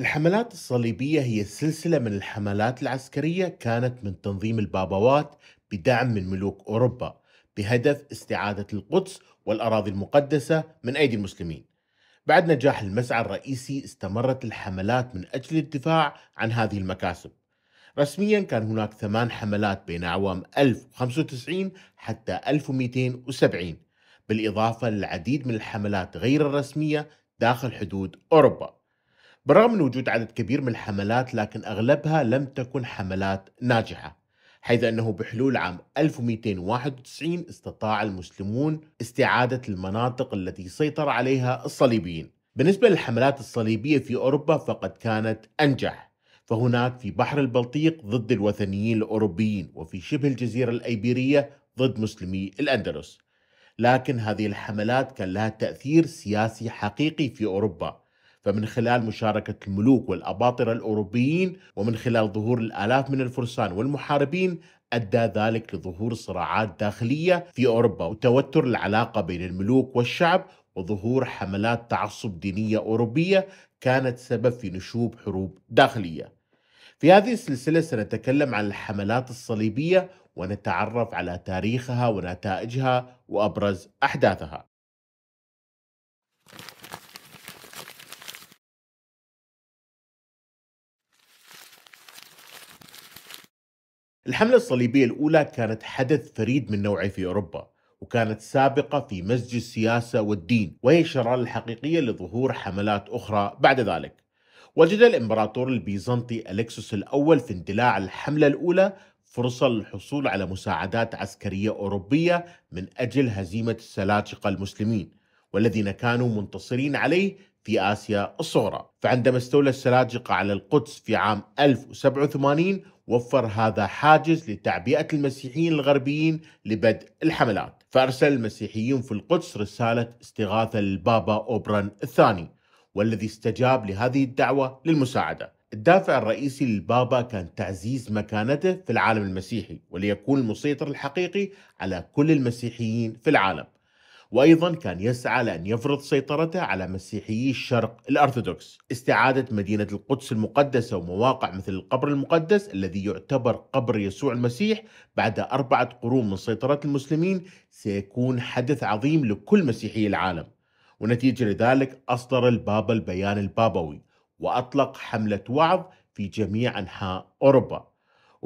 الحملات الصليبية هي سلسلة من الحملات العسكرية كانت من تنظيم البابوات بدعم من ملوك أوروبا بهدف استعادة القدس والأراضي المقدسة من أيدي المسلمين بعد نجاح المسعى الرئيسي استمرت الحملات من أجل الدفاع عن هذه المكاسب رسميا كان هناك ثمان حملات بين أعوام 1095 حتى 1270 بالإضافة للعديد من الحملات غير الرسمية داخل حدود أوروبا بالرغم من وجود عدد كبير من الحملات لكن أغلبها لم تكن حملات ناجحة حيث أنه بحلول عام 1291 استطاع المسلمون استعادة المناطق التي سيطر عليها الصليبيين بالنسبة للحملات الصليبية في أوروبا فقد كانت أنجح فهناك في بحر البلطيق ضد الوثنيين الأوروبيين وفي شبه الجزيرة الأيبيرية ضد مسلمي الأندلس لكن هذه الحملات كان لها تأثير سياسي حقيقي في أوروبا فمن خلال مشاركة الملوك والأباطرة الأوروبيين ومن خلال ظهور الآلاف من الفرسان والمحاربين أدى ذلك لظهور صراعات داخلية في أوروبا وتوتر العلاقة بين الملوك والشعب وظهور حملات تعصب دينية أوروبية كانت سبب في نشوب حروب داخلية في هذه السلسلة سنتكلم عن الحملات الصليبية ونتعرف على تاريخها ونتائجها وأبرز أحداثها الحملة الصليبية الأولى كانت حدث فريد من نوعه في أوروبا وكانت سابقة في مزج السياسة والدين وهي الشرارة الحقيقية لظهور حملات أخرى بعد ذلك وجد الإمبراطور البيزنطي أليكسوس الأول في اندلاع الحملة الأولى فرصة للحصول على مساعدات عسكرية أوروبية من أجل هزيمة السلاجقة المسلمين والذين كانوا منتصرين عليه في آسيا الصغرى فعندما استولى السلاجقة على القدس في عام 1087 وفر هذا حاجز لتعبئة المسيحيين الغربيين لبدء الحملات فأرسل المسيحيون في القدس رسالة استغاثة للبابا أوبران الثاني والذي استجاب لهذه الدعوة للمساعدة الدافع الرئيسي للبابا كان تعزيز مكانته في العالم المسيحي وليكون المسيطر الحقيقي على كل المسيحيين في العالم وأيضا كان يسعى لأن يفرض سيطرته على مسيحيي الشرق الأرثوذكس استعادة مدينة القدس المقدسة ومواقع مثل القبر المقدس الذي يعتبر قبر يسوع المسيح بعد أربعة قرون من سيطرة المسلمين سيكون حدث عظيم لكل مسيحي العالم ونتيجة لذلك أصدر البابا البيان البابوي وأطلق حملة وعظ في جميع أنحاء أوروبا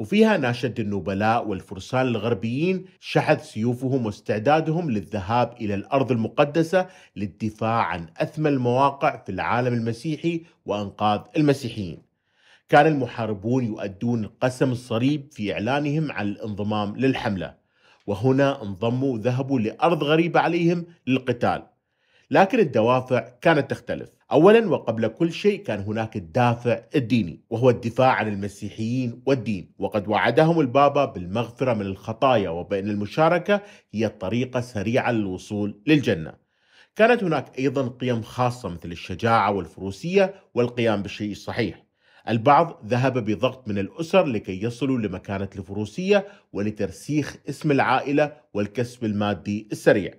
وفيها ناشد النبلاء والفرسان الغربيين شحذ سيوفهم واستعدادهم للذهاب إلى الأرض المقدسة للدفاع عن أثمى المواقع في العالم المسيحي وإنقاذ المسيحيين كان المحاربون يؤدون قسم الصليب في إعلانهم عن الانضمام للحملة وهنا انضموا وذهبوا لأرض غريبة عليهم للقتال لكن الدوافع كانت تختلف اولا وقبل كل شيء كان هناك الدافع الديني وهو الدفاع عن المسيحيين والدين وقد وعدهم البابا بالمغفره من الخطايا وبان المشاركه هي الطريقه سريعه للوصول للجنه. كانت هناك ايضا قيم خاصه مثل الشجاعه والفروسيه والقيام بالشيء الصحيح. البعض ذهب بضغط من الاسر لكي يصلوا لمكانه الفروسيه ولترسيخ اسم العائله والكسب المادي السريع.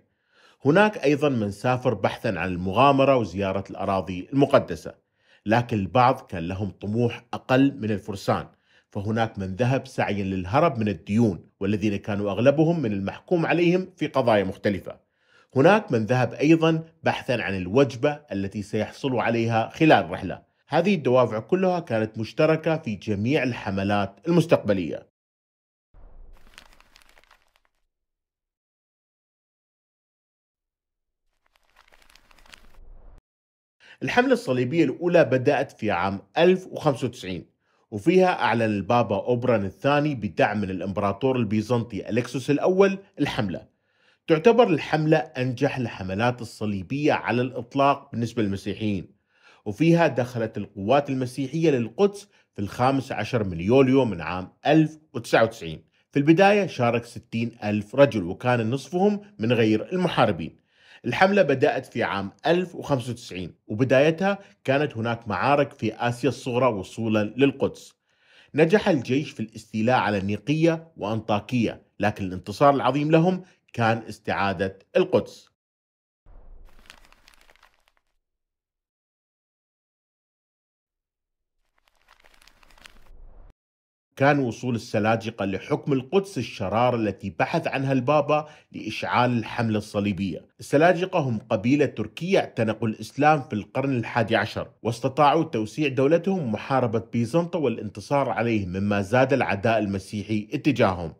هناك أيضا من سافر بحثا عن المغامرة وزيارة الأراضي المقدسة لكن البعض كان لهم طموح أقل من الفرسان فهناك من ذهب سعيا للهرب من الديون والذين كانوا أغلبهم من المحكوم عليهم في قضايا مختلفة هناك من ذهب أيضا بحثا عن الوجبة التي سيحصلوا عليها خلال الرحلة هذه الدوافع كلها كانت مشتركة في جميع الحملات المستقبلية الحملة الصليبية الأولى بدأت في عام 1095 وفيها أعلن البابا أوبران الثاني بدعم من الإمبراطور البيزنطي ألكسوس الأول الحملة تعتبر الحملة أنجح الحملات الصليبية على الإطلاق بالنسبة للمسيحيين وفيها دخلت القوات المسيحية للقدس في الخامس عشر من يوليو من عام 1099 في البداية شارك 60 ألف رجل وكان نصفهم من غير المحاربين الحملة بدأت في عام 1095 وبدايتها كانت هناك معارك في آسيا الصغرى وصولا للقدس نجح الجيش في الاستيلاء على نيقية وأنطاكية لكن الانتصار العظيم لهم كان استعادة القدس كان وصول السلاجقة لحكم القدس الشرارة التي بحث عنها البابا لإشعال الحملة الصليبية السلاجقة هم قبيلة تركية اعتنقوا الإسلام في القرن الحادي عشر واستطاعوا توسيع دولتهم محاربة بيزنطة والانتصار عليه مما زاد العداء المسيحي اتجاههم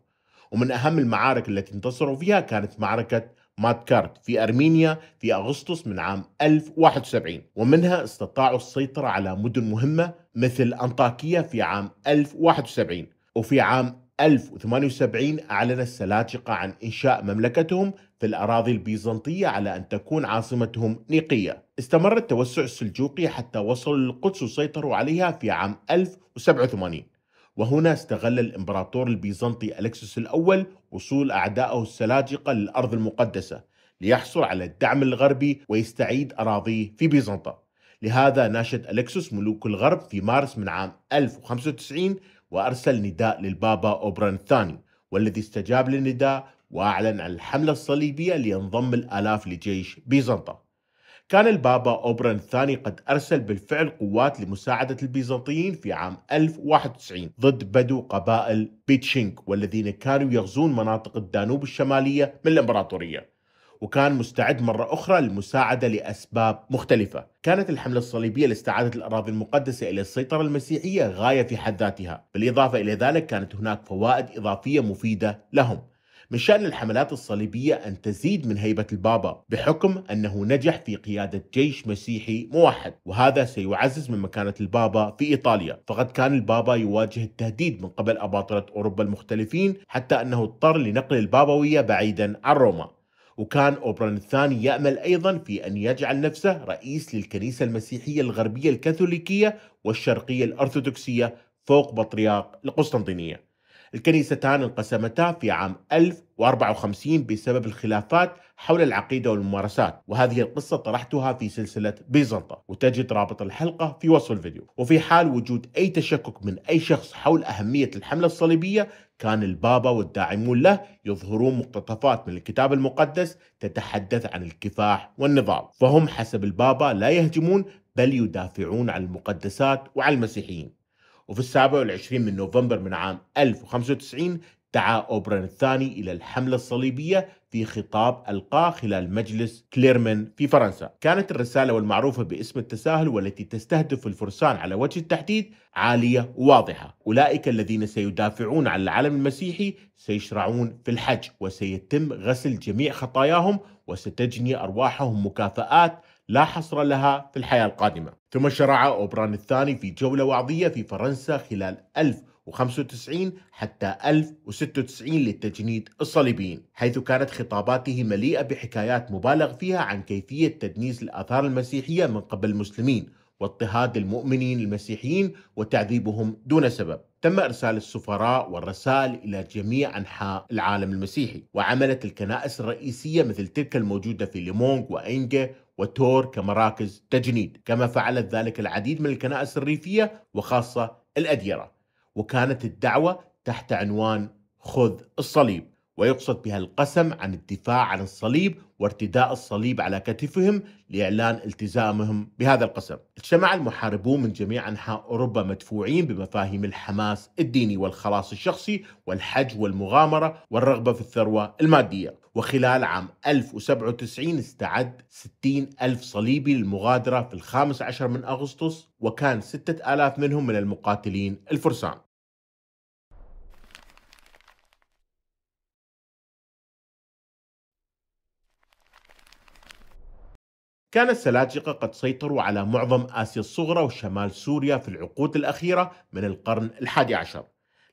ومن أهم المعارك التي انتصروا فيها كانت معركة ماتكارت في أرمينيا في أغسطس من عام 1071 ومنها استطاعوا السيطرة على مدن مهمة مثل أنطاكية في عام 1071 وفي عام 1078 أعلن السلاجقة عن إنشاء مملكتهم في الأراضي البيزنطية على أن تكون عاصمتهم نيقية استمر التوسع السلجوقي حتى وصلوا للقدس وسيطروا عليها في عام 1087 وهنا استغل الإمبراطور البيزنطي ألكسس الأول وصول أعدائه السلاجقة للأرض المقدسة ليحصل على الدعم الغربي ويستعيد أراضيه في بيزنطة لهذا ناشد ألكسس ملوك الغرب في مارس من عام 1095 وأرسل نداء للبابا أوبران الثاني والذي استجاب للنداء وأعلن عن الحملة الصليبية لينضم الآلاف لجيش بيزنطة كان البابا أوبران الثاني قد أرسل بالفعل قوات لمساعدة البيزنطيين في عام 1091 ضد بدو قبائل بيتشينك والذين كانوا يغزون مناطق الدانوب الشمالية من الإمبراطورية وكان مستعد مرة أخرى للمساعدة لأسباب مختلفة كانت الحملة الصليبية لاستعادة الأراضي المقدسة إلى السيطرة المسيحية غاية في حد ذاتها بالإضافة إلى ذلك كانت هناك فوائد إضافية مفيدة لهم من شأن الحملات الصليبية أن تزيد من هيبة البابا بحكم أنه نجح في قيادة جيش مسيحي موحد وهذا سيعزز من مكانة البابا في إيطاليا فقد كان البابا يواجه التهديد من قبل أباطرة أوروبا المختلفين حتى أنه اضطر لنقل البابوية بعيدا عن روما وكان أوبران الثاني يأمل أيضا في أن يجعل نفسه رئيس للكنيسة المسيحية الغربية الكاثوليكية والشرقية الأرثوذكسية فوق بطريرك القسطنطينية الكنيستان انقسمتا في عام 1054 بسبب الخلافات حول العقيدة والممارسات وهذه القصة طرحتها في سلسلة بيزنطة وتجد رابط الحلقة في وصف الفيديو وفي حال وجود أي تشكك من أي شخص حول أهمية الحملة الصليبية كان البابا والداعمون له يظهرون مقتطفات من الكتاب المقدس تتحدث عن الكفاح والنضال فهم حسب البابا لا يهجمون بل يدافعون عن المقدسات وعن المسيحيين وفي السابع والعشرين من نوفمبر من عام 1095 دعا أوبرن الثاني إلى الحملة الصليبية في خطاب ألقاه خلال مجلس كليرمن في فرنسا كانت الرسالة والمعروفة باسم التساهل والتي تستهدف الفرسان على وجه التحديد عالية وواضحة أولئك الذين سيدافعون عن العلم المسيحي سيشرعون في الحج وسيتم غسل جميع خطاياهم وستجني أرواحهم مكافآت لا حصر لها في الحياة القادمة ثم شرع أوبران الثاني في جولة وعظية في فرنسا خلال 1095 حتى 1096 للتجنيد الصليبيين حيث كانت خطاباته مليئة بحكايات مبالغ فيها عن كيفية تدنيس الآثار المسيحية من قبل المسلمين واضطهاد المؤمنين المسيحيين وتعذيبهم دون سبب تم إرسال السفراء والرسائل إلى جميع أنحاء العالم المسيحي وعملت الكنائس الرئيسية مثل تلك الموجودة في ليمونغ وإنجا وتور كمراكز تجنيد كما فعلت ذلك العديد من الكنائس الريفية وخاصة الأديرة وكانت الدعوة تحت عنوان خذ الصليب ويقصد بها القسم عن الدفاع عن الصليب وارتداء الصليب على كتفهم لإعلان التزامهم بهذا القسم اجتمع المحاربون من جميع أنحاء أوروبا مدفوعين بمفاهيم الحماس الديني والخلاص الشخصي والحج والمغامرة والرغبة في الثروة المادية وخلال عام 1097 استعد 60 ألف صليبي للمغادرة في الخامس عشر من أغسطس وكان 6000 منهم من المقاتلين الفرسان كان السلاجقة قد سيطروا على معظم آسيا الصغرى وشمال سوريا في العقود الأخيرة من القرن الحادي عشر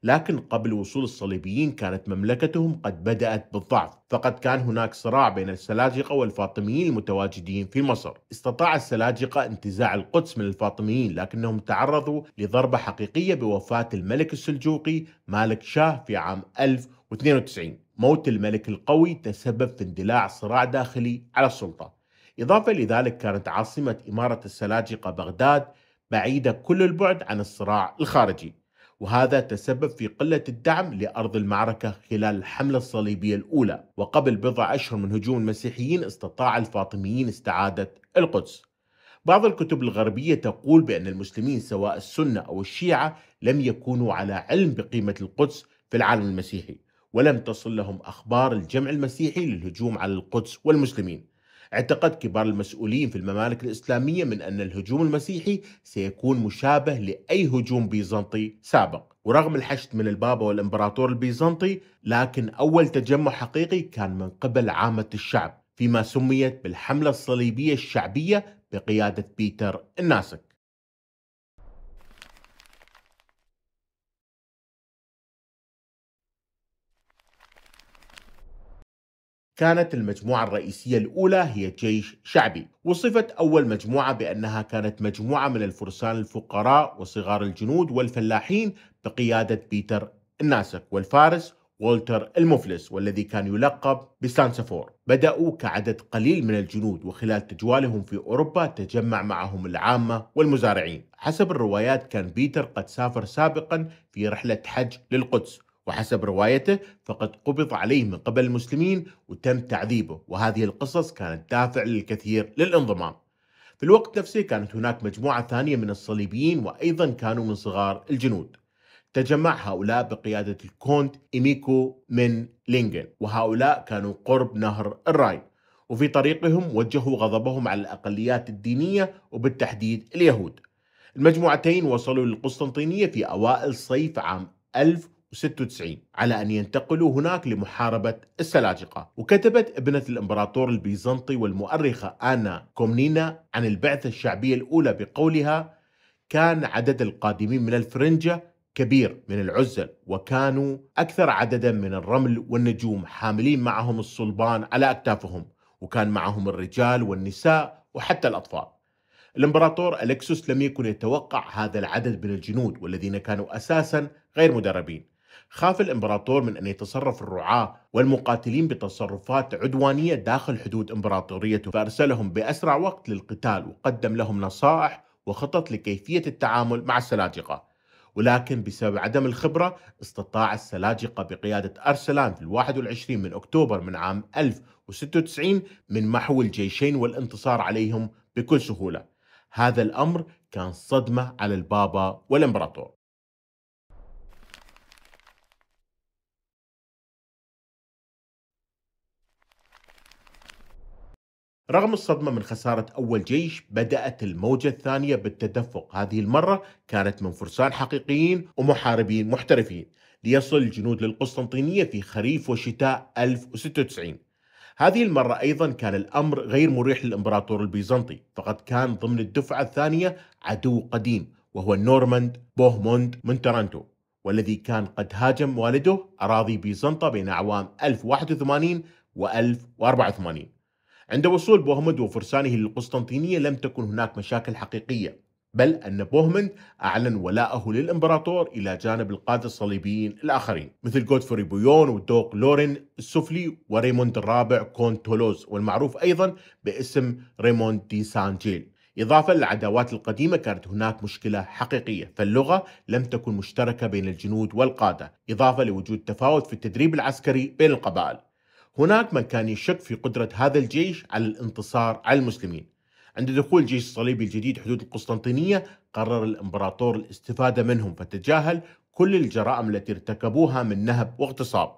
لكن قبل وصول الصليبيين كانت مملكتهم قد بدأت بالضعف فقد كان هناك صراع بين السلاجقة والفاطميين المتواجدين في مصر استطاع السلاجقة انتزاع القدس من الفاطميين لكنهم تعرضوا لضربة حقيقية بوفاة الملك السلجوقي مالك شاه في عام 1092 موت الملك القوي تسبب في اندلاع صراع داخلي على السلطة إضافة لذلك كانت عاصمة إمارة السلاجقة بغداد بعيدة كل البعد عن الصراع الخارجي وهذا تسبب في قلة الدعم لأرض المعركة خلال الحملة الصليبية الأولى وقبل بضع أشهر من هجوم المسيحيين استطاع الفاطميين استعادة القدس بعض الكتب الغربية تقول بأن المسلمين سواء السنة أو الشيعة لم يكونوا على علم بقيمة القدس في العالم المسيحي ولم تصل لهم أخبار الجمع المسيحي للهجوم على القدس والمسلمين اعتقد كبار المسؤولين في الممالك الإسلامية من أن الهجوم المسيحي سيكون مشابه لأي هجوم بيزنطي سابق ورغم الحشد من البابا والإمبراطور البيزنطي لكن أول تجمع حقيقي كان من قبل عامة الشعب فيما سميت بالحملة الصليبية الشعبية بقيادة بيتر الناسك كانت المجموعة الرئيسية الأولى هي جيش شعبي وصفت أول مجموعة بأنها كانت مجموعة من الفرسان الفقراء وصغار الجنود والفلاحين بقيادة بيتر الناسك والفارس والتر المفلس والذي كان يلقب بسانسفور بدأوا كعدد قليل من الجنود وخلال تجوالهم في أوروبا تجمع معهم العامة والمزارعين حسب الروايات كان بيتر قد سافر سابقا في رحلة حج للقدس وحسب روايته فقد قبض عليه من قبل المسلمين وتم تعذيبه وهذه القصص كانت دافع للكثير للانضمام في الوقت نفسه كانت هناك مجموعة ثانية من الصليبيين وأيضا كانوا من صغار الجنود تجمع هؤلاء بقيادة الكونت إيميكو من لينغن وهؤلاء كانوا قرب نهر الراين وفي طريقهم وجهوا غضبهم على الأقليات الدينية وبالتحديد اليهود المجموعتين وصلوا للقسطنطينية في أوائل صيف عام 1000 96 على أن ينتقلوا هناك لمحاربة السلاجقة وكتبت ابنة الإمبراطور البيزنطي والمؤرخة آنا كومنينا عن البعثة الشعبية الأولى بقولها كان عدد القادمين من الفرنجة كبير من العزل وكانوا أكثر عددا من الرمل والنجوم حاملين معهم الصلبان على أكتافهم وكان معهم الرجال والنساء وحتى الأطفال الامبراطور ألكسوس لم يكن يتوقع هذا العدد من الجنود والذين كانوا أساسا غير مدربين خاف الإمبراطور من أن يتصرف الرعاة والمقاتلين بتصرفات عدوانية داخل حدود إمبراطوريته فأرسلهم بأسرع وقت للقتال وقدم لهم نصائح وخطط لكيفية التعامل مع السلاجقة ولكن بسبب عدم الخبرة استطاع السلاجقة بقيادة أرسلان في 21 من أكتوبر من عام 1096 من محو الجيشين والانتصار عليهم بكل سهولة هذا الأمر كان صدمة على البابا والإمبراطور رغم الصدمة من خسارة أول جيش بدأت الموجة الثانية بالتدفق هذه المرة كانت من فرسان حقيقيين ومحاربين محترفين ليصل الجنود للقسطنطينية في خريف وشتاء 1096 هذه المرة أيضا كان الأمر غير مريح للإمبراطور البيزنطي فقد كان ضمن الدفعة الثانية عدو قديم وهو النورماند بوهموند من ترانتو والذي كان قد هاجم والده أراضي بيزنطة بين أعوام 1081 و 1084 عند وصول بوهمند وفرسانه للقسطنطينية لم تكن هناك مشاكل حقيقية بل أن بوهمند أعلن ولاءه للإمبراطور إلى جانب القادة الصليبيين الآخرين مثل جودفري بويون ودوق لورين السفلي وريموند الرابع كون تولوز والمعروف أيضا باسم ريموند دي سانجيل إضافة للعداوات القديمة كانت هناك مشكلة حقيقية فاللغة لم تكن مشتركة بين الجنود والقادة إضافة لوجود تفاوت في التدريب العسكري بين القبائل هناك من كان يشك في قدرة هذا الجيش على الانتصار على المسلمين عند دخول الجيش الصليبي الجديد حدود القسطنطينية قرر الإمبراطور الاستفادة منهم فتجاهل كل الجرائم التي ارتكبوها من نهب واغتصاب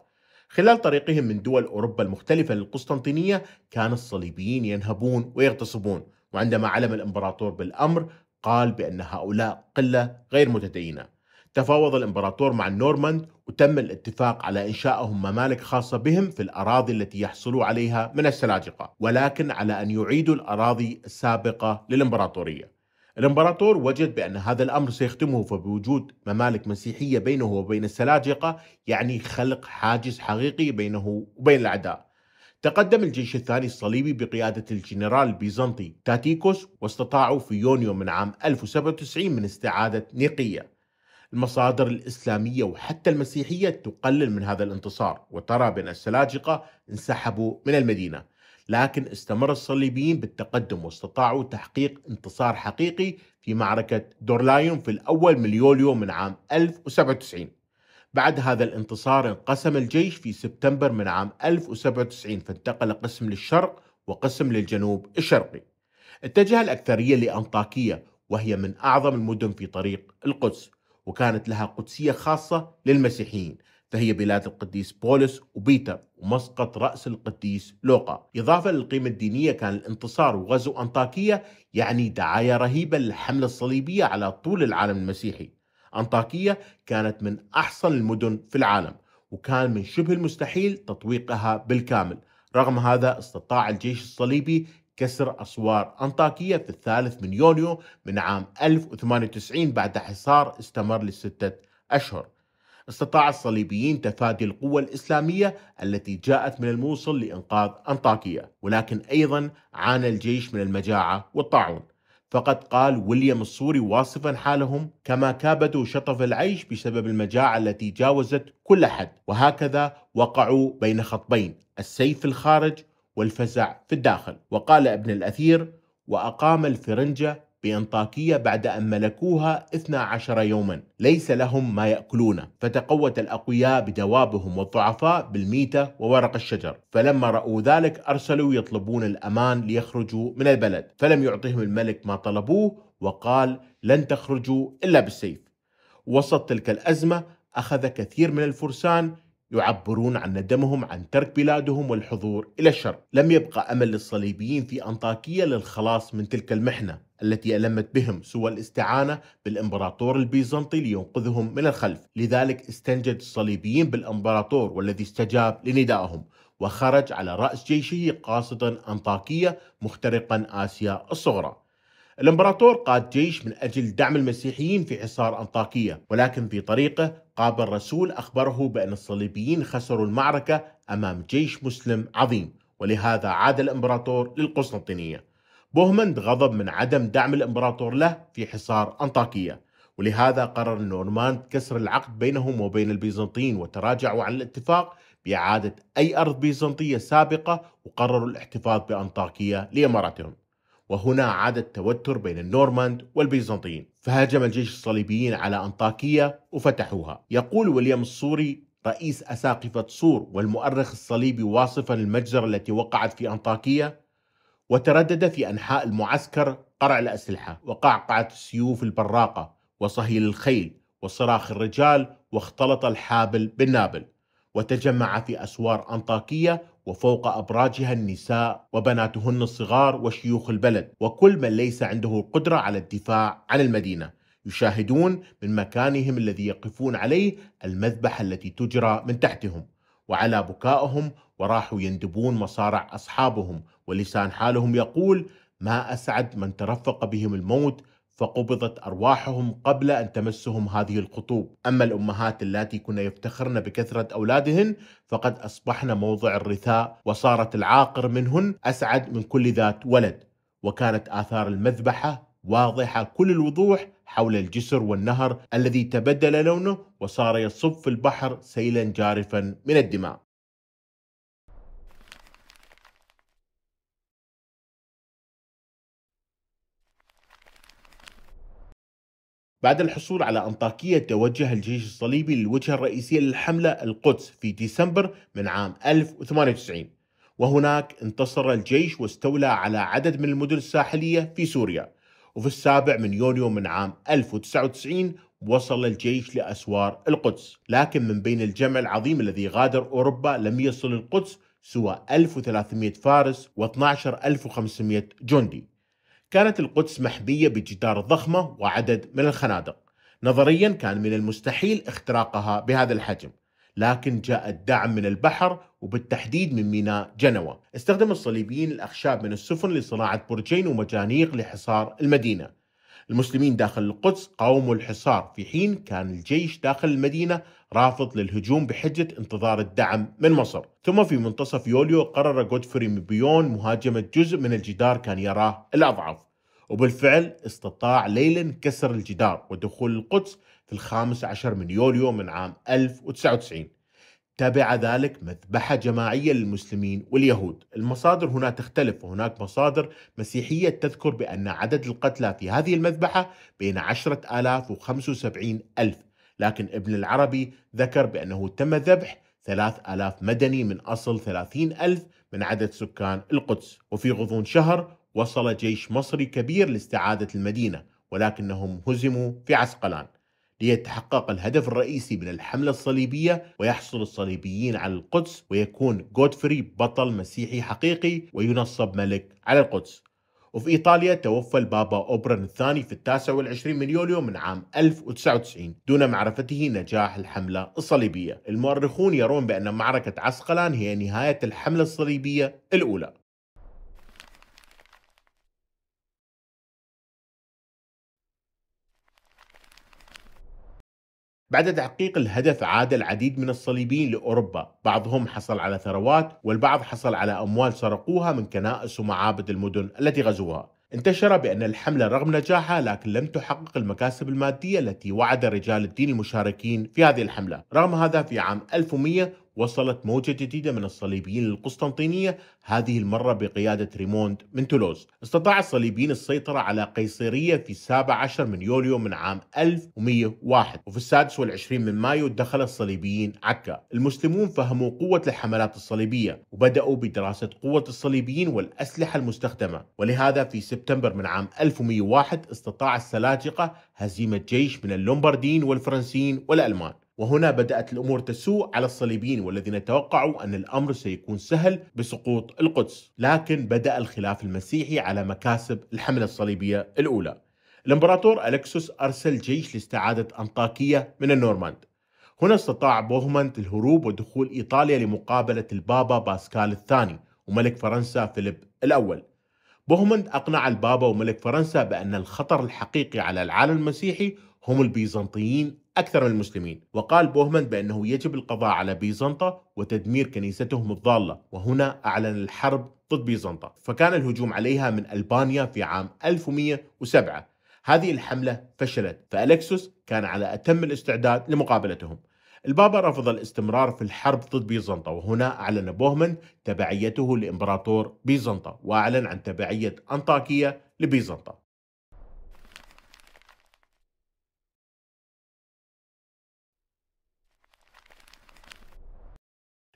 خلال طريقهم من دول أوروبا المختلفة للقسطنطينية كان الصليبيين ينهبون ويغتصبون وعندما علم الإمبراطور بالأمر قال بأن هؤلاء قلة غير متدينة تفاوض الامبراطور مع النورماند وتم الاتفاق على انشائهم ممالك خاصه بهم في الاراضي التي يحصلوا عليها من السلاجقه، ولكن على ان يعيدوا الاراضي السابقه للامبراطوريه. الامبراطور وجد بان هذا الامر سيختمه فبوجود ممالك مسيحيه بينه وبين السلاجقه، يعني خلق حاجز حقيقي بينه وبين الاعداء. تقدم الجيش الثاني الصليبي بقيادة الجنرال البيزنطي تاتيكوس واستطاعوا في يونيو من عام 1097 من استعادة نيقية المصادر الإسلامية وحتى المسيحية تقلل من هذا الانتصار وترى بأن السلاجقة انسحبوا من المدينة لكن استمر الصليبيين بالتقدم واستطاعوا تحقيق انتصار حقيقي في معركة دورلايون في الأول من يوليو من عام 1097 بعد هذا الانتصار انقسم الجيش في سبتمبر من عام 1097 فانتقل قسم للشرق وقسم للجنوب الشرقي اتجه الأكثرية لأنطاكية وهي من أعظم المدن في طريق القدس وكانت لها قدسية خاصة للمسيحيين فهي بلاد القديس بولس وبيتر ومسقط رأس القديس لوقا إضافة للقيمة الدينية كان الانتصار وغزو أنطاكية يعني دعاية رهيبة للحملة الصليبية على طول العالم المسيحي أنطاكية كانت من أحسن المدن في العالم وكان من شبه المستحيل تطويقها بالكامل رغم هذا استطاع الجيش الصليبي كسر أسوار أنطاكية في الثالث من يونيو من عام 1098 بعد حصار استمر لستة أشهر استطاع الصليبيين تفادي القوة الإسلامية التي جاءت من الموصل لإنقاذ أنطاكية ولكن أيضا عانى الجيش من المجاعة والطاعون فقد قال ويليام الصوري واصفا حالهم كما كابدوا شطف العيش بسبب المجاعة التي جاوزت كل حد وهكذا وقعوا بين خطبين السيف في الخارج والفزع في الداخل وقال ابن الأثير وأقام الفرنجة بأنطاكية بعد أن ملكوها 12 يوما ليس لهم ما يأكلونه فتقوت الأقوياء بدوابهم والضعفاء بالميتة وورق الشجر فلما رأوا ذلك أرسلوا يطلبون الأمان ليخرجوا من البلد فلم يعطهم الملك ما طلبوه وقال لن تخرجوا إلا بالسيف وسط تلك الأزمة أخذ كثير من الفرسان يعبرون عن ندمهم عن ترك بلادهم والحضور إلى الشرق لم يبقى أمل للصليبيين في أنطاكية للخلاص من تلك المحنة التي ألمت بهم سوى الاستعانة بالإمبراطور البيزنطي لينقذهم من الخلف لذلك استنجد الصليبيين بالإمبراطور والذي استجاب لندائهم وخرج على رأس جيشه قاصدا أنطاكية مخترقا آسيا الصغرى الامبراطور قاد جيش من أجل دعم المسيحيين في حصار أنطاكية ولكن في طريقه قابل رسول أخبره بأن الصليبيين خسروا المعركة أمام جيش مسلم عظيم ولهذا عاد الامبراطور للقسطنطينية بوهمند غضب من عدم دعم الامبراطور له في حصار أنطاكية ولهذا قرر النورماند كسر العقد بينهم وبين البيزنطيين وتراجعوا عن الاتفاق بإعادة أي أرض بيزنطية سابقة وقرروا الاحتفاظ بأنطاكية لإمارتهم وهنا عاد التوتر بين النورماند والبيزنطيين فهاجم الجيش الصليبيين على أنطاكية وفتحوها يقول وليام الصوري رئيس أساقفة صور والمؤرخ الصليبي واصفا المجزرة التي وقعت في أنطاكية وتردد في أنحاء المعسكر قرع الأسلحة وقعقعة السيوف البراقة وصهيل الخيل وصراخ الرجال واختلط الحابل بالنابل وتجمع في أسوار أنطاكية وفوق أبراجها النساء وبناتهن الصغار وشيوخ البلد وكل من ليس عنده القدرة على الدفاع عن المدينة يشاهدون من مكانهم الذي يقفون عليه المذبحة التي تجرى من تحتهم وعلى بكائهم وراحوا يندبون مصارع أصحابهم ولسان حالهم يقول ما أسعد من ترفق بهم الموت فقبضت أرواحهم قبل أن تمسهم هذه الخطوب أما الأمهات اللاتي كن يفتخرن بكثرة أولادهن فقد أصبحن موضع الرثاء وصارت العاقر منهن أسعد من كل ذات ولد وكانت آثار المذبحة واضحة كل الوضوح حول الجسر والنهر الذي تبدل لونه وصار يصب في البحر سيلا جارفا من الدماء بعد الحصول على أنطاكية توجه الجيش الصليبي للوجهة الرئيسية للحملة القدس في ديسمبر من عام 1098 وهناك انتصر الجيش واستولى على عدد من المدن الساحلية في سوريا وفي السابع من يونيو من عام 1099 وصل الجيش لأسوار القدس لكن من بين الجمع العظيم الذي غادر أوروبا لم يصل القدس سوى 1300 فارس و 12500 جندي كانت القدس محبية بجدار ضخمة وعدد من الخنادق نظريا كان من المستحيل اختراقها بهذا الحجم لكن جاء الدعم من البحر وبالتحديد من ميناء جنوة استخدم الصليبيين الأخشاب من السفن لصناعة برجين ومجانيق لحصار المدينة المسلمين داخل القدس قاوموا الحصار في حين كان الجيش داخل المدينة رافض للهجوم بحجة انتظار الدعم من مصر ثم في منتصف يوليو قرر جودفري مبيون مهاجمة جزء من الجدار كان يراه الأضعف وبالفعل استطاع ليلن كسر الجدار ودخول القدس في الخامس عشر من يوليو من عام 1099 تبع ذلك مذبحة جماعية للمسلمين واليهود المصادر هنا تختلف وهناك مصادر مسيحية تذكر بأن عدد القتلى في هذه المذبحة بين عشرة آلاف وخمسة وسبعين ألف لكن ابن العربي ذكر بأنه تم ذبح ثلاث آلاف مدني من أصل ثلاثين ألف من عدد سكان القدس وفي غضون شهر وصل جيش مصري كبير لاستعادة المدينة ولكنهم هزموا في عسقلان ليتحقق الهدف الرئيسي من الحملة الصليبية ويحصل الصليبيين على القدس ويكون جودفري بطل مسيحي حقيقي وينصب ملك على القدس وفي إيطاليا توفى البابا أوبرن الثاني في التاسع والعشرين من يوليو من عام 1099 دون معرفته نجاح الحملة الصليبية المؤرخون يرون بأن معركة عسقلان هي نهاية الحملة الصليبية الأولى بعد تحقيق الهدف عاد العديد من الصليبيين لأوروبا بعضهم حصل على ثروات والبعض حصل على أموال سرقوها من كنائس ومعابد المدن التي غزوها انتشر بأن الحملة رغم نجاحها لكن لم تحقق المكاسب المادية التي وعد رجال الدين المشاركين في هذه الحملة رغم هذا في عام 1100 وصلت موجة جديدة من الصليبيين للقسطنطينية هذه المرة بقيادة ريموند من تولوز استطاع الصليبيين السيطرة على قيصرية في 17 من يوليو من عام 1101 وفي 26 من مايو دخل الصليبيين عكا المسلمون فهموا قوة الحملات الصليبية وبدأوا بدراسة قوة الصليبيين والأسلحة المستخدمة ولهذا في سبتمبر من عام 1101 استطاع السلاجقة هزيمة جيش من اللومباردين والفرنسيين والألمان وهنا بدأت الأمور تسوء على الصليبيين والذين توقعوا أن الأمر سيكون سهل بسقوط القدس لكن بدأ الخلاف المسيحي على مكاسب الحملة الصليبية الأولى الإمبراطور ألكسوس أرسل جيش لاستعادة أنطاكية من النورماند هنا استطاع بوهمنت الهروب ودخول إيطاليا لمقابلة البابا باسكال الثاني وملك فرنسا فيليب الأول بوهمند أقنع البابا وملك فرنسا بأن الخطر الحقيقي على العالم المسيحي هم البيزنطيين أكثر من المسلمين وقال بوهمان بأنه يجب القضاء على بيزنطة وتدمير كنيستهم الضالة وهنا أعلن الحرب ضد بيزنطة فكان الهجوم عليها من ألبانيا في عام 1107 هذه الحملة فشلت فألكسوس كان على أتم الاستعداد لمقابلتهم البابا رفض الاستمرار في الحرب ضد بيزنطة وهنا أعلن بوهمن تبعيته لإمبراطور بيزنطة وأعلن عن تبعية أنطاكية لبيزنطة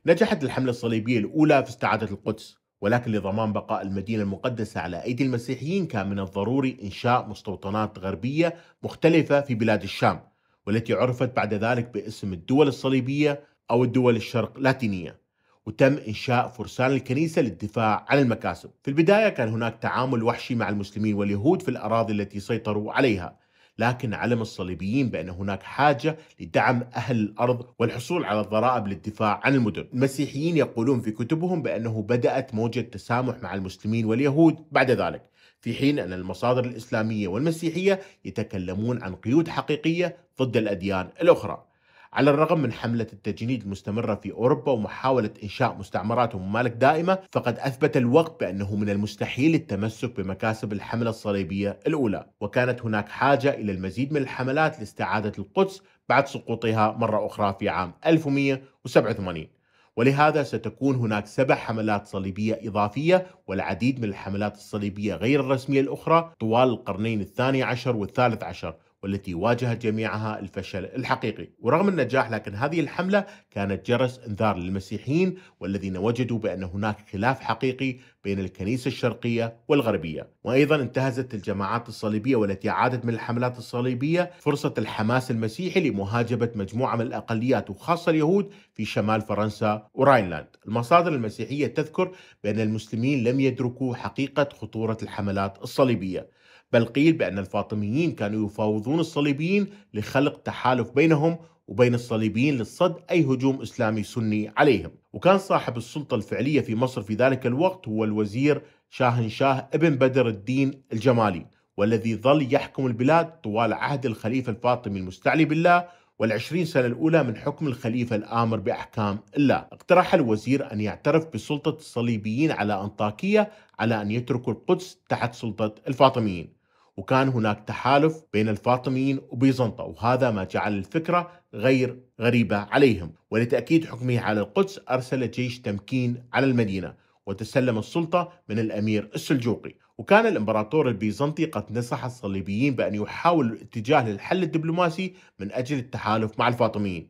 نجحت الحملة الصليبية الأولى في استعادة القدس ولكن لضمان بقاء المدينة المقدسة على أيدي المسيحيين كان من الضروري إنشاء مستوطنات غربية مختلفة في بلاد الشام والتي عرفت بعد ذلك باسم الدول الصليبية أو الدول الشرق لاتينية وتم إنشاء فرسان الكنيسة للدفاع عن المكاسب في البداية كان هناك تعامل وحشي مع المسلمين واليهود في الأراضي التي سيطروا عليها لكن علم الصليبيين بأن هناك حاجة لدعم أهل الأرض والحصول على الضرائب للدفاع عن المدن المسيحيين يقولون في كتبهم بأنه بدأت موجة تسامح مع المسلمين واليهود بعد ذلك في حين أن المصادر الإسلامية والمسيحية يتكلمون عن قيود حقيقية ضد الأديان الأخرى على الرغم من حملة التجنيد المستمرة في أوروبا ومحاولة إنشاء مستعمرات وممالك دائمة فقد أثبت الوقت بأنه من المستحيل التمسك بمكاسب الحملة الصليبية الأولى وكانت هناك حاجة إلى المزيد من الحملات لاستعادة القدس بعد سقوطها مرة أخرى في عام 1187 ولهذا ستكون هناك سبع حملات صليبية إضافية والعديد من الحملات الصليبية غير الرسمية الأخرى طوال القرنين الثاني عشر والثالث عشر والتي واجهت جميعها الفشل الحقيقي ورغم النجاح لكن هذه الحملة كانت جرس انذار للمسيحيين والذين وجدوا بأن هناك خلاف حقيقي بين الكنيسة الشرقية والغربية وأيضا انتهزت الجماعات الصليبية والتي عادت من الحملات الصليبية فرصة الحماس المسيحي لمهاجمة مجموعة من الأقليات وخاصة اليهود في شمال فرنسا وراينلاند المصادر المسيحية تذكر بأن المسلمين لم يدركوا حقيقة خطورة الحملات الصليبية بل قيل بأن الفاطميين كانوا يفاوضون الصليبيين لخلق تحالف بينهم وبين الصليبيين للصد أي هجوم إسلامي سني عليهم وكان صاحب السلطة الفعلية في مصر في ذلك الوقت هو الوزير شاهن شاه ابن بدر الدين الجمالي والذي ظل يحكم البلاد طوال عهد الخليفة الفاطمي المستعلي بالله والعشرين سنة الأولى من حكم الخليفة الآمر بأحكام الله اقترح الوزير أن يعترف بسلطة الصليبيين على أنطاكية على أن يتركوا القدس تحت سلطة الفاطميين وكان هناك تحالف بين الفاطميين وبيزنطة وهذا ما جعل الفكرة غير غريبة عليهم ولتأكيد حكمه على القدس أرسل جيش تمكين على المدينة وتسلم السلطة من الأمير السلجوقي وكان الإمبراطور البيزنطي قد نصح الصليبيين بأن يحاولوا الاتجاه للحل الدبلوماسي من أجل التحالف مع الفاطميين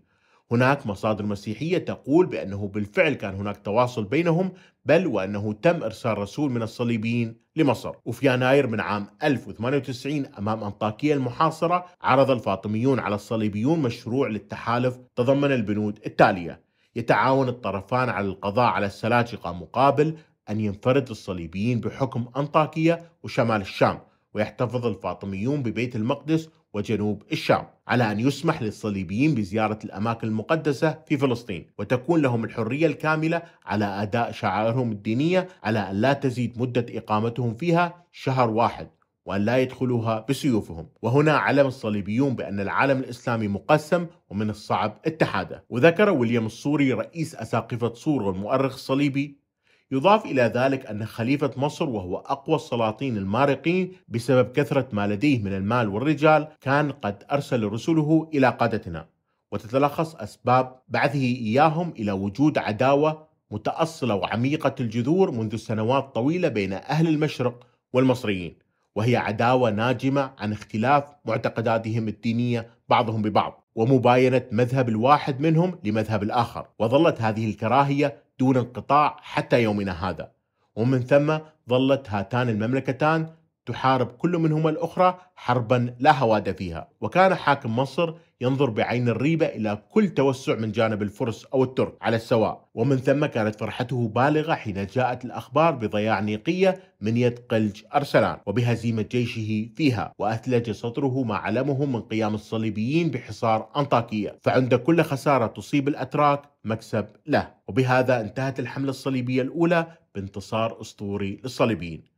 هناك مصادر مسيحية تقول بأنه بالفعل كان هناك تواصل بينهم بل وأنه تم إرسال رسول من الصليبيين لمصر وفي يناير من عام 1098 أمام أنطاكية المحاصرة عرض الفاطميون على الصليبيون مشروع للتحالف تضمن البنود التالية يتعاون الطرفان على القضاء على السلاجقة مقابل أن ينفرد الصليبيين بحكم أنطاكية وشمال الشام ويحتفظ الفاطميون ببيت المقدس وجنوب الشام على أن يسمح للصليبيين بزيارة الأماكن المقدسة في فلسطين وتكون لهم الحرية الكاملة على أداء شعائرهم الدينية على أن لا تزيد مدة إقامتهم فيها شهر واحد وأن لا يدخلوها بسيوفهم وهنا علم الصليبيون بأن العالم الإسلامي مقسم ومن الصعب اتحاده وذكر ويليام الصوري رئيس أساقفة صور والمؤرخ الصليبي يضاف إلى ذلك أن خليفة مصر وهو أقوى السلاطين المارقين بسبب كثرة ما لديه من المال والرجال كان قد أرسل رسله إلى قادتنا وتتلخص أسباب بعثه إياهم إلى وجود عداوة متأصلة وعميقة الجذور منذ سنوات طويلة بين أهل المشرق والمصريين وهي عداوة ناجمة عن اختلاف معتقداتهم الدينية بعضهم ببعض ومباينة مذهب الواحد منهم لمذهب الآخر وظلت هذه الكراهية دون انقطاع حتى يومنا هذا ومن ثم ظلت هاتان المملكتان تحارب كل منهما الأخرى حربا لا هواد فيها وكان حاكم مصر ينظر بعين الريبة إلى كل توسع من جانب الفرس أو الترك على السواء ومن ثم كانت فرحته بالغة حين جاءت الأخبار بضياع نيقية من يد قلج أرسلان وبهزيمة جيشه فيها وأثلج سطره ما علمه من قيام الصليبيين بحصار أنطاكية فعند كل خسارة تصيب الأتراك مكسب له وبهذا انتهت الحملة الصليبية الأولى بانتصار أسطوري للصليبيين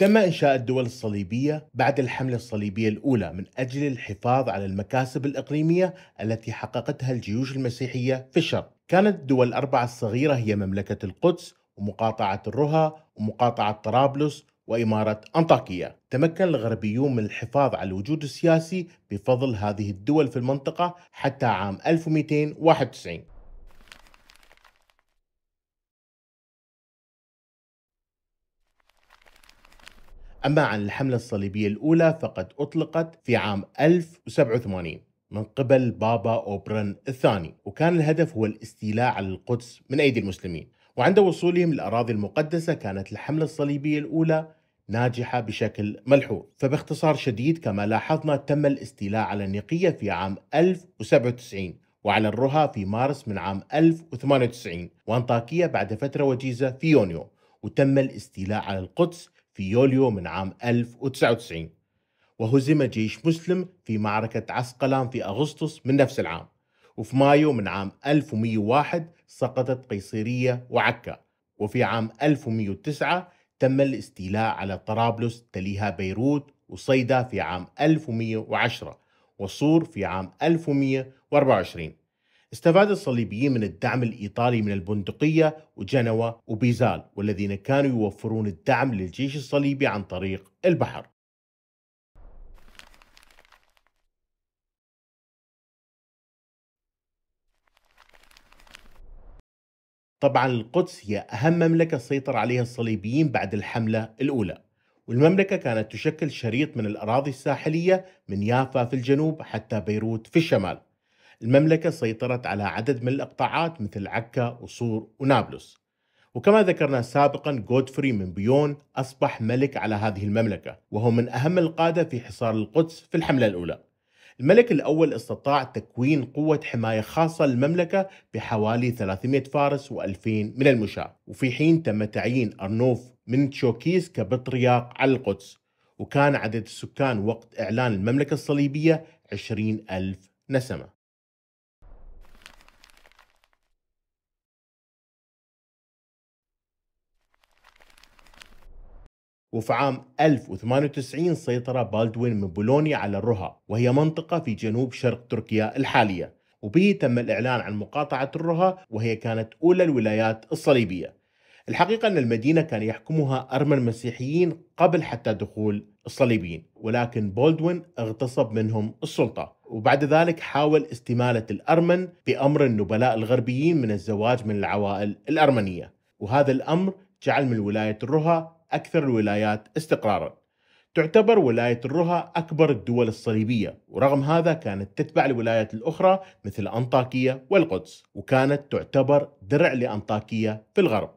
تم إنشاء الدول الصليبية بعد الحملة الصليبية الأولى من أجل الحفاظ على المكاسب الإقليمية التي حققتها الجيوش المسيحية في الشرق. كانت الدول الأربعة الصغيرة هي مملكة القدس ومقاطعة الرها ومقاطعة طرابلس وإمارة أنطاكية. تمكن الغربيون من الحفاظ على الوجود السياسي بفضل هذه الدول في المنطقة حتى عام 1291 أما عن الحملة الصليبية الأولى فقد أطلقت في عام 1087 من قبل بابا أوبرن الثاني وكان الهدف هو الاستيلاء على القدس من أيدي المسلمين وعند وصولهم للأراضي المقدسة كانت الحملة الصليبية الأولى ناجحة بشكل ملحوظ فباختصار شديد كما لاحظنا تم الاستيلاء على النقية في عام 1097 وعلى الرها في مارس من عام 1098 وانطاكية بعد فترة وجيزة في يونيو وتم الاستيلاء على القدس في يوليو من عام 1099 وهزم جيش مسلم في معركة عسقلان في أغسطس من نفس العام وفي مايو من عام 1101 سقطت قيصرية وعكا وفي عام 1109 تم الاستيلاء على طرابلس تليها بيروت وصيدا في عام 1110 وصور في عام 1124 استفاد الصليبيين من الدعم الإيطالي من البندقية وجنوة وبيزال والذين كانوا يوفرون الدعم للجيش الصليبي عن طريق البحر طبعا القدس هي أهم مملكة سيطر عليها الصليبيين بعد الحملة الأولى والمملكة كانت تشكل شريط من الأراضي الساحلية من يافا في الجنوب حتى بيروت في الشمال المملكة سيطرت على عدد من الأقطاعات مثل عكا وصور ونابلس وكما ذكرنا سابقا جودفري من بيون أصبح ملك على هذه المملكة وهو من أهم القادة في حصار القدس في الحملة الأولى الملك الأول استطاع تكوين قوة حماية خاصة للمملكة بحوالي 300 فارس و2000 من المشاة وفي حين تم تعيين أرنوف من تشوكيس كبطرياق على القدس وكان عدد السكان وقت إعلان المملكة الصليبية 20 ألف نسمة وفي عام 1098 سيطر بالدوين من بولونيا على الرها وهي منطقة في جنوب شرق تركيا الحالية وبه تم الإعلان عن مقاطعة الرها وهي كانت أولى الولايات الصليبية الحقيقة أن المدينة كان يحكمها أرمن مسيحيين قبل حتى دخول الصليبيين ولكن بولدوين اغتصب منهم السلطة وبعد ذلك حاول استمالة الأرمن بأمر النبلاء الغربيين من الزواج من العوائل الأرمنية وهذا الأمر جعل من ولاية الرها أكثر الولايات استقرارا تعتبر ولاية الرها أكبر الدول الصليبية ورغم هذا كانت تتبع الولايات الأخرى مثل أنطاكية والقدس وكانت تعتبر درع لأنطاكية في الغرب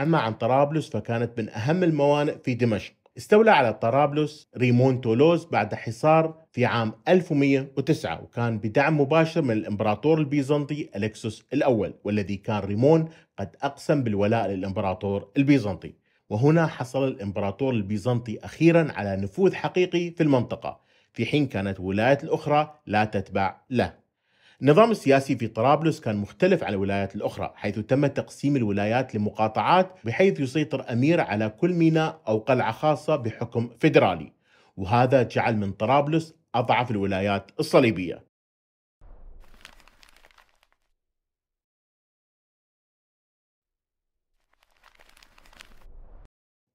أما عن طرابلس فكانت من أهم الموانئ في دمشق استولى على طرابلس ريمون تولوز بعد حصار في عام 1109 وكان بدعم مباشر من الامبراطور البيزنطي الكسوس الاول والذي كان ريمون قد اقسم بالولاء للامبراطور البيزنطي وهنا حصل الامبراطور البيزنطي اخيرا على نفوذ حقيقي في المنطقه في حين كانت الولايات الاخرى لا تتبع له النظام السياسي في طرابلس كان مختلف عن الولايات الأخرى حيث تم تقسيم الولايات لمقاطعات بحيث يسيطر أمير على كل ميناء أو قلعة خاصة بحكم فيدرالي وهذا جعل من طرابلس أضعف الولايات الصليبية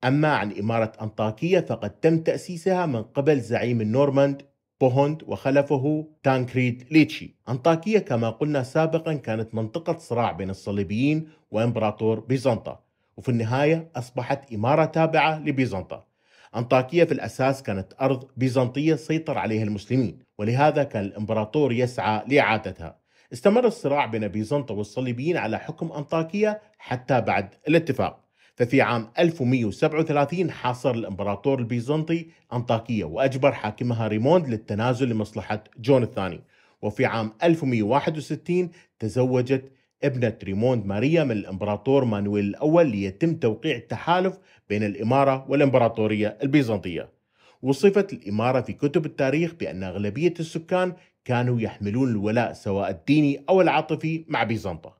أما عن إمارة أنطاكية فقد تم تأسيسها من قبل زعيم النورماند بوهوند وخلفه تانكريد ليتشي أنطاكية كما قلنا سابقا كانت منطقة صراع بين الصليبيين وإمبراطور بيزنطة وفي النهاية أصبحت إمارة تابعة لبيزنطة أنطاكية في الأساس كانت أرض بيزنطية سيطر عليها المسلمين ولهذا كان الإمبراطور يسعى لإعادتها استمر الصراع بين بيزنطة والصليبيين على حكم أنطاكية حتى بعد الاتفاق ففي عام 1137 حاصر الإمبراطور البيزنطي أنطاكية وأجبر حاكمها ريموند للتنازل لمصلحة جون الثاني وفي عام 1161 تزوجت ابنة ريموند ماريا من الإمبراطور مانويل الأول ليتم توقيع التحالف بين الإمارة والإمبراطورية البيزنطية وصفت الإمارة في كتب التاريخ بأن أغلبية السكان كانوا يحملون الولاء سواء الديني أو العاطفي مع بيزنطة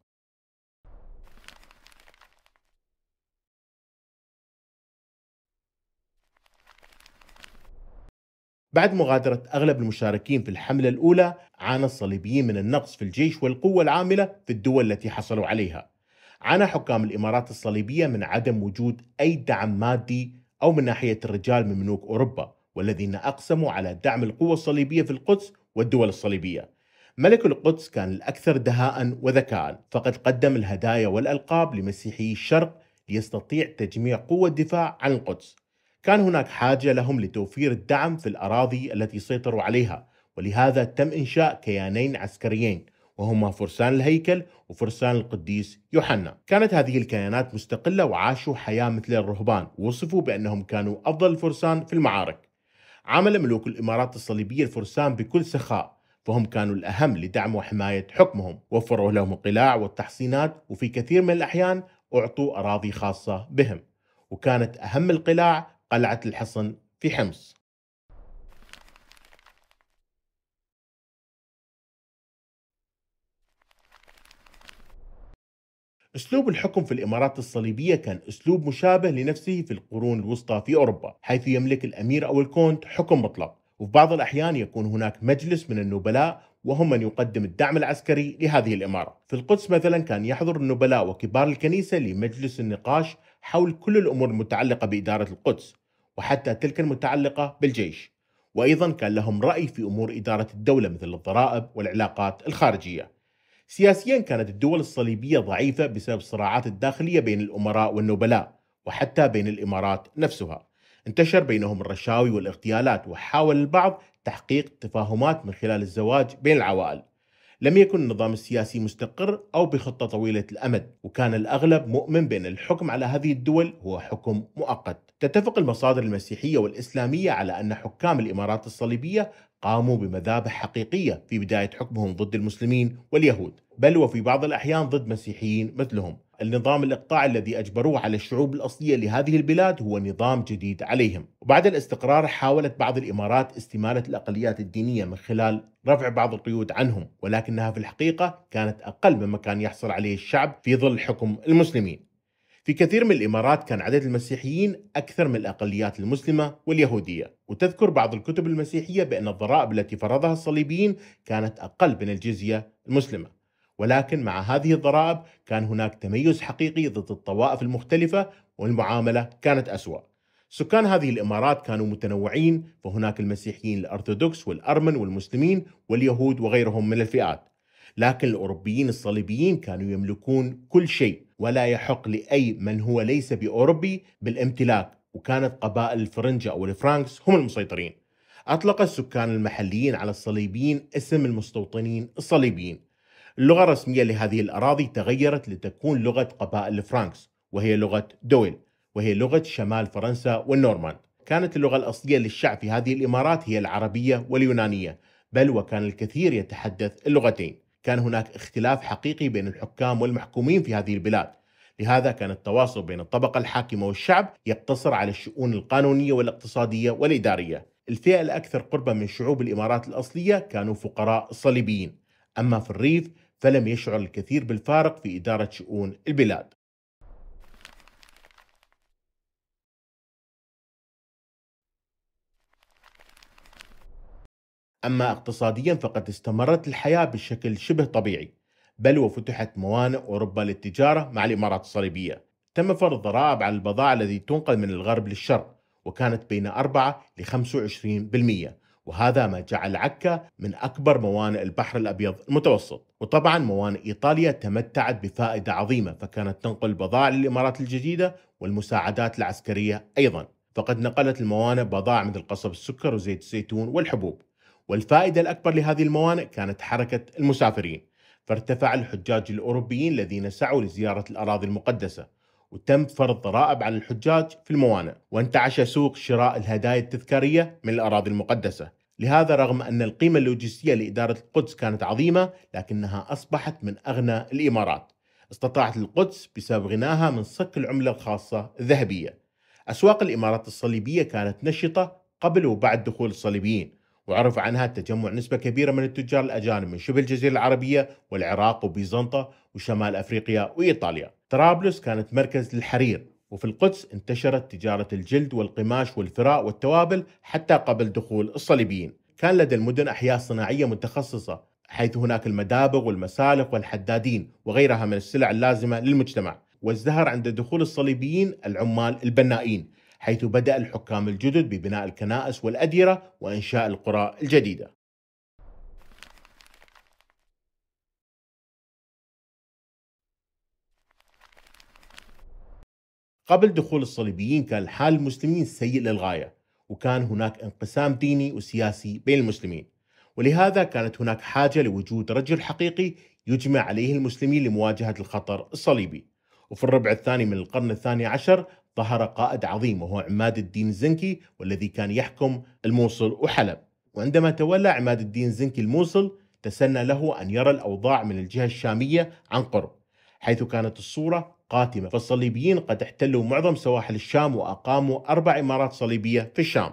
بعد مغادرة أغلب المشاركين في الحملة الأولى عانى الصليبيين من النقص في الجيش والقوة العاملة في الدول التي حصلوا عليها عانى حكام الإمارات الصليبية من عدم وجود أي دعم مادي أو من ناحية الرجال من ملوك أوروبا والذين أقسموا على دعم القوة الصليبية في القدس والدول الصليبية ملك القدس كان الأكثر دهاء وذكاء فقد قدم الهدايا والألقاب لمسيحي الشرق ليستطيع تجميع قوة الدفاع عن القدس كان هناك حاجة لهم لتوفير الدعم في الأراضي التي سيطروا عليها ولهذا تم إنشاء كيانين عسكريين وهما فرسان الهيكل وفرسان القديس يوحنا كانت هذه الكيانات مستقلة وعاشوا حياة مثل الرهبان ووصفوا بأنهم كانوا أفضل الفرسان في المعارك عامل ملوك الإمارات الصليبية الفرسان بكل سخاء فهم كانوا الأهم لدعم وحماية حكمهم وفروا لهم القلاع والتحصينات وفي كثير من الأحيان أعطوا أراضي خاصة بهم وكانت أهم القلاع قلعة الحصن في حمص أسلوب الحكم في الإمارات الصليبية كان أسلوب مشابه لنفسه في القرون الوسطى في أوروبا حيث يملك الأمير أو الكونت حكم مطلق وفي بعض الأحيان يكون هناك مجلس من النبلاء وهم من يقدم الدعم العسكري لهذه الإمارة في القدس مثلا كان يحضر النبلاء وكبار الكنيسة لمجلس النقاش حول كل الأمور المتعلقة بإدارة القدس وحتى تلك المتعلقة بالجيش وأيضا كان لهم رأي في أمور إدارة الدولة مثل الضرائب والعلاقات الخارجية سياسيا كانت الدول الصليبية ضعيفة بسبب الصراعات الداخلية بين الأمراء والنبلاء وحتى بين الإمارات نفسها انتشر بينهم الرشاوي والاغتيالات وحاول البعض تحقيق تفاهمات من خلال الزواج بين العوائل لم يكن النظام السياسي مستقر أو بخطة طويلة الأمد وكان الأغلب مؤمن بأن الحكم على هذه الدول هو حكم مؤقت تتفق المصادر المسيحية والإسلامية على أن حكام الإمارات الصليبية قاموا بمذابح حقيقية في بداية حكمهم ضد المسلمين واليهود بل وفي بعض الأحيان ضد مسيحيين مثلهم النظام الإقطاعي الذي أجبروه على الشعوب الأصلية لهذه البلاد هو نظام جديد عليهم وبعد الاستقرار حاولت بعض الإمارات استمالة الأقليات الدينية من خلال رفع بعض القيود عنهم ولكنها في الحقيقة كانت أقل مما كان يحصل عليه الشعب في ظل حكم المسلمين في كثير من الامارات كان عدد المسيحيين اكثر من الاقليات المسلمه واليهوديه، وتذكر بعض الكتب المسيحيه بان الضرائب التي فرضها الصليبيين كانت اقل من الجزيه المسلمه. ولكن مع هذه الضرائب كان هناك تميز حقيقي ضد الطوائف المختلفة والمعاملة كانت أسوأ سكان هذه الإمارات كانوا متنوعين فهناك المسيحيين الأرثوذكس والأرمن والمسلمين واليهود وغيرهم من الفئات لكن الأوروبيين الصليبيين كانوا يملكون كل شيء ولا يحق لأي من هو ليس بأوروبي بالامتلاك وكانت قبائل الفرنجة أو الفرانكس هم المسيطرين أطلق السكان المحليين على الصليبيين اسم المستوطنين الصليبيين اللغة الرسمية لهذه الأراضي تغيرت لتكون لغة قبائل الفرانكس وهي لغة دويل وهي لغة شمال فرنسا والنورمان كانت اللغة الأصلية للشعب في هذه الإمارات هي العربية واليونانية بل وكان الكثير يتحدث اللغتين كان هناك اختلاف حقيقي بين الحكام والمحكومين في هذه البلاد لهذا كان التواصل بين الطبقة الحاكمة والشعب يقتصر على الشؤون القانونية والاقتصادية والإدارية الفئة الأكثر قربا من شعوب الإمارات الأصلية كانوا فقراء الصليبيين أما في الريف فلم يشعر الكثير بالفارق في إدارة شؤون البلاد أما اقتصاديا فقد استمرت الحياة بشكل شبه طبيعي بل وفتحت موانئ أوروبا للتجارة مع الإمارات الصليبية تم فرض ضرائب على البضائع التي تنقل من الغرب للشرق وكانت بين 4 ل 25% وهذا ما جعل عكا من أكبر موانئ البحر الأبيض المتوسط وطبعا موانئ إيطاليا تمتعت بفائدة عظيمة فكانت تنقل بضائع للإمارات الجديدة والمساعدات العسكرية أيضا فقد نقلت الموانئ بضائع مثل قصب السكر وزيت الزيتون والحبوب والفائدة الأكبر لهذه الموانئ كانت حركة المسافرين فارتفع الحجاج الأوروبيين الذين سعوا لزيارة الأراضي المقدسة وتم فرض ضرائب على الحجاج في الموانئ وانتعش سوق شراء الهدايا التذكارية من الأراضي المقدسة لهذا رغم أن القيمة اللوجستية لإدارة القدس كانت عظيمة لكنها أصبحت من أغنى الإمارات استطاعت القدس بسبب غناها من صك العملة الخاصة الذهبية أسواق الإمارات الصليبية كانت نشطة قبل وبعد دخول الصليبيين وعرف عنها تجمع نسبة كبيرة من التجار الأجانب من شبه الجزيرة العربية والعراق وبيزنطة وشمال أفريقيا وإيطاليا طرابلس كانت مركز للحرير وفي القدس انتشرت تجارة الجلد والقماش والفراء والتوابل حتى قبل دخول الصليبيين كان لدى المدن أحياء صناعية متخصصة حيث هناك المدابغ والمسالق والحدادين وغيرها من السلع اللازمة للمجتمع وازدهر عند دخول الصليبيين العمال البنائين حيث بدأ الحكام الجدد ببناء الكنائس والأديرة وإنشاء القرى الجديدة قبل دخول الصليبيين كان الحال المسلمين سيء للغاية وكان هناك انقسام ديني وسياسي بين المسلمين ولهذا كانت هناك حاجة لوجود رجل حقيقي يجمع عليه المسلمين لمواجهة الخطر الصليبي وفي الربع الثاني من القرن الثاني عشر ظهر قائد عظيم وهو عماد الدين زنكي والذي كان يحكم الموصل وحلب وعندما تولى عماد الدين زنكي الموصل تسنى له أن يرى الأوضاع من الجهة الشامية عن قرب حيث كانت الصورة قاتمة فالصليبيين قد احتلوا معظم سواحل الشام وأقاموا أربع إمارات صليبية في الشام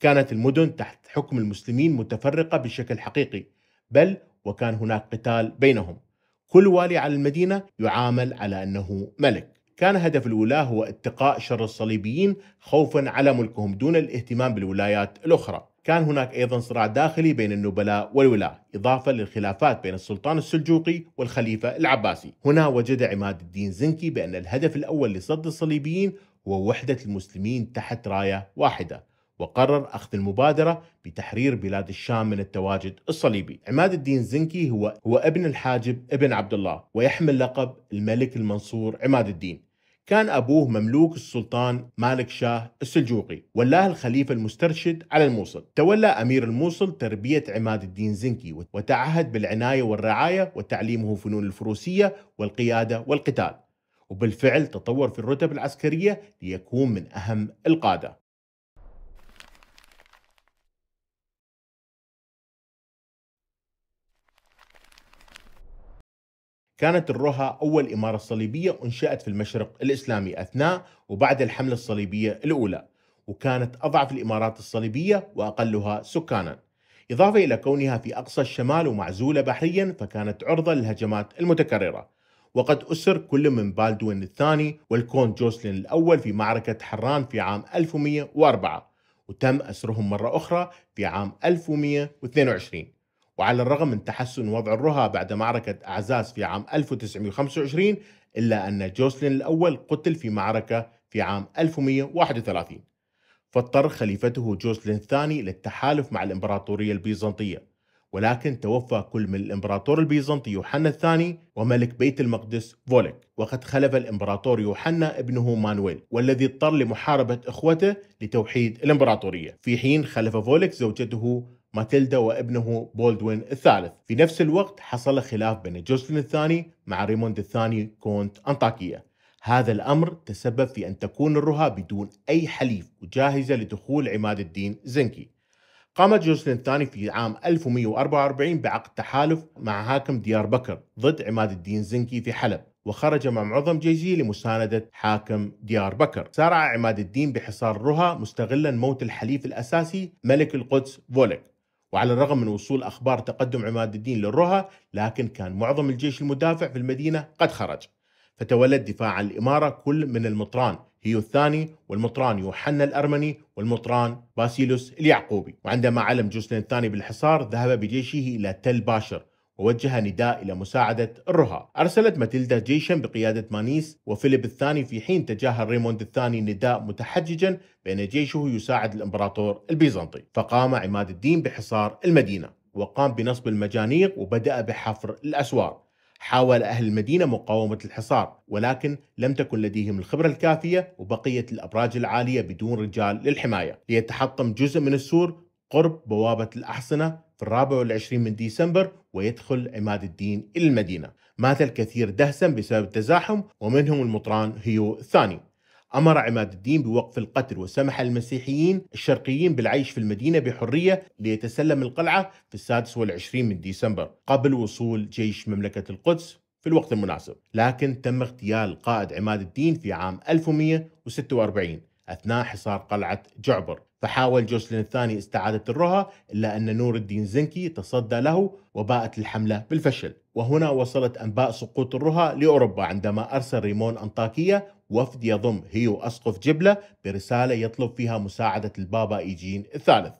كانت المدن تحت حكم المسلمين متفرقة بشكل حقيقي بل وكان هناك قتال بينهم كل والي على المدينة يعامل على أنه ملك كان هدف الولاة هو اتقاء شر الصليبيين خوفا على ملكهم دون الاهتمام بالولايات الأخرى كان هناك أيضا صراع داخلي بين النبلاء والولاة إضافة للخلافات بين السلطان السلجوقي والخليفة العباسي هنا وجد عماد الدين زنكي بأن الهدف الأول لصد الصليبيين هو وحدة المسلمين تحت راية واحدة وقرر أخذ المبادرة بتحرير بلاد الشام من التواجد الصليبي عماد الدين زنكي هو, هو ابن الحاجب ابن عبد الله ويحمل لقب الملك المنصور عماد الدين كان أبوه مملوك السلطان مالك شاه السلجوقي ولاه الخليفة المسترشد على الموصل تولى أمير الموصل تربية عماد الدين زنكي وتعهد بالعناية والرعاية وتعليمه فنون الفروسية والقيادة والقتال وبالفعل تطور في الرتب العسكرية ليكون من أهم القادة كانت الروها أول إمارة صليبية أنشأت في المشرق الإسلامي أثناء وبعد الحملة الصليبية الأولى وكانت أضعف الإمارات الصليبية وأقلها سكانا إضافة إلى كونها في أقصى الشمال ومعزولة بحريا فكانت عرضة للهجمات المتكررة وقد أسر كل من بالدوين الثاني والكونت جوسلين الأول في معركة حران في عام 1104 وتم أسرهم مرة أخرى في عام 1122 وعلى الرغم من تحسن وضع الرها بعد معركة أعزاز في عام 1925 إلا أن جوسلين الأول قتل في معركة في عام 1131 فاضطر خليفته جوسلين الثاني للتحالف مع الإمبراطورية البيزنطية ولكن توفى كل من الإمبراطور البيزنطي يوحنا الثاني وملك بيت المقدس فولك وقد خلف الإمبراطور يوحنا ابنه مانويل والذي اضطر لمحاربة إخوته لتوحيد الإمبراطورية في حين خلف فولك زوجته ماتيلدا وابنه بولدوين الثالث في نفس الوقت حصل خلاف بين جوسلين الثاني مع ريموند الثاني كونت أنطاكية هذا الأمر تسبب في أن تكون الرها بدون أي حليف وجاهزة لدخول عماد الدين زنكي قام جوسلين الثاني في عام 1144 بعقد تحالف مع حاكم ديار بكر ضد عماد الدين زنكي في حلب وخرج مع معظم جيشه لمساندة حاكم ديار بكر سارع عماد الدين بحصار رها مستغلا موت الحليف الأساسي ملك القدس فولك وعلى الرغم من وصول أخبار تقدم عماد الدين للرها لكن كان معظم الجيش المدافع في المدينة قد خرج فتولى الدفاع عن الإمارة كل من المطران هيو الثاني والمطران يوحنا الأرمني والمطران باسيلوس اليعقوبي وعندما علم جوسلين الثاني بالحصار ذهب بجيشه إلى تل باشر ووجه نداء إلى مساعدة الرها أرسلت ماتيلدا جيشا بقيادة مانيس وفيليب الثاني في حين تجاهل ريموند الثاني نداء متحججا بأن جيشه يساعد الإمبراطور البيزنطي فقام عماد الدين بحصار المدينة وقام بنصب المجانيق وبدأ بحفر الأسوار حاول أهل المدينة مقاومة الحصار ولكن لم تكن لديهم الخبرة الكافية وبقيت الأبراج العالية بدون رجال للحماية ليتحطم جزء من السور قرب بوابة الأحصنة في الرابع والعشرين من ديسمبر ويدخل عماد الدين إلى المدينة مات الكثير دهسا بسبب التزاحم ومنهم المطران هيو الثاني أمر عماد الدين بوقف القتل وسمح المسيحيين الشرقيين بالعيش في المدينة بحرية ليتسلم القلعة في السادس والعشرين من ديسمبر قبل وصول جيش مملكة القدس في الوقت المناسب لكن تم اغتيال القائد عماد الدين في عام 1146 أثناء حصار قلعة جعبر فحاول جوسلين الثاني استعادة الرها إلا أن نور الدين زنكي تصدى له وباءت الحملة بالفشل وهنا وصلت أنباء سقوط الرها لأوروبا عندما أرسل ريمون أنطاكية وفد يضم هيو أسقف جبلة برسالة يطلب فيها مساعدة البابا إيجين الثالث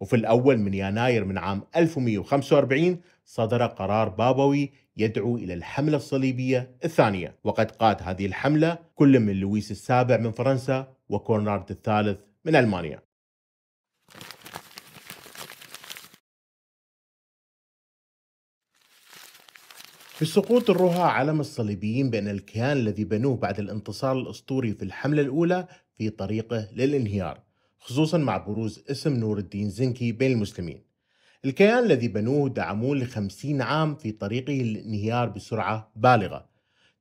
وفي الأول من يناير من عام 1145 صدر قرار بابوي يدعو إلى الحملة الصليبية الثانية وقد قاد هذه الحملة كل من لويس السابع من فرنسا وكورنارد الثالث من ألمانيا في سقوط الرها علم الصليبيين بأن الكيان الذي بنوه بعد الانتصار الأسطوري في الحملة الأولى في طريقه للانهيار خصوصا مع بروز اسم نور الدين زنكي بين المسلمين الكيان الذي بنوه دعموه لخمسين عام في طريقه للانهيار بسرعة بالغة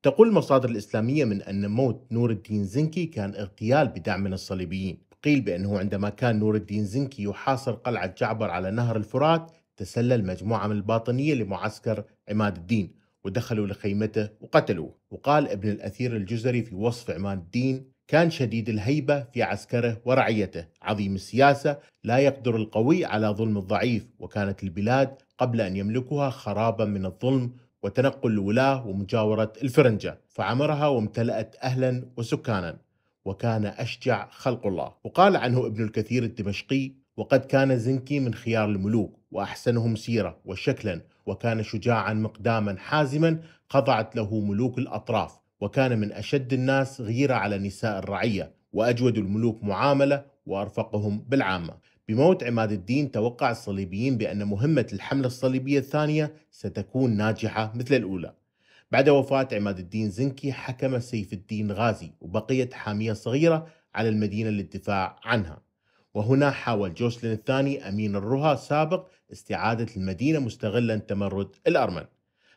تقول المصادر الإسلامية من أن موت نور الدين زنكي كان اغتيال بدعم من الصليبيين قيل بأنه عندما كان نور الدين زنكي يحاصر قلعة جعبر على نهر الفرات تسلل مجموعة من الباطنية لمعسكر عماد الدين ودخلوا لخيمته وقتلوه وقال ابن الأثير الجزري في وصف عماد الدين كان شديد الهيبة في عسكره ورعيته عظيم السياسة لا يقدر القوي على ظلم الضعيف وكانت البلاد قبل أن يملكها خرابا من الظلم وتنقل الولاة ومجاورة الفرنجة فعمرها وامتلأت أهلا وسكانا وكان أشجع خلق الله وقال عنه ابن الكثير الدمشقي وقد كان زنكي من خيار الملوك وأحسنهم سيرة وشكلا وكان شجاعا مقداما حازما خضعت له ملوك الأطراف وكان من أشد الناس غيرة على نساء الرعية وأجود الملوك معاملة وأرفقهم بالعامة بموت عماد الدين توقع الصليبيين بأن مهمة الحملة الصليبية الثانية ستكون ناجحة مثل الأولى بعد وفاة عماد الدين زنكي حكم سيف الدين غازي وبقيت حامية صغيرة على المدينة للدفاع عنها وهنا حاول جوسلين الثاني أمين الرها سابق استعادة المدينة مستغلا تمرد الأرمن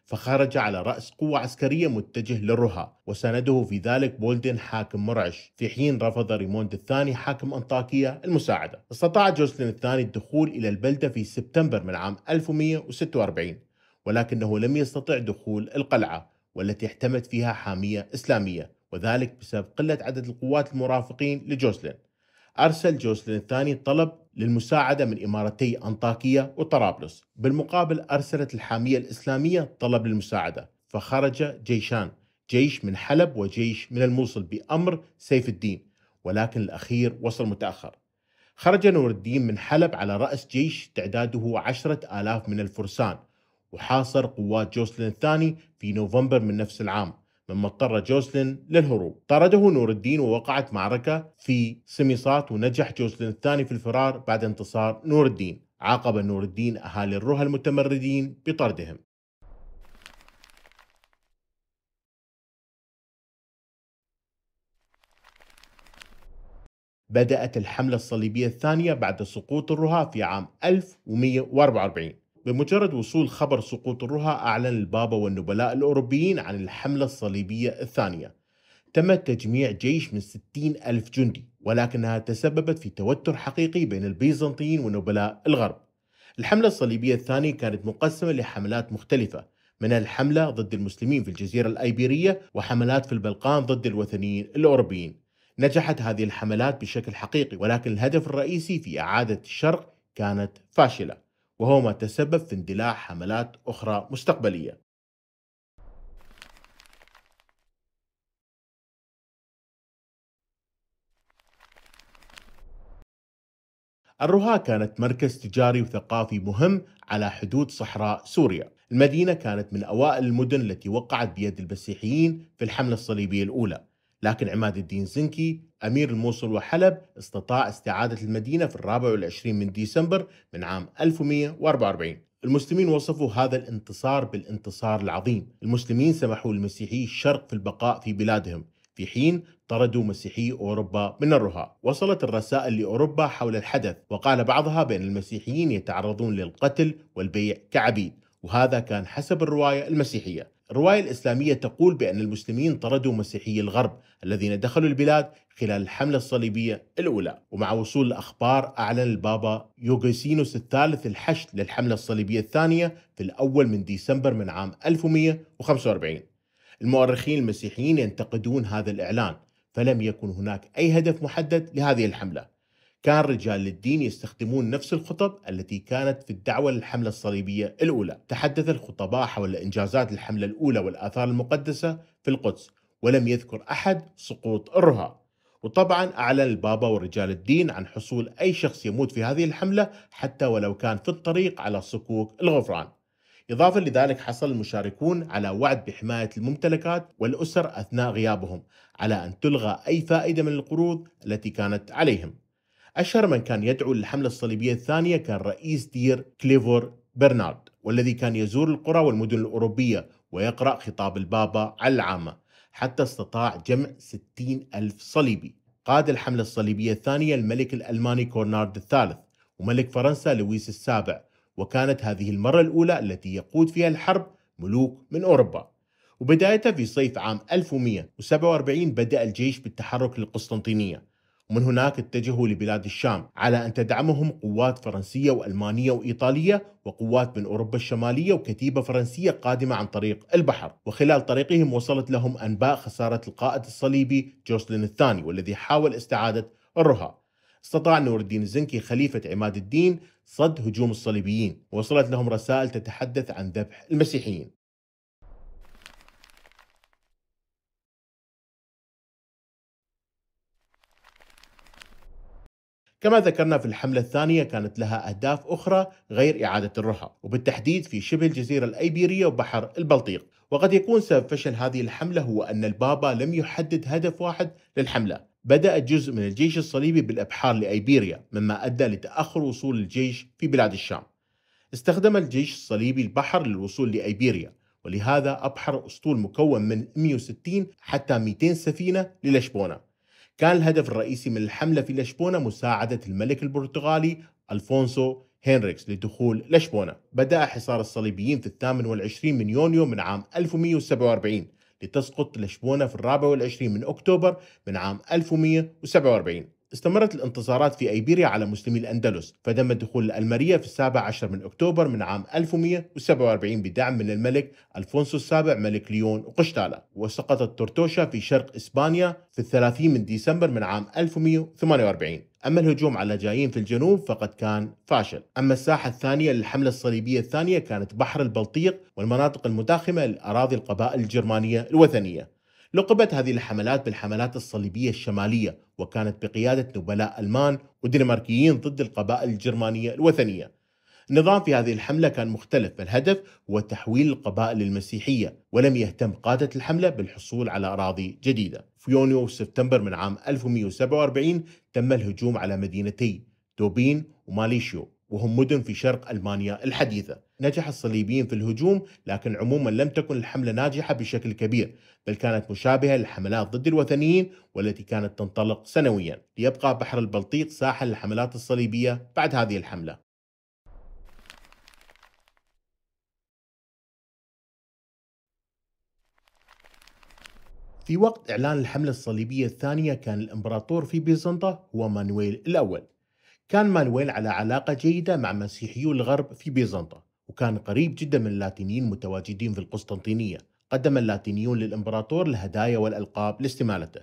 فخرج على رأس قوة عسكرية متجه للرها وسنده في ذلك بولدن حاكم مرعش في حين رفض ريموند الثاني حاكم أنطاكية المساعدة استطاع جوسلين الثاني الدخول إلى البلدة في سبتمبر من عام 1146 ولكنه لم يستطع دخول القلعة والتي احتمت فيها حامية إسلامية وذلك بسبب قلة عدد القوات المرافقين لجوسلين أرسل جوسلين الثاني طلب للمساعدة من إمارتي أنطاكية وطرابلس بالمقابل أرسلت الحامية الإسلامية طلب للمساعدة فخرج جيشان جيش من حلب وجيش من الموصل بأمر سيف الدين ولكن الأخير وصل متأخر خرج نور الدين من حلب على رأس جيش تعداده عشرة آلاف من الفرسان وحاصر قوات جوسلين الثاني في نوفمبر من نفس العام مما اضطر جوسلين للهروب طرده نور الدين ووقعت معركة في سميصات ونجح جوسلين الثاني في الفرار بعد انتصار نور الدين عاقب نور الدين أهالي الرها المتمردين بطردهم بدأت الحملة الصليبية الثانية بعد سقوط الرها في عام 1144 بمجرد وصول خبر سقوط الرها أعلن البابا والنبلاء الأوروبيين عن الحملة الصليبية الثانية تم تجميع جيش من 60 ألف جندي ولكنها تسببت في توتر حقيقي بين البيزنطيين ونبلاء الغرب الحملة الصليبية الثانية كانت مقسمة لحملات مختلفة من الحملة ضد المسلمين في الجزيرة الأيبيرية وحملات في البلقان ضد الوثنيين الأوروبيين نجحت هذه الحملات بشكل حقيقي ولكن الهدف الرئيسي في إعادة الشرق كانت فاشلة وهو ما تسبب في اندلاع حملات أخرى مستقبلية الرها كانت مركز تجاري وثقافي مهم على حدود صحراء سوريا المدينة كانت من أوائل المدن التي وقعت بيد المسيحيين في الحملة الصليبية الأولى لكن عماد الدين زنكي أمير الموصل وحلب استطاع استعادة المدينة في الرابع والعشرين من ديسمبر من عام 1144 المسلمين وصفوا هذا الانتصار بالانتصار العظيم المسلمين سمحوا للمسيحي الشرق في البقاء في بلادهم في حين طردوا مسيحي أوروبا من الرها وصلت الرسائل لأوروبا حول الحدث وقال بعضها بأن المسيحيين يتعرضون للقتل والبيع كعبيد وهذا كان حسب الرواية المسيحية الرواية الإسلامية تقول بأن المسلمين طردوا مسيحي الغرب الذين دخلوا البلاد خلال الحملة الصليبية الأولى ومع وصول الأخبار أعلن البابا يوغيسينوس الثالث الحشد للحملة الصليبية الثانية في الأول من ديسمبر من عام 1145 المؤرخين المسيحيين ينتقدون هذا الإعلان فلم يكن هناك أي هدف محدد لهذه الحملة كان رجال الدين يستخدمون نفس الخطب التي كانت في الدعوة للحملة الصليبية الأولى تحدث الخطباء حول إنجازات الحملة الأولى والآثار المقدسة في القدس ولم يذكر أحد سقوط الرهاب وطبعا أعلن البابا ورجال الدين عن حصول أي شخص يموت في هذه الحملة حتى ولو كان في الطريق على صكوك الغفران إضافة لذلك حصل المشاركون على وعد بحماية الممتلكات والأسر أثناء غيابهم على أن تلغى أي فائدة من القروض التي كانت عليهم أشهر من كان يدعو للحملة الصليبية الثانية كان رئيس دير كليفور برنارد والذي كان يزور القرى والمدن الأوروبية ويقرأ خطاب البابا على العامة حتى استطاع جمع 60 ألف صليبي قاد الحملة الصليبية الثانية الملك الألماني كورنارد الثالث وملك فرنسا لويس السابع وكانت هذه المرة الأولى التي يقود فيها الحرب ملوك من أوروبا وبدايته في صيف عام 1147 بدأ الجيش بالتحرك للقسطنطينية ومن هناك اتجهوا لبلاد الشام على أن تدعمهم قوات فرنسية وألمانية وإيطالية وقوات من أوروبا الشمالية وكتيبة فرنسية قادمة عن طريق البحر وخلال طريقهم وصلت لهم أنباء خسارة القائد الصليبي جوسلين الثاني والذي حاول استعادة الرها استطاع نور الدين الزنكي خليفة عماد الدين صد هجوم الصليبيين وصلت لهم رسائل تتحدث عن ذبح المسيحيين كما ذكرنا في الحملة الثانية كانت لها أهداف أخرى غير إعادة الرها وبالتحديد في شبه الجزيرة الأيبيرية وبحر البلطيق وقد يكون سبب فشل هذه الحملة هو أن البابا لم يحدد هدف واحد للحملة بدأ جزء من الجيش الصليبي بالأبحار لأيبيريا مما أدى لتأخر وصول الجيش في بلاد الشام استخدم الجيش الصليبي البحر للوصول لأيبيريا ولهذا أبحر أسطول مكون من 160 حتى 200 سفينة للشبونة كان الهدف الرئيسي من الحملة في لشبونة مساعدة الملك البرتغالي ألفونسو هنريكس لدخول لشبونة بدأ حصار الصليبيين في الثامن والعشرين من يونيو من عام 1147 لتسقط لشبونة في الرابع والعشرين من أكتوبر من عام 1147 استمرت الانتصارات في أيبيريا على مسلمي الأندلس فتم دخول الألمرية في السابع عشر من أكتوبر من عام 1147 بدعم من الملك ألفونسو السابع ملك ليون وقشتالة وسقطت تورتوشا في شرق إسبانيا في الثلاثين من ديسمبر من عام 1148 أما الهجوم على جايين في الجنوب فقد كان فاشل أما الساحة الثانية للحملة الصليبية الثانية كانت بحر البلطيق والمناطق المتاخمة لأراضي القبائل الجرمانية الوثنية لقبت هذه الحملات بالحملات الصليبية الشمالية وكانت بقيادة نبلاء ألمان ودنماركيين ضد القبائل الجرمانية الوثنية النظام في هذه الحملة كان مختلف الهدف هو تحويل القبائل للمسيحية ولم يهتم قادة الحملة بالحصول على أراضي جديدة في يونيو وسبتمبر من عام 1147 تم الهجوم على مدينتي دوبين وماليشيو وهم مدن في شرق ألمانيا الحديثة نجح الصليبيين في الهجوم لكن عموما لم تكن الحملة ناجحة بشكل كبير بل كانت مشابهة للحملات ضد الوثنيين والتي كانت تنطلق سنويا ليبقى بحر البلطيق ساحه للحملات الصليبية بعد هذه الحملة في وقت إعلان الحملة الصليبية الثانية كان الإمبراطور في بيزنطة هو مانويل الأول كان مانويل على علاقة جيدة مع مسيحيو الغرب في بيزنطة وكان قريب جدا من اللاتينيين المتواجدين في القسطنطينية قدم اللاتينيون للإمبراطور الهدايا والألقاب لاستمالته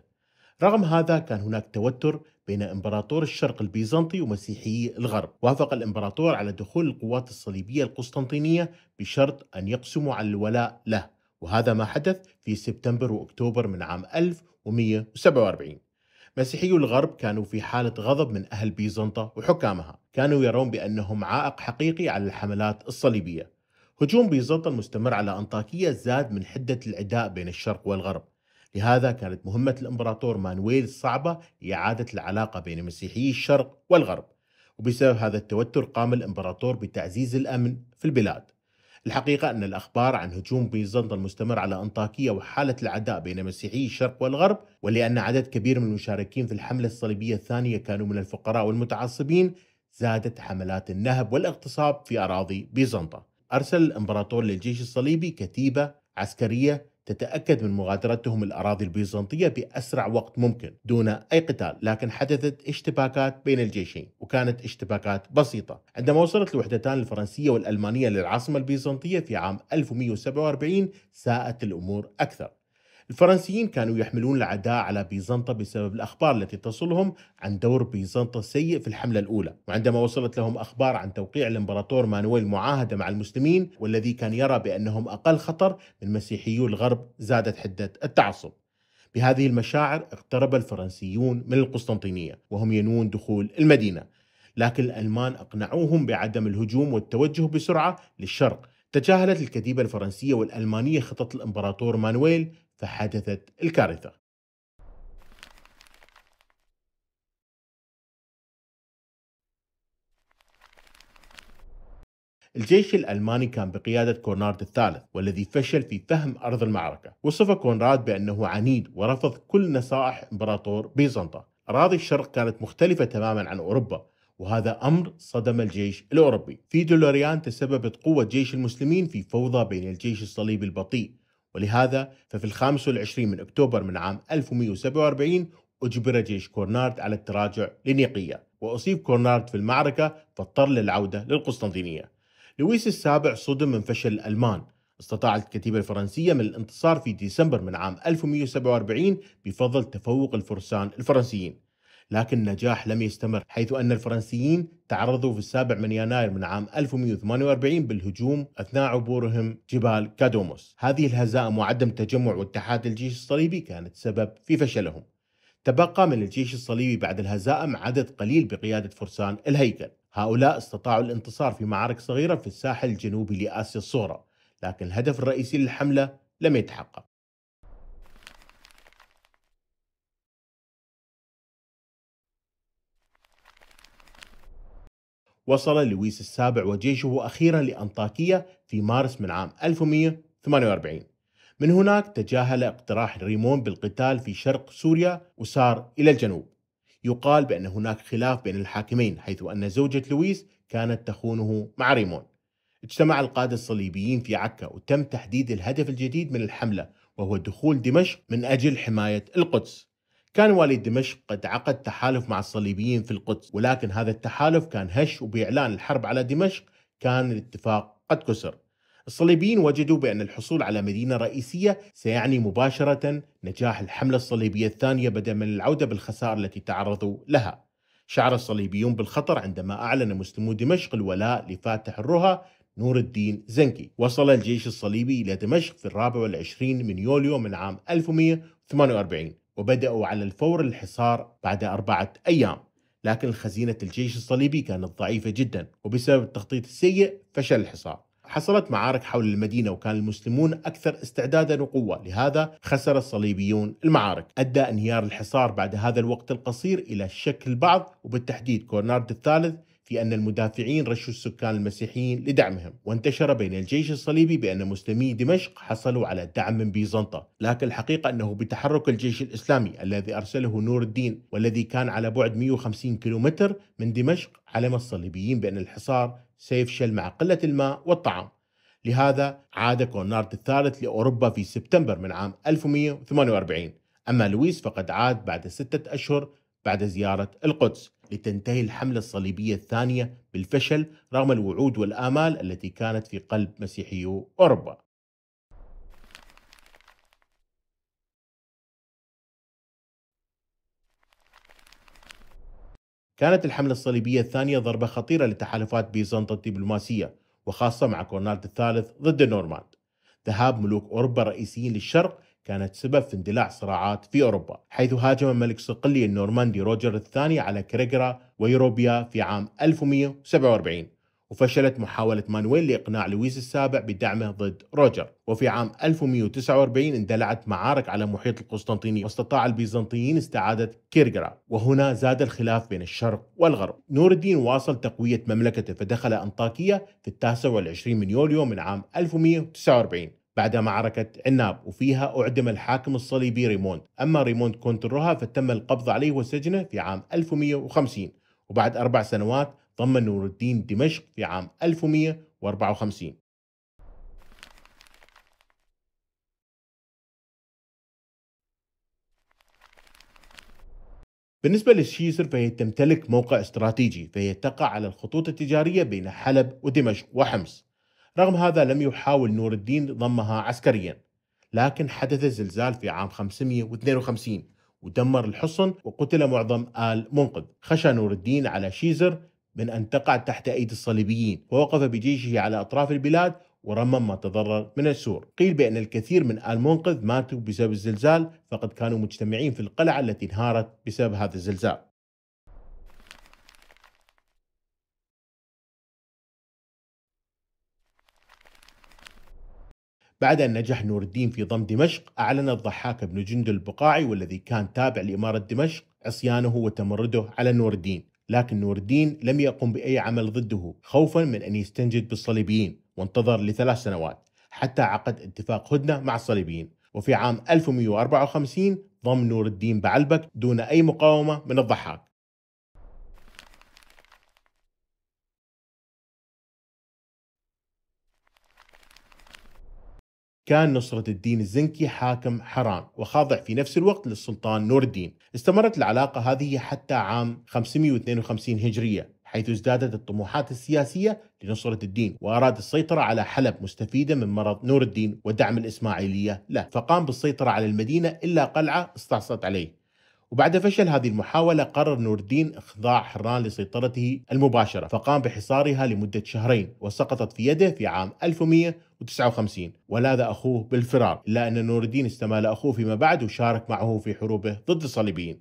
رغم هذا كان هناك توتر بين إمبراطور الشرق البيزنطي ومسيحيي الغرب وافق الإمبراطور على دخول القوات الصليبية القسطنطينية بشرط أن يقسموا على الولاء له وهذا ما حدث في سبتمبر وأكتوبر من عام 1147 مسيحي الغرب كانوا في حالة غضب من أهل بيزنطة وحكامها كانوا يرون بأنهم عائق حقيقي على الحملات الصليبية هجوم بيزنطة المستمر على أنطاكية زاد من حدة العداء بين الشرق والغرب لهذا كانت مهمة الإمبراطور مانويل الصعبة إعادة العلاقة بين مسيحيي الشرق والغرب وبسبب هذا التوتر قام الإمبراطور بتعزيز الأمن في البلاد الحقيقة أن الأخبار عن هجوم بيزنطة المستمر على أنطاكية وحالة العداء بين مسيحي الشرق والغرب ولأن عدد كبير من المشاركين في الحملة الصليبية الثانية كانوا من الفقراء والمتعصبين زادت حملات النهب والاغتصاب في أراضي بيزنطة أرسل الإمبراطور للجيش الصليبي كتيبة عسكرية تتأكد من مغادرتهم الأراضي البيزنطية بأسرع وقت ممكن دون أي قتال لكن حدثت اشتباكات بين الجيشين وكانت اشتباكات بسيطة عندما وصلت الوحدتان الفرنسية والألمانية للعاصمة البيزنطية في عام 1147 ساءت الأمور أكثر الفرنسيين كانوا يحملون العداء على بيزنطة بسبب الأخبار التي تصلهم عن دور بيزنطة السيء في الحملة الأولى وعندما وصلت لهم أخبار عن توقيع الإمبراطور مانويل معاهدة مع المسلمين والذي كان يرى بأنهم أقل خطر من مسيحيو الغرب زادت حدة التعصب بهذه المشاعر اقترب الفرنسيون من القسطنطينية وهم ينوون دخول المدينة لكن الألمان أقنعوهم بعدم الهجوم والتوجه بسرعة للشرق تجاهلت الكتيبة الفرنسية والألمانية خطط الإمبراطور مانويل فحدثت الكارثة الجيش الألماني كان بقيادة كونراد الثالث والذي فشل في فهم أرض المعركة وصف كونراد بأنه عنيد ورفض كل نصائح إمبراطور بيزنطة أراضي الشرق كانت مختلفة تماما عن أوروبا وهذا أمر صدم الجيش الأوروبي في دولوريان تسببت قوة جيش المسلمين في فوضى بين الجيش الصليبي البطيء ولهذا ففي الخامس والعشرين من أكتوبر من عام 1147 أجبر جيش كورنارد على التراجع لنيقية وأصيب كورنارد في المعركة فاضطر للعودة للقسطنطينية لويس السابع صدم من فشل الألمان استطاعت الكتيبة الفرنسية من الانتصار في ديسمبر من عام 1147 بفضل تفوق الفرسان الفرنسيين لكن النجاح لم يستمر حيث أن الفرنسيين تعرضوا في السابع من يناير من عام 1148 بالهجوم أثناء عبورهم جبال كادوموس هذه الهزائم وعدم تجمع واتحاد الجيش الصليبي كانت سبب في فشلهم تبقى من الجيش الصليبي بعد الهزائم عدد قليل بقيادة فرسان الهيكل هؤلاء استطاعوا الانتصار في معارك صغيرة في الساحل الجنوبي لآسيا الصغرى لكن الهدف الرئيسي للحملة لم يتحقق وصل لويس السابع وجيشه أخيرا لأنطاكية في مارس من عام 1148 من هناك تجاهل اقتراح ريمون بالقتال في شرق سوريا وسار إلى الجنوب يقال بأن هناك خلاف بين الحاكمين حيث أن زوجة لويس كانت تخونه مع ريمون اجتمع القادة الصليبيين في عكا وتم تحديد الهدف الجديد من الحملة وهو دخول دمشق من أجل حماية القدس كان والي دمشق قد عقد تحالف مع الصليبيين في القدس ولكن هذا التحالف كان هش وبإعلان الحرب على دمشق كان الاتفاق قد كسر الصليبيين وجدوا بأن الحصول على مدينة رئيسية سيعني مباشرة نجاح الحملة الصليبية الثانية بدلا من العودة بالخسائر التي تعرضوا لها شعر الصليبيون بالخطر عندما أعلن مسلمو دمشق الولاء لفاتح الرها نور الدين زنكي وصل الجيش الصليبي إلى دمشق في الرابع والعشرين من يوليو من عام 1148 وبدأوا على الفور الحصار بعد أربعة أيام لكن خزينة الجيش الصليبي كانت ضعيفة جدا وبسبب التخطيط السيء فشل الحصار حصلت معارك حول المدينة وكان المسلمون أكثر استعدادا وقوة لهذا خسر الصليبيون المعارك أدى انهيار الحصار بعد هذا الوقت القصير إلى شك البعض وبالتحديد كورنارد الثالث في أن المدافعين رشوا السكان المسيحيين لدعمهم وانتشر بين الجيش الصليبي بأن مسلمي دمشق حصلوا على دعم من بيزنطة لكن الحقيقة أنه بتحرك الجيش الإسلامي الذي أرسله نور الدين والذي كان على بعد 150 كيلومتر من دمشق علم الصليبيين بأن الحصار سيفشل مع قلة الماء والطعام لهذا عاد كونارد الثالث لأوروبا في سبتمبر من عام 1148 أما لويس فقد عاد بعد ستة أشهر بعد زيارة القدس لتنتهي الحملة الصليبية الثانية بالفشل رغم الوعود والآمال التي كانت في قلب مسيحيو أوروبا كانت الحملة الصليبية الثانية ضربة خطيرة لتحالفات بيزنطة الدبلوماسية وخاصة مع كورنالد الثالث ضد النورماند ذهاب ملوك أوروبا الرئيسيين للشرق كانت سبب في اندلاع صراعات في أوروبا حيث هاجم الملك صقلي النورماندي روجر الثاني على كريغرا ويروبيا في عام 1147 وفشلت محاولة مانويل لإقناع لويس السابع بدعمه ضد روجر وفي عام 1149 اندلعت معارك على محيط القسطنطينية واستطاع البيزنطيين استعادة كيرغرا وهنا زاد الخلاف بين الشرق والغرب نور الدين واصل تقوية مملكته فدخل أنطاكية في التاسع والعشرين من يوليو من عام 1149 بعد معركة عناب وفيها أعدم الحاكم الصليبي ريموند أما ريموند كونتروها فتم القبض عليه وسجنه في عام 1150 وبعد أربع سنوات ضم نور الدين دمشق في عام 1154 بالنسبة للشيسر فهي تمتلك موقع استراتيجي فهي تقع على الخطوط التجارية بين حلب ودمشق وحمص رغم هذا لم يحاول نور الدين ضمها عسكريا لكن حدث الزلزال في عام 552 ودمر الحصن وقتل معظم آل منقذ خشى نور الدين على شيزر من أن تقع تحت أيدي الصليبيين ووقف بجيشه على أطراف البلاد ورمم ما تضرر من السور قيل بأن الكثير من آل منقذ ماتوا بسبب الزلزال فقد كانوا مجتمعين في القلعة التي انهارت بسبب هذا الزلزال بعد أن نجح نور الدين في ضم دمشق أعلن الضحاك بن جند البقاعي والذي كان تابع لإمارة دمشق عصيانه وتمرده على نور الدين لكن نور الدين لم يقم بأي عمل ضده خوفا من أن يستنجد بالصليبيين وانتظر لثلاث سنوات حتى عقد اتفاق هدنة مع الصليبيين وفي عام 1154 ضم نور الدين بعلبك دون أي مقاومة من الضحاك كان نصرة الدين الزنكي حاكم حرام وخاضع في نفس الوقت للسلطان نور الدين استمرت العلاقة هذه حتى عام 552 هجرية حيث ازدادت الطموحات السياسية لنصرة الدين وأراد السيطرة على حلب مستفيدة من مرض نور الدين ودعم الإسماعيلية له فقام بالسيطرة على المدينة إلا قلعة استعصت عليه وبعد فشل هذه المحاولة قرر نور الدين إخضاع حران لسيطرته المباشرة فقام بحصارها لمدة شهرين وسقطت في يده في عام 1159 ولاذ أخوه بالفرار إلا أن نور الدين استمال أخوه فيما بعد وشارك معه في حروبه ضد الصليبيين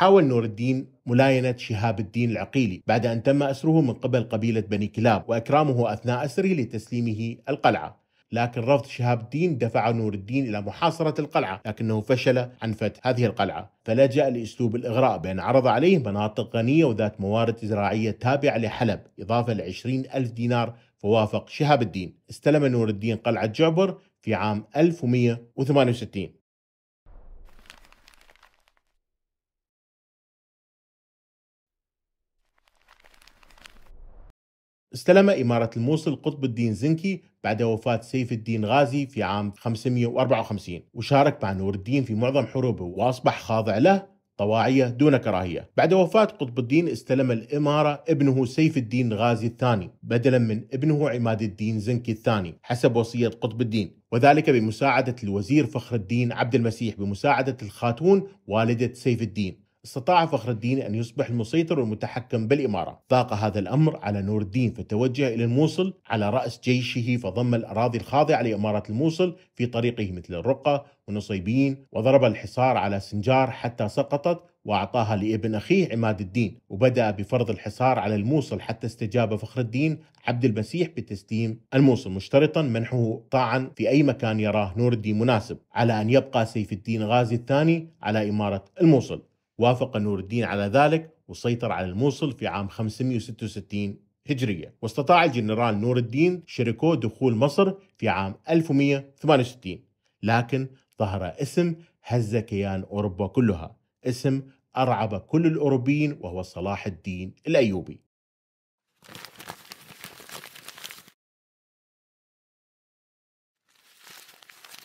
حاول نور الدين ملاينة شهاب الدين العقيلي بعد أن تم أسره من قبل قبيلة بني كلاب وإكرامه أثناء أسره لتسليمه القلعة لكن رفض شهاب الدين دفع نور الدين إلى محاصرة القلعة لكنه فشل عن فتح هذه القلعة فلجأ لأسلوب الإغراء بأن عرض عليه مناطق غنية وذات موارد زراعية تابعة لحلب إضافة لعشرين ألف دينار فوافق شهاب الدين استلم نور الدين قلعة جعبر في عام 1168 استلم إمارة الموصل قطب الدين زنكي بعد وفاة سيف الدين غازي في عام 554 وشارك مع نور الدين في معظم حروبه وأصبح خاضع له طواعية دون كراهية بعد وفاة قطب الدين استلم الإمارة ابنه سيف الدين غازي الثاني بدلا من ابنه عماد الدين زنكي الثاني حسب وصية قطب الدين وذلك بمساعدة الوزير فخر الدين عبد المسيح بمساعدة الخاتون والدة سيف الدين استطاع فخر الدين أن يصبح المسيطر والمتحكم بالإمارة ضاق هذا الأمر على نور الدين فتوجه إلى الموصل على رأس جيشه فضم الأراضي الخاضعة لإمارة الموصل في طريقه مثل الرقة ونصيبين وضرب الحصار على سنجار حتى سقطت وأعطاها لابن أخيه عماد الدين وبدأ بفرض الحصار على الموصل حتى استجاب فخر الدين عبد المسيح بتسليم الموصل مشترطا منحه طاعا في أي مكان يراه نور الدين مناسب على أن يبقى سيف الدين غازي الثاني على إمارة الموصل وافق نور الدين على ذلك وسيطر على الموصل في عام 566 هجرية واستطاع الجنرال نور الدين شركو دخول مصر في عام 1168 لكن ظهر اسم هز كيان أوروبا كلها اسم أرعب كل الأوروبيين وهو صلاح الدين الأيوبي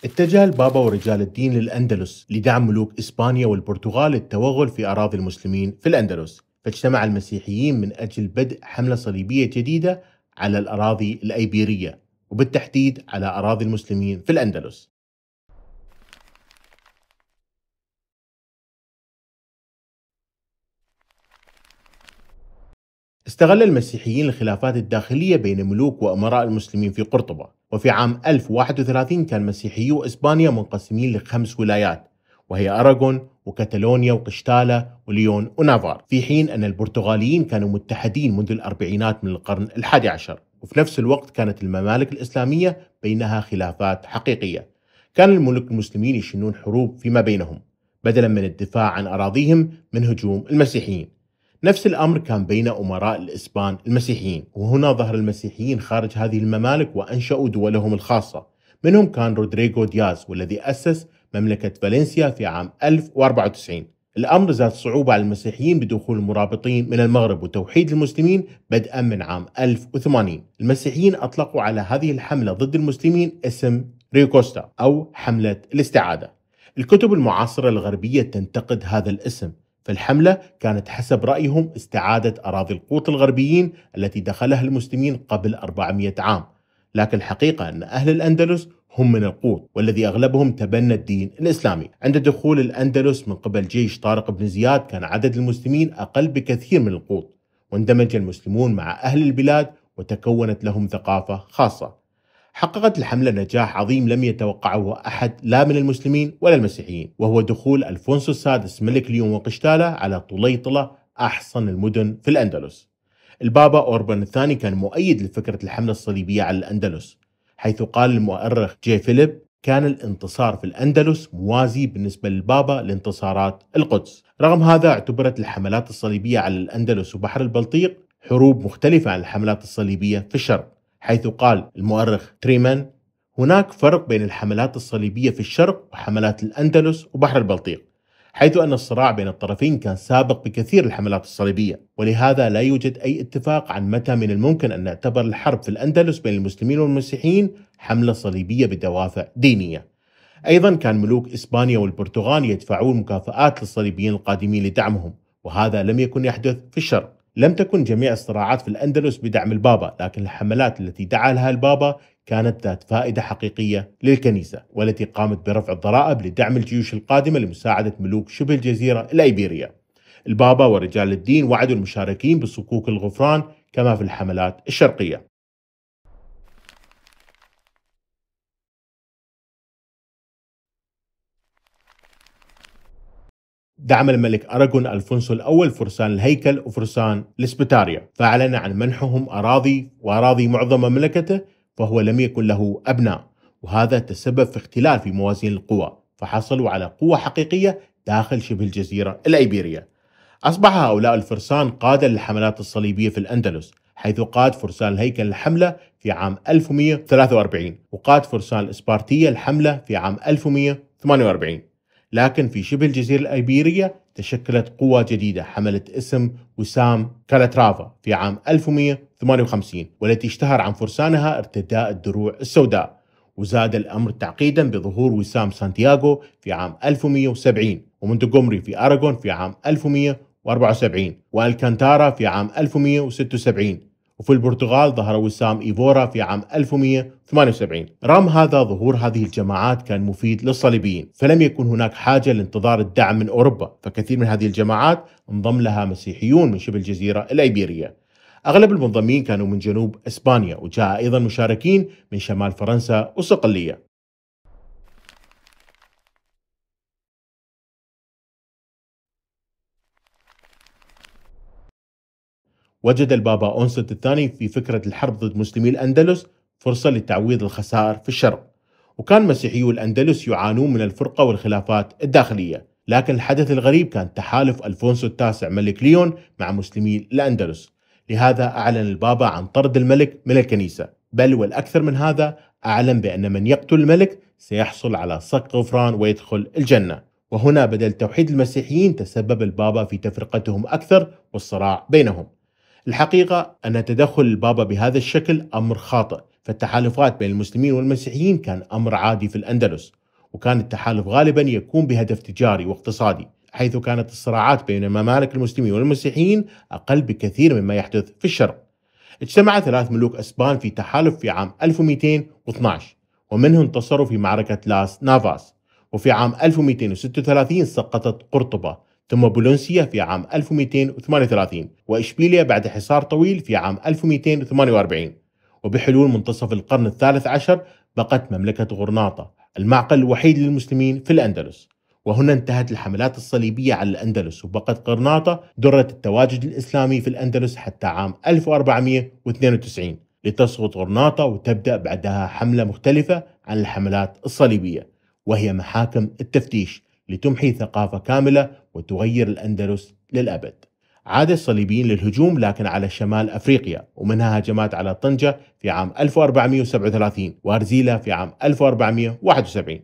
اتجه البابا ورجال الدين للأندلس لدعم ملوك إسبانيا والبرتغال للتوغل في أراضي المسلمين في الأندلس فاجتمع المسيحيين من أجل بدء حملة صليبية جديدة على الأراضي الأيبيرية وبالتحديد على أراضي المسلمين في الأندلس استغل المسيحيين الخلافات الداخلية بين ملوك وأمراء المسلمين في قرطبة وفي عام 1031 كان مسيحيو إسبانيا منقسمين لخمس ولايات وهي أراغون وكتالونيا وقشتالة وليون ونافار في حين أن البرتغاليين كانوا متحدين منذ الأربعينات من القرن الحادي عشر وفي نفس الوقت كانت الممالك الإسلامية بينها خلافات حقيقية كان الملوك المسلمين يشنون حروب فيما بينهم بدلا من الدفاع عن أراضيهم من هجوم المسيحيين نفس الأمر كان بين أمراء الإسبان المسيحيين وهنا ظهر المسيحيين خارج هذه الممالك وأنشأوا دولهم الخاصة منهم كان رودريغو دياز والذي أسس مملكة فالنسيا في عام 1094 الأمر زاد صعوبة على المسيحيين بدخول المرابطين من المغرب وتوحيد المسلمين بدءا من عام 1080 المسيحيين أطلقوا على هذه الحملة ضد المسلمين اسم ريكوستا أو حملة الاستعادة الكتب المعاصرة الغربية تنتقد هذا الاسم فالحملة كانت حسب رأيهم استعادة أراضي القوط الغربيين التي دخلها المسلمين قبل 400 عام لكن الحقيقة أن أهل الأندلس هم من القوط والذي أغلبهم تبنى الدين الإسلامي عند دخول الأندلس من قبل جيش طارق بن زياد كان عدد المسلمين أقل بكثير من القوط واندمج المسلمون مع أهل البلاد وتكونت لهم ثقافة خاصة حققت الحملة نجاح عظيم لم يتوقعه أحد لا من المسلمين ولا المسيحيين وهو دخول ألفونسو السادس ملك ليون وقشتالة على طليطلة أحصن المدن في الأندلس البابا أوربن الثاني كان مؤيد لفكرة الحملة الصليبية على الأندلس حيث قال المؤرخ جي فيليب كان الانتصار في الأندلس موازي بالنسبة للبابا لانتصارات القدس رغم هذا اعتبرت الحملات الصليبية على الأندلس وبحر البلطيق حروب مختلفة عن الحملات الصليبية في الشرق حيث قال المؤرخ تريمان هناك فرق بين الحملات الصليبية في الشرق وحملات الأندلس وبحر البلطيق حيث أن الصراع بين الطرفين كان سابق بكثير الحملات الصليبية ولهذا لا يوجد أي اتفاق عن متى من الممكن أن نعتبر الحرب في الأندلس بين المسلمين والمسيحيين حملة صليبية بدوافع دينية أيضا كان ملوك إسبانيا والبرتغال يدفعون مكافآت للصليبيين القادمين لدعمهم وهذا لم يكن يحدث في الشرق لم تكن جميع الصراعات في الأندلس بدعم البابا لكن الحملات التي دعا لها البابا كانت ذات فائدة حقيقية للكنيسة والتي قامت برفع الضرائب لدعم الجيوش القادمة لمساعدة ملوك شبه الجزيرة الأيبيرية البابا ورجال الدين وعدوا المشاركين بصكوك الغفران كما في الحملات الشرقية دعم الملك أراغون ألفونسو الأول فرسان الهيكل وفرسان الإسبتاريا فأعلن عن منحهم أراضي وأراضي معظم مملكته فهو لم يكن له أبناء وهذا تسبب في اختلال في موازين القوى فحصلوا على قوة حقيقية داخل شبه الجزيرة الأيبيرية أصبح هؤلاء الفرسان قادة للحملات الصليبية في الأندلس حيث قاد فرسان الهيكل الحملة في عام 1143 وقاد فرسان الإسبارتية الحملة في عام 1148 لكن في شبه الجزيرة الأيبيرية تشكلت قوة جديدة حملت اسم وسام كالاترافا في عام 1158 والتي اشتهر عن فرسانها ارتداء الدروع السوداء وزاد الأمر تعقيدا بظهور وسام سانتياغو في عام 1170 ومنتجومري في أراغون في عام 1174 والكانتارا في عام 1176 وفي البرتغال ظهر وسام إيفورا في عام 1178 رغم هذا ظهور هذه الجماعات كان مفيد للصليبيين فلم يكن هناك حاجة لانتظار الدعم من أوروبا فكثير من هذه الجماعات انضم لها مسيحيون من شبه الجزيرة الإيبيرية أغلب المنضمين كانوا من جنوب إسبانيا وجاء أيضا مشاركين من شمال فرنسا والصقلية وجد البابا أونست الثاني في فكرة الحرب ضد مسلمي الأندلس فرصة لتعويض الخسائر في الشرق وكان مسيحيو الأندلس يعانون من الفرقة والخلافات الداخلية لكن الحدث الغريب كان تحالف ألفونسو التاسع ملك ليون مع مسلمي الأندلس لهذا أعلن البابا عن طرد الملك من الكنيسة بل والأكثر من هذا أعلن بأن من يقتل الملك سيحصل على صك غفران ويدخل الجنة وهنا بدل توحيد المسيحيين تسبب البابا في تفرقتهم أكثر والصراع بينهم الحقيقة أن تدخل البابا بهذا الشكل أمر خاطئ فالتحالفات بين المسلمين والمسيحيين كان أمر عادي في الأندلس وكان التحالف غالبا يكون بهدف تجاري واقتصادي حيث كانت الصراعات بين ممالك المسلمين والمسيحيين أقل بكثير مما يحدث في الشرق اجتمع ثلاث ملوك أسبان في تحالف في عام 1212 ومنه انتصروا في معركة لاس نافاس وفي عام 1236 سقطت قرطبة ثم بولونسيا في عام 1238 وإشبيليا بعد حصار طويل في عام 1248 وبحلول منتصف القرن الثالث عشر بقت مملكة غرناطة المعقل الوحيد للمسلمين في الأندلس وهنا انتهت الحملات الصليبية على الأندلس وبقت غرناطة درة التواجد الإسلامي في الأندلس حتى عام 1492 لتسقط غرناطة وتبدأ بعدها حملة مختلفة عن الحملات الصليبية وهي محاكم التفتيش لتمحي ثقافة كاملة وتغير الأندلس للأبد عاد الصليبيين للهجوم لكن على شمال أفريقيا ومنها هجمات على طنجة في عام 1437 وأرزيلا في عام 1471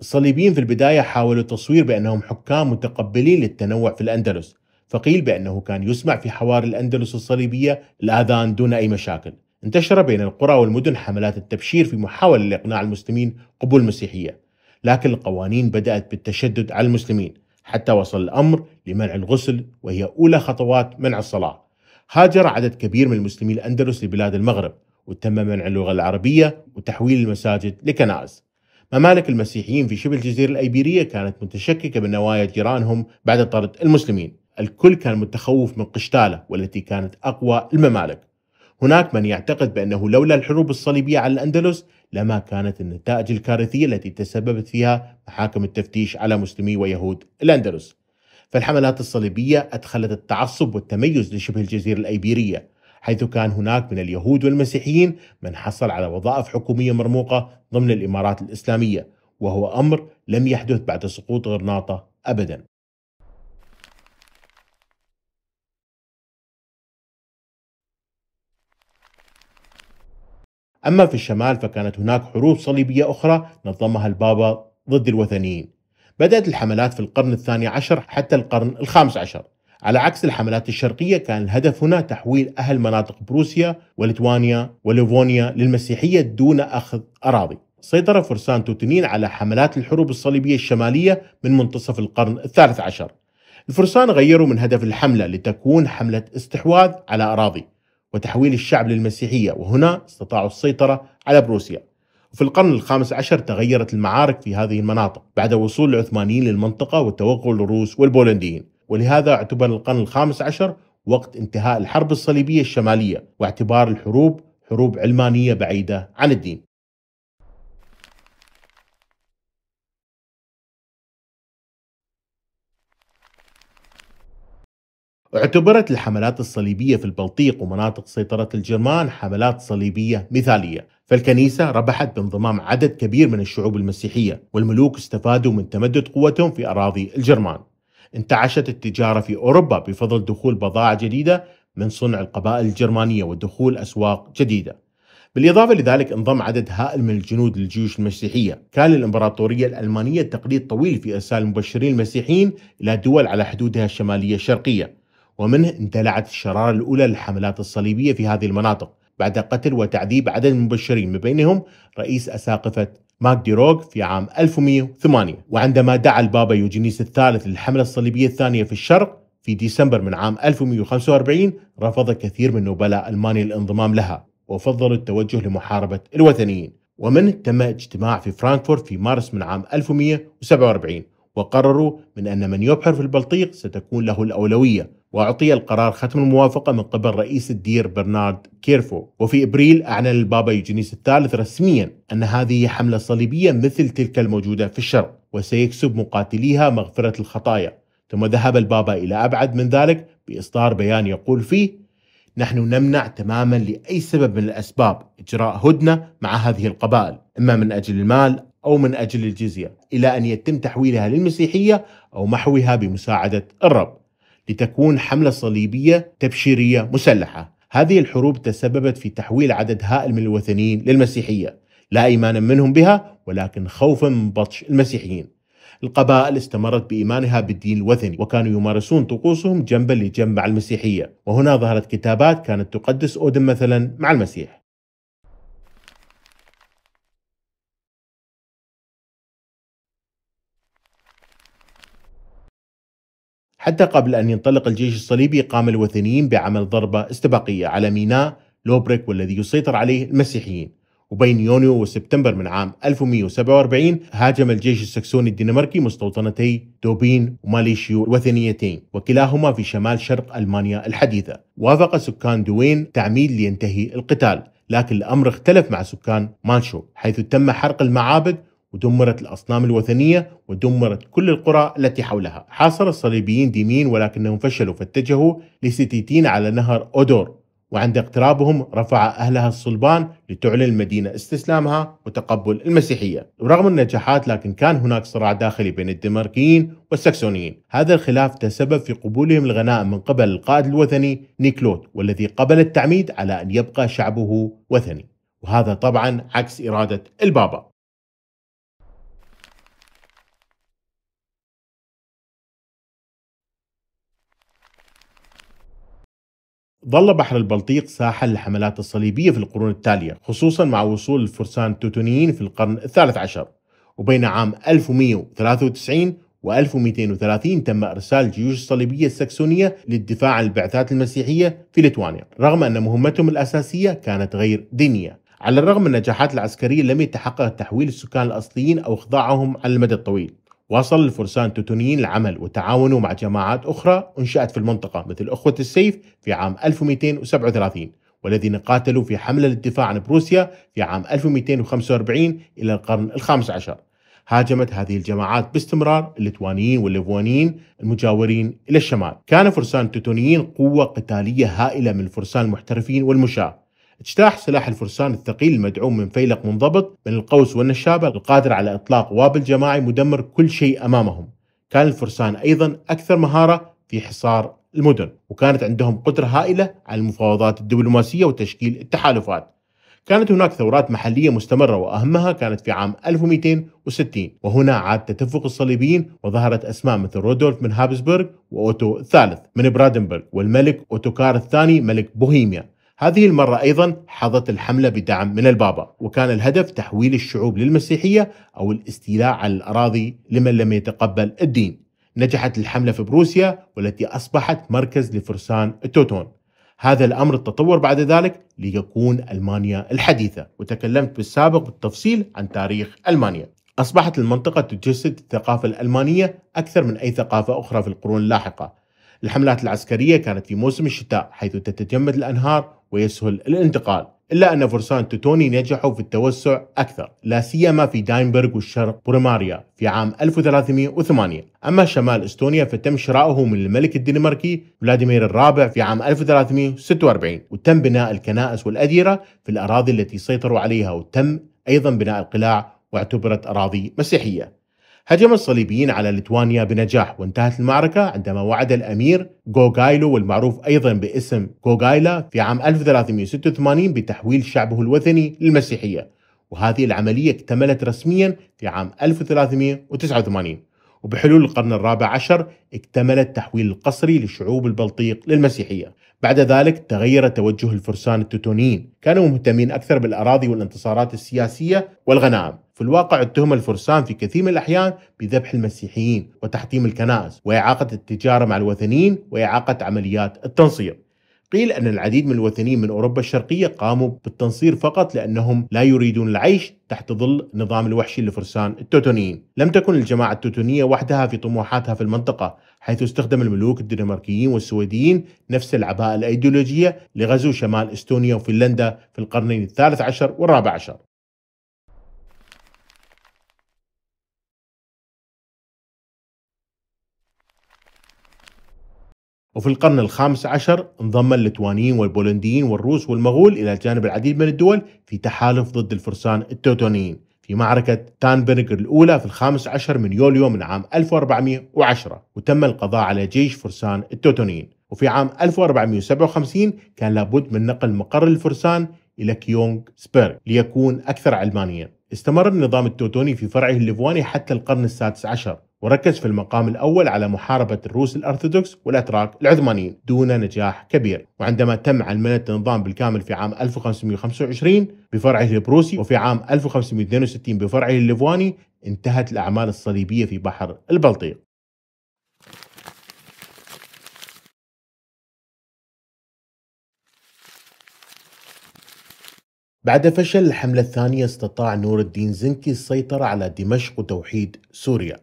الصليبيين في البداية حاولوا التصوير بأنهم حكام متقبلين للتنوع في الأندلس فقيل بأنه كان يسمع في حوار الأندلس الصليبية الآذان دون أي مشاكل انتشر بين القرى والمدن حملات التبشير في محاولة لإقناع المسلمين قبول المسيحية لكن القوانين بدأت بالتشدد على المسلمين حتى وصل الأمر لمنع الغسل وهي أولى خطوات منع الصلاة هاجر عدد كبير من المسلمين الأندلس لبلاد المغرب وتم منع اللغة العربية وتحويل المساجد لكنائس ممالك المسيحيين في شبه الجزيرة الأيبيرية كانت متشككة من نوايا جيرانهم بعد طرد المسلمين الكل كان متخوف من قشتالة والتي كانت أقوى الممالك هناك من يعتقد بأنه لولا الحروب الصليبية على الأندلس لما كانت النتائج الكارثية التي تسببت فيها محاكم التفتيش على مسلمي ويهود الأندلس فالحملات الصليبية أدخلت التعصب والتميز لشبه الجزيرة الأيبيرية حيث كان هناك من اليهود والمسيحيين من حصل على وظائف حكومية مرموقة ضمن الإمارات الإسلامية وهو أمر لم يحدث بعد سقوط غرناطة أبدا أما في الشمال فكانت هناك حروب صليبية أخرى نظمها البابا ضد الوثنيين بدأت الحملات في القرن الثاني عشر حتى القرن الخامس عشر على عكس الحملات الشرقية كان الهدف هنا تحويل أهل مناطق بروسيا وليتوانيا وليفونيا للمسيحية دون أخذ أراضي سيطر فرسان توتنين على حملات الحروب الصليبية الشمالية من منتصف القرن الثالث عشر الفرسان غيروا من هدف الحملة لتكون حملة استحواذ على أراضي وتحويل الشعب للمسيحية وهنا استطاعوا السيطرة على بروسيا وفي القرن الخامس عشر تغيرت المعارك في هذه المناطق بعد وصول العثمانيين للمنطقة وتوغل الروس والبولنديين ولهذا اعتبر القرن الخامس عشر وقت انتهاء الحرب الصليبية الشمالية واعتبار الحروب حروب علمانية بعيدة عن الدين اعتبرت الحملات الصليبية في البلطيق ومناطق سيطرة الجرمان حملات صليبية مثالية فالكنيسة ربحت بانضمام عدد كبير من الشعوب المسيحية والملوك استفادوا من تمدد قوتهم في أراضي الجرمان انتعشت التجارة في أوروبا بفضل دخول بضائع جديدة من صنع القبائل الجرمانية ودخول أسواق جديدة بالإضافة لذلك انضم عدد هائل من الجنود للجيوش المسيحية كان للإمبراطورية الألمانية تقليد طويل في إرسال المبشرين المسيحيين إلى دول على حدودها الشمالية الشرقية ومنه اندلعت الشرارة الأولى للحملات الصليبية في هذه المناطق بعد قتل وتعذيب عدد من المبشرين من بينهم رئيس أساقفة روغ في عام 1108 وعندما دعا البابا يوجينيس الثالث للحملة الصليبية الثانية في الشرق في ديسمبر من عام 1145 رفض كثير من نبلاء ألمانيا الانضمام لها وفضلوا التوجه لمحاربة الوثنيين ومنه تم اجتماع في فرانكفورت في مارس من عام 1147 وقرروا من أن من يبحر في البلطيق ستكون له الأولوية وأعطي القرار ختم الموافقة من قبل رئيس الدير برنارد كيرفو وفي إبريل أعلن البابا يوجينيس الثالث رسميا أن هذه حملة صليبية مثل تلك الموجودة في الشرق وسيكسب مقاتليها مغفرة الخطايا ثم ذهب البابا إلى أبعد من ذلك بإصدار بيان يقول فيه نحن نمنع تماما لأي سبب من الأسباب إجراء هدنة مع هذه القبائل إما من أجل المال أو من أجل الجزية إلى أن يتم تحويلها للمسيحية أو محوها بمساعدة الرب لتكون حملة صليبية تبشيرية مسلحة هذه الحروب تسببت في تحويل عدد هائل من الوثنيين للمسيحية لا إيمانا منهم بها ولكن خوفا من بطش المسيحيين القبائل استمرت بإيمانها بالدين الوثني وكانوا يمارسون طقوسهم جنبا لجنب مع المسيحية وهنا ظهرت كتابات كانت تقدس أودن مثلا مع المسيح حتى قبل أن ينطلق الجيش الصليبي قام الوثنيين بعمل ضربة استباقية على ميناء لوبريك والذي يسيطر عليه المسيحيين وبين يونيو وسبتمبر من عام 1147 هاجم الجيش السكسوني الدنماركي مستوطنتي دوبين وماليشيو الوثنيتين وكلاهما في شمال شرق ألمانيا الحديثة وافق سكان دوين تعميد لينتهي القتال لكن الأمر اختلف مع سكان مانشو حيث تم حرق المعابد ودمرت الأصنام الوثنية ودمرت كل القرى التي حولها حاصر الصليبيين ديمين ولكنهم فشلوا فاتجهوا لستيتين على نهر أودور وعند اقترابهم رفع أهلها الصلبان لتعلن المدينة استسلامها وتقبل المسيحية ورغم النجاحات لكن كان هناك صراع داخلي بين الدنماركيين والسكسونيين هذا الخلاف تسبب في قبولهم الغنائم من قبل القائد الوثني نيكلوت والذي قبل التعميد على أن يبقى شعبه وثني وهذا طبعا عكس إرادة البابا ظل بحر البلطيق ساحل للحملات الصليبية في القرون التالية خصوصا مع وصول الفرسان التوتونيين في القرن الثالث عشر وبين عام 1193 و 1230 تم إرسال الجيوش الصليبية السكسونية للدفاع عن البعثات المسيحية في ليتوانيا رغم أن مهمتهم الأساسية كانت غير دينية على الرغم من النجاحات العسكرية لم يتحقق تحويل السكان الأصليين أو إخضاعهم على المدى الطويل واصل الفرسان التوتونيين العمل وتعاونوا مع جماعات أخرى أنشأت في المنطقة مثل أخوة السيف في عام 1237 والذين قاتلوا في حملة للدفاع عن بروسيا في عام 1245 إلى القرن الخامس عشر هاجمت هذه الجماعات باستمرار الليتوانيين والليفوانيين المجاورين إلى الشمال كان فرسان التوتونيين قوة قتالية هائلة من الفرسان المحترفين والمشاة اجتاح سلاح الفرسان الثقيل المدعوم من فيلق منضبط من القوس والنشابة القادر على إطلاق وابل جماعي مدمر كل شيء أمامهم كان الفرسان أيضا أكثر مهارة في حصار المدن وكانت عندهم قدرة هائلة على المفاوضات الدبلوماسية وتشكيل التحالفات كانت هناك ثورات محلية مستمرة وأهمها كانت في عام 1260 وهنا عاد تدفق الصليبيين وظهرت أسماء مثل رودولف من هابسبرغ وأوتو الثالث من برادنبرغ والملك أوتوكار الثاني ملك بوهيميا هذه المرة أيضا حظت الحملة بدعم من البابا وكان الهدف تحويل الشعوب للمسيحية أو الاستيلاء على الأراضي لمن لم يتقبل الدين نجحت الحملة في بروسيا والتي أصبحت مركز لفرسان التوتون هذا الأمر تطور بعد ذلك ليكون ألمانيا الحديثة وتكلمت بالسابق بالتفصيل عن تاريخ ألمانيا أصبحت المنطقة تجسد الثقافة الألمانية أكثر من أي ثقافة أخرى في القرون اللاحقة الحملات العسكرية كانت في موسم الشتاء حيث تتجمد الأنهار ويسهل الانتقال إلا أن فرسان توتوني نجحوا في التوسع أكثر لا سيما في داينبرغ والشرق بورماريا في عام 1308 أما شمال إستونيا فتم شراؤه من الملك الدنماركي فلاديمير الرابع في عام 1346 وتم بناء الكنائس والأديرة في الأراضي التي سيطروا عليها وتم أيضا بناء القلاع واعتبرت أراضي مسيحية هجم الصليبيين على ليتوانيا بنجاح وانتهت المعركة عندما وعد الأمير غوغايلو والمعروف أيضا باسم غوغايلا في عام 1386 بتحويل شعبه الوثني للمسيحية وهذه العملية اكتملت رسميا في عام 1389 وبحلول القرن الرابع عشر اكتمل التحويل القسري لشعوب البلطيق للمسيحية بعد ذلك تغير توجه الفرسان التوتونيين كانوا مهتمين أكثر بالأراضي والانتصارات السياسية والغنائم في الواقع اتهم الفرسان في كثير من الأحيان بذبح المسيحيين وتحطيم الكنائس وإعاقة التجارة مع الوثنيين وإعاقة عمليات التنصير قيل أن العديد من الوثنيين من أوروبا الشرقية قاموا بالتنصير فقط لأنهم لا يريدون العيش تحت ظل نظام الوحشي للفرسان التوتونيين لم تكن الجماعة التوتونية وحدها في طموحاتها في المنطقة حيث استخدم الملوك الدنماركيين والسويديين نفس العباءة الأيديولوجية لغزو شمال إستونيا وفنلندا في القرنين الثالث عشر والرابع عشر وفي القرن الخامس عشر انضم اللتوانيين والبولنديين والروس والمغول إلى جانب العديد من الدول في تحالف ضد الفرسان التوتونيين في معركة تانبرغ الأولى في الخامس عشر من يوليو من عام 1410 وتم القضاء على جيش فرسان التوتونيين وفي عام 1457 كان لابد من نقل مقر الفرسان إلى كيونغ سبيرغ ليكون أكثر علمانيا استمر النظام التوتوني في فرعه الليفواني حتى القرن السادس عشر وركز في المقام الأول على محاربة الروس الأرثوذكس والأتراك العثمانيين دون نجاح كبير وعندما تم علمنة النظام بالكامل في عام 1525 بفرعه البروسي وفي عام 1562 بفرعه الليفواني انتهت الأعمال الصليبية في بحر البلطيق بعد فشل الحملة الثانية استطاع نور الدين زنكي السيطرة على دمشق وتوحيد سوريا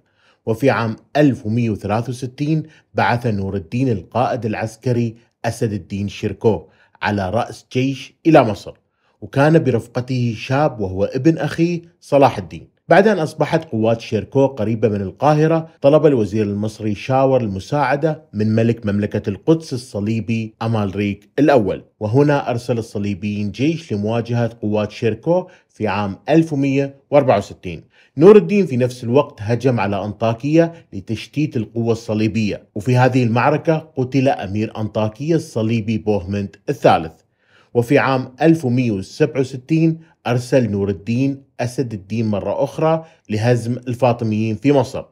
وفي عام 1163 بعث نور الدين القائد العسكري أسد الدين شيركو على رأس جيش إلى مصر وكان برفقته شاب وهو ابن أخيه صلاح الدين بعد أن أصبحت قوات شيركو قريبة من القاهرة طلب الوزير المصري شاور المساعدة من ملك مملكة القدس الصليبي أمالريك الأول وهنا أرسل الصليبيين جيش لمواجهة قوات شيركو في عام 1164 نور الدين في نفس الوقت هجم على أنطاكية لتشتيت القوة الصليبية وفي هذه المعركة قتل أمير أنطاكية الصليبي بوهمند الثالث وفي عام 1167 أرسل نور الدين أسد الدين مرة أخرى لهزم الفاطميين في مصر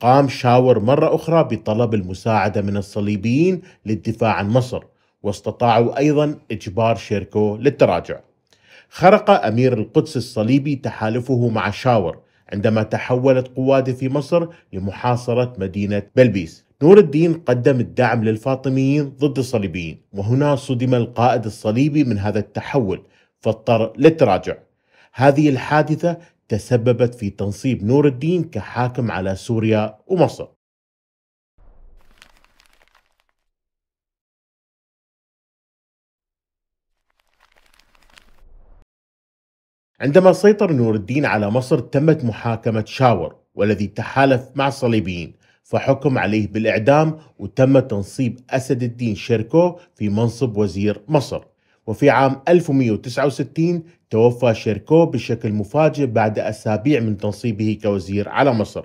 قام شاور مرة أخرى بطلب المساعدة من الصليبيين للدفاع عن مصر واستطاعوا أيضا إجبار شيركو للتراجع خرق أمير القدس الصليبي تحالفه مع شاور عندما تحولت قواته في مصر لمحاصرة مدينة بلبيس نور الدين قدم الدعم للفاطميين ضد الصليبيين وهنا صدم القائد الصليبي من هذا التحول فاضطر للتراجع هذه الحادثة تسببت في تنصيب نور الدين كحاكم على سوريا ومصر عندما سيطر نور الدين على مصر تمت محاكمة شاور والذي تحالف مع الصليبيين فحكم عليه بالإعدام وتم تنصيب أسد الدين شيركو في منصب وزير مصر وفي عام 1169 توفى شيركو بشكل مفاجئ بعد أسابيع من تنصيبه كوزير على مصر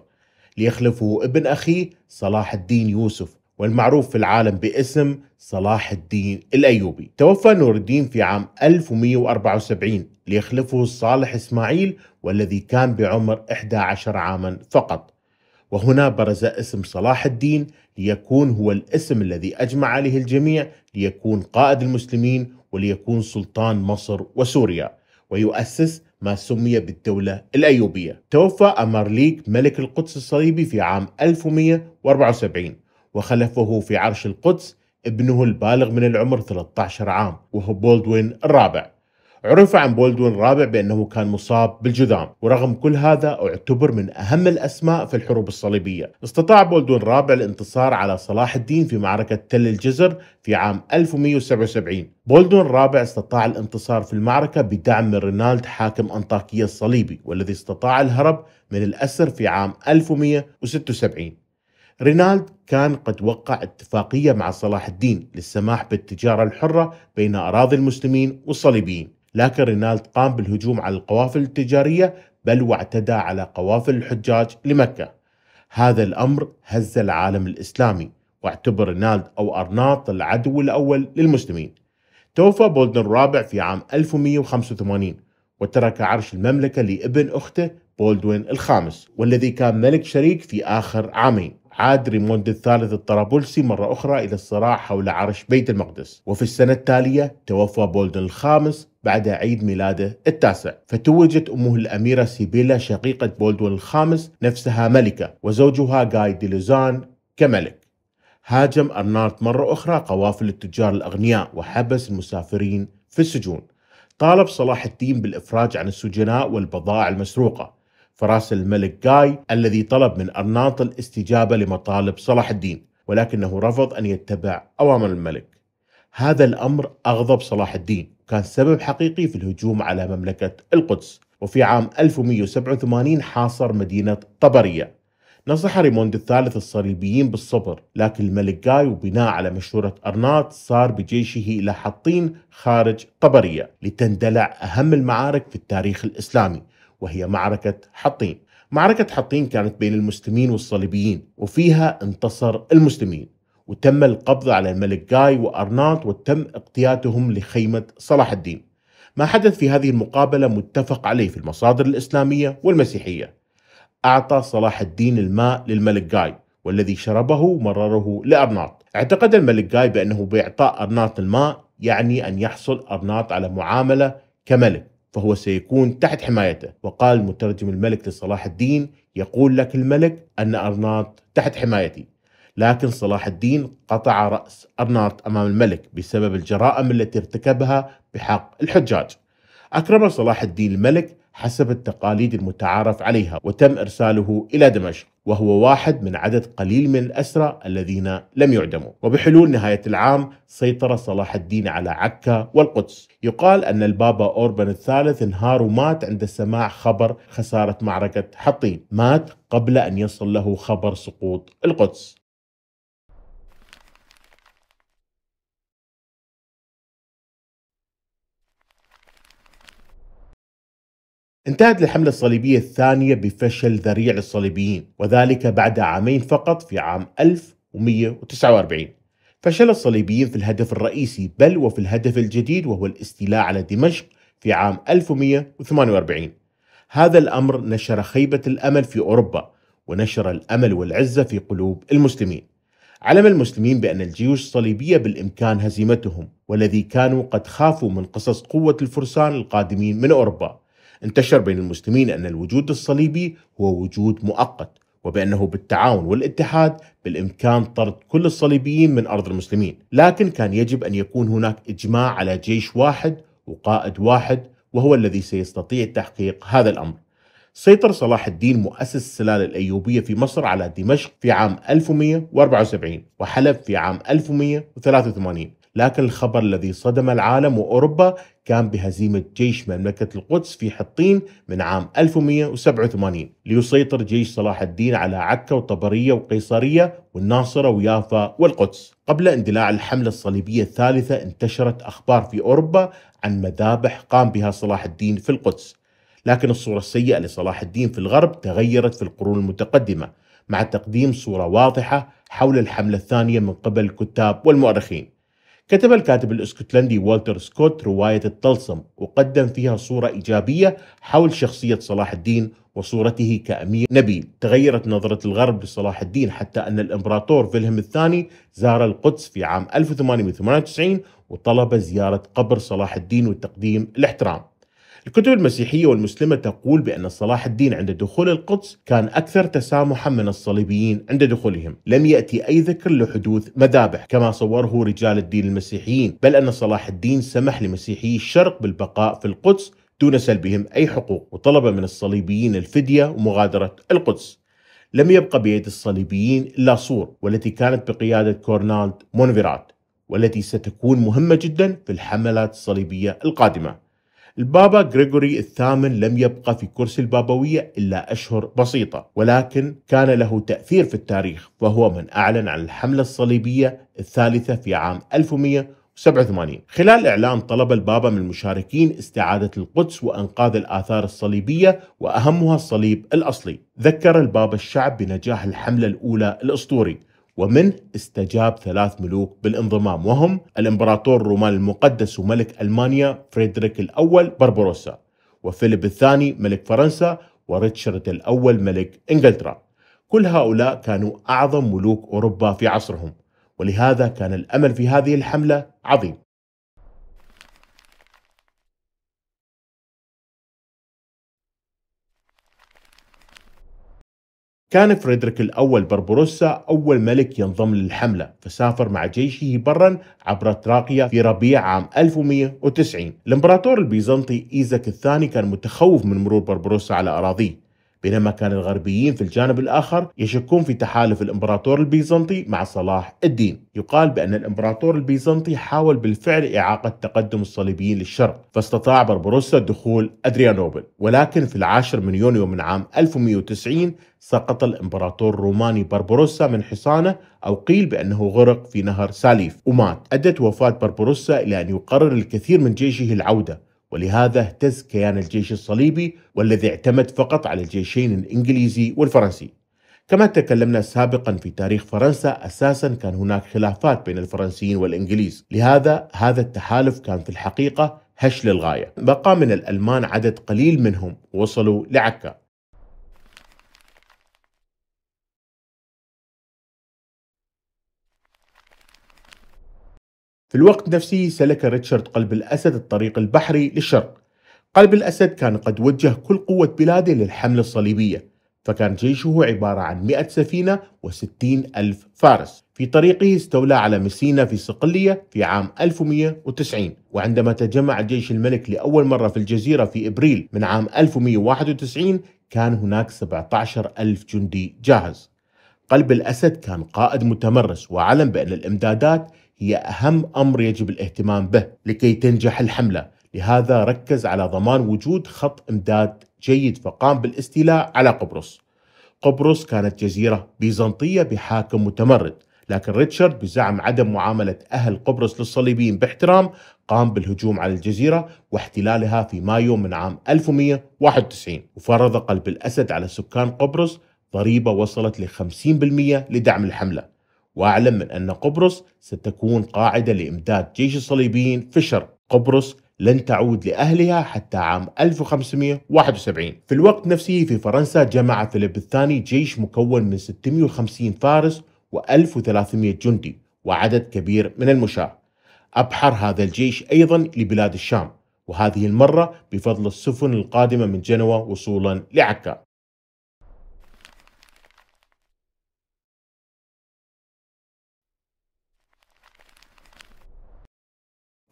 ليخلفه ابن أخيه صلاح الدين يوسف والمعروف في العالم باسم صلاح الدين الأيوبي توفى نور الدين في عام 1174 ليخلفه صالح إسماعيل والذي كان بعمر 11 عاما فقط وهنا برز اسم صلاح الدين ليكون هو الاسم الذي أجمع عليه الجميع ليكون قائد المسلمين وليكون سلطان مصر وسوريا ويؤسس ما سمي بالدولة الأيوبية توفى أمرليك ملك القدس الصليبي في عام 1174 وخلفه في عرش القدس ابنه البالغ من العمر 13 عام وهو بولدوين الرابع عرف عن بولدوين الرابع بأنه كان مصاب بالجذام ورغم كل هذا اعتبر من أهم الأسماء في الحروب الصليبية استطاع بولدوين الرابع الانتصار على صلاح الدين في معركة تل الجزر في عام 1177 بولدون الرابع استطاع الانتصار في المعركة بدعم من رينالد حاكم أنطاكية الصليبي والذي استطاع الهرب من الأسر في عام 1176 رينالد كان قد وقع اتفاقية مع صلاح الدين للسماح بالتجارة الحرة بين أراضي المسلمين والصليبيين لكن رينالد قام بالهجوم على القوافل التجارية بل واعتدى على قوافل الحجاج لمكة هذا الأمر هز العالم الإسلامي واعتبر رينالد أو أرناط العدو الأول للمسلمين توفى بولدن الرابع في عام 1185 وترك عرش المملكة لابن أخته بولدوين الخامس والذي كان ملك شريك في آخر عامين عاد ريموند الثالث الطرابلسي مرة أخرى إلى الصراع حول عرش بيت المقدس وفي السنة التالية توفى بولدن الخامس بعد عيد ميلاده التاسع فتوجت أمه الأميرة سيبيلا شقيقة بولدون الخامس نفسها ملكة وزوجها غاي ديلوزان كملك هاجم أرنالد مرة أخرى قوافل التجار الأغنياء وحبس المسافرين في السجون طالب صلاح الدين بالإفراج عن السجناء والبضائع المسروقة فراسل الملك غاي الذي طلب من أرناط الاستجابة لمطالب صلاح الدين ولكنه رفض أن يتبع أوامر الملك هذا الأمر أغضب صلاح الدين كان سبب حقيقي في الهجوم على مملكة القدس وفي عام 1187 حاصر مدينة طبرية نصح ريموند الثالث الصليبيين بالصبر لكن الملك جاي وبناء على مشورة أرناط صار بجيشه إلى حطين خارج طبرية لتندلع أهم المعارك في التاريخ الإسلامي وهي معركة حطين معركة حطين كانت بين المسلمين والصليبيين وفيها انتصر المسلمين وتم القبض على الملك جاي وأرناط وتم اقتيادهم لخيمة صلاح الدين ما حدث في هذه المقابلة متفق عليه في المصادر الإسلامية والمسيحية أعطى صلاح الدين الماء للملك جاي والذي شربه مرره لأرناط اعتقد الملك جاي بأنه بإعطاء أرناط الماء يعني أن يحصل أرناط على معاملة كملك فهو سيكون تحت حمايته وقال مترجم الملك لصلاح الدين يقول لك الملك أن أرناط تحت حمايتي لكن صلاح الدين قطع رأس أرنارت أمام الملك بسبب الجرائم التي ارتكبها بحق الحجاج أكرم صلاح الدين الملك حسب التقاليد المتعارف عليها وتم إرساله إلى دمشق وهو واحد من عدد قليل من الأسرى الذين لم يعدموا وبحلول نهاية العام سيطر صلاح الدين على عكا والقدس يقال أن البابا أوربن الثالث انهار ومات عند سماع خبر خسارة معركة حطين مات قبل أن يصل له خبر سقوط القدس انتهت الحملة الصليبية الثانية بفشل ذريع للصليبيين وذلك بعد عامين فقط في عام 1149 فشل الصليبيين في الهدف الرئيسي بل وفي الهدف الجديد وهو الاستيلاء على دمشق في عام 1148 هذا الأمر نشر خيبة الأمل في أوروبا ونشر الأمل والعزة في قلوب المسلمين علم المسلمين بأن الجيوش الصليبية بالإمكان هزيمتهم والذي كانوا قد خافوا من قصص قوة الفرسان القادمين من أوروبا انتشر بين المسلمين أن الوجود الصليبي هو وجود مؤقت وبأنه بالتعاون والاتحاد بالإمكان طرد كل الصليبيين من أرض المسلمين لكن كان يجب أن يكون هناك إجماع على جيش واحد وقائد واحد وهو الذي سيستطيع تحقيق هذا الأمر سيطر صلاح الدين مؤسس السلالة الأيوبية في مصر على دمشق في عام 1174 وحلب في عام 1183 لكن الخبر الذي صدم العالم وأوروبا كان بهزيمة جيش مملكة القدس في حطين من عام 1187 ليسيطر جيش صلاح الدين على عكا وطبرية وقيصرية والناصرة ويافا والقدس قبل اندلاع الحملة الصليبية الثالثة انتشرت أخبار في أوروبا عن مذابح قام بها صلاح الدين في القدس لكن الصورة السيئة لصلاح الدين في الغرب تغيرت في القرون المتقدمة مع تقديم صورة واضحة حول الحملة الثانية من قبل الكتاب والمؤرخين كتب الكاتب الاسكتلندي والتر سكوت رواية الطلسم وقدم فيها صورة إيجابية حول شخصية صلاح الدين وصورته كأمير نبيل تغيرت نظرة الغرب لصلاح الدين حتى أن الإمبراطور فيلهم الثاني زار القدس في عام 1898 وطلب زيارة قبر صلاح الدين وتقديم الاحترام الكتب المسيحية والمسلمة تقول بأن صلاح الدين عند دخول القدس كان أكثر تسامحا من الصليبيين عند دخولهم لم يأتي أي ذكر لحدوث مذابح كما صوره رجال الدين المسيحيين بل أن صلاح الدين سمح لمسيحيي الشرق بالبقاء في القدس دون سلبهم أي حقوق وطلب من الصليبيين الفدية ومغادرة القدس لم يبقى بيد الصليبيين إلا صور والتي كانت بقيادة كورنالد مونفيرات والتي ستكون مهمة جدا في الحملات الصليبية القادمة البابا غريغوري الثامن لم يبقى في كرسي البابوية إلا أشهر بسيطة ولكن كان له تأثير في التاريخ وهو من أعلن عن الحملة الصليبية الثالثة في عام 1187 خلال إعلان طلب البابا من المشاركين استعادة القدس وأنقاذ الآثار الصليبية وأهمها الصليب الأصلي ذكر البابا الشعب بنجاح الحملة الأولى الأسطوري ومنه استجاب ثلاث ملوك بالانضمام وهم الامبراطور الروماني المقدس وملك المانيا فريدريك الاول بربروسا وفيليب الثاني ملك فرنسا وريتشارد الاول ملك انجلترا كل هؤلاء كانوا اعظم ملوك اوروبا في عصرهم ولهذا كان الامل في هذه الحمله عظيم كان فريدريك الأول بربروسا أول ملك ينضم للحملة فسافر مع جيشه برا عبر تراقيا في ربيع عام 1190 الإمبراطور البيزنطي إيزاك الثاني كان متخوف من مرور بربروسا على أراضيه بينما كان الغربيين في الجانب الآخر يشكون في تحالف الإمبراطور البيزنطي مع صلاح الدين يقال بأن الإمبراطور البيزنطي حاول بالفعل إعاقة تقدم الصليبيين للشرق فاستطاع بربروسا دخول أدريانوبل ولكن في العاشر من يونيو من عام 1190 سقط الإمبراطور الروماني بربروسا من حصانه أو قيل بأنه غرق في نهر ساليف ومات أدت وفاة بربروسا إلى أن يقرر الكثير من جيشه العودة ولهذا اهتز كيان الجيش الصليبي والذي اعتمد فقط على الجيشين الإنجليزي والفرنسي كما تكلمنا سابقا في تاريخ فرنسا أساسا كان هناك خلافات بين الفرنسيين والإنجليز لهذا هذا التحالف كان في الحقيقة هش للغاية بقى من الألمان عدد قليل منهم وصلوا لعكا في الوقت نفسه سلك ريتشارد قلب الأسد الطريق البحري للشرق قلب الأسد كان قد وجه كل قوة بلاده للحملة الصليبية فكان جيشه عبارة عن 100 سفينة وستين ألف فارس في طريقه استولى على مسينا في صقلية في عام 1190 وعندما تجمع جيش الملك لأول مرة في الجزيرة في إبريل من عام 1191 كان هناك 17 ألف جندي جاهز قلب الأسد كان قائد متمرس وعلم بأن الإمدادات هي أهم أمر يجب الاهتمام به لكي تنجح الحملة لهذا ركز على ضمان وجود خط إمداد جيد فقام بالاستيلاء على قبرص قبرص كانت جزيرة بيزنطية بحاكم متمرد لكن ريتشارد بزعم عدم معاملة أهل قبرص للصليبيين باحترام قام بالهجوم على الجزيرة واحتلالها في مايو من عام 1191 وفرض قلب الأسد على سكان قبرص ضريبة وصلت ل 50% لدعم الحملة واعلم من أن قبرص ستكون قاعدة لإمداد جيش الصليبيين في الشرق قبرص لن تعود لأهلها حتى عام 1571 في الوقت نفسه في فرنسا جمع فيليب الثاني جيش مكون من 650 فارس و1300 جندي وعدد كبير من المشاة أبحر هذا الجيش أيضا لبلاد الشام وهذه المرة بفضل السفن القادمة من جنوة وصولا لعكا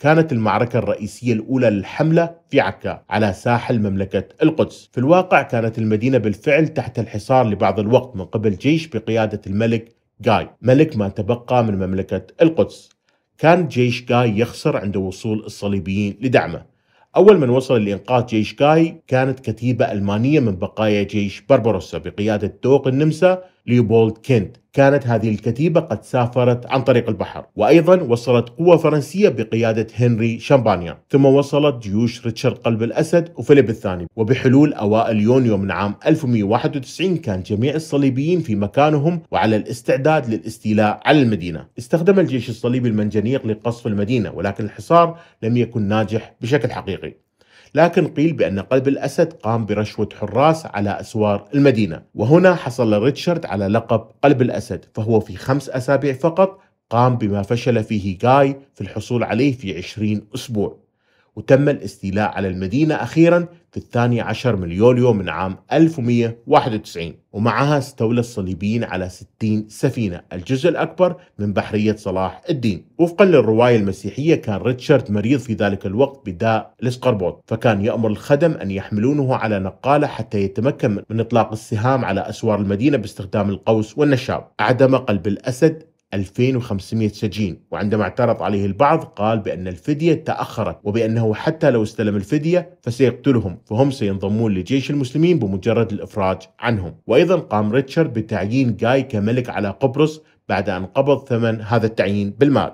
كانت المعركة الرئيسية الأولى للحملة في عكا على ساحل مملكة القدس في الواقع كانت المدينة بالفعل تحت الحصار لبعض الوقت من قبل جيش بقيادة الملك جاي ملك ما تبقى من مملكة القدس كان جيش جاي يخسر عند وصول الصليبيين لدعمه أول من وصل لإنقاذ جيش جاي كانت كتيبة ألمانية من بقايا جيش بربروسا بقيادة دوق النمسا ليوبولد كينت كانت هذه الكتيبة قد سافرت عن طريق البحر وأيضا وصلت قوة فرنسية بقيادة هنري شامبانيا ثم وصلت جيوش ريتشارد قلب الأسد وفيليب الثاني وبحلول أوائل يونيو من عام 1191 كان جميع الصليبيين في مكانهم وعلى الاستعداد للاستيلاء على المدينة استخدم الجيش الصليبي المنجنيق لقصف المدينة ولكن الحصار لم يكن ناجح بشكل حقيقي لكن قيل بأن قلب الأسد قام برشوة حراس على أسوار المدينة وهنا حصل ريتشارد على لقب قلب الأسد فهو في خمس أسابيع فقط قام بما فشل فيه جاي في الحصول عليه في 20 أسبوع وتم الاستيلاء على المدينة أخيرا في الثاني عشر من يوليو من عام 1191 ومعها استولى الصليبيين على 60 سفينة الجزء الأكبر من بحرية صلاح الدين وفقا للرواية المسيحية كان ريتشارد مريض في ذلك الوقت بداء الاسقربوط فكان يأمر الخدم أن يحملونه على نقالة حتى يتمكن من إطلاق السهام على أسوار المدينة باستخدام القوس والنشاب أعدم قلب الأسد 2500 سجين وعندما اعترض عليه البعض قال بأن الفدية تأخرت وبأنه حتى لو استلم الفدية فسيقتلهم فهم سينضمون لجيش المسلمين بمجرد الإفراج عنهم وأيضا قام ريتشارد بتعيين جاي كملك على قبرص بعد أن قبض ثمن هذا التعيين بالمال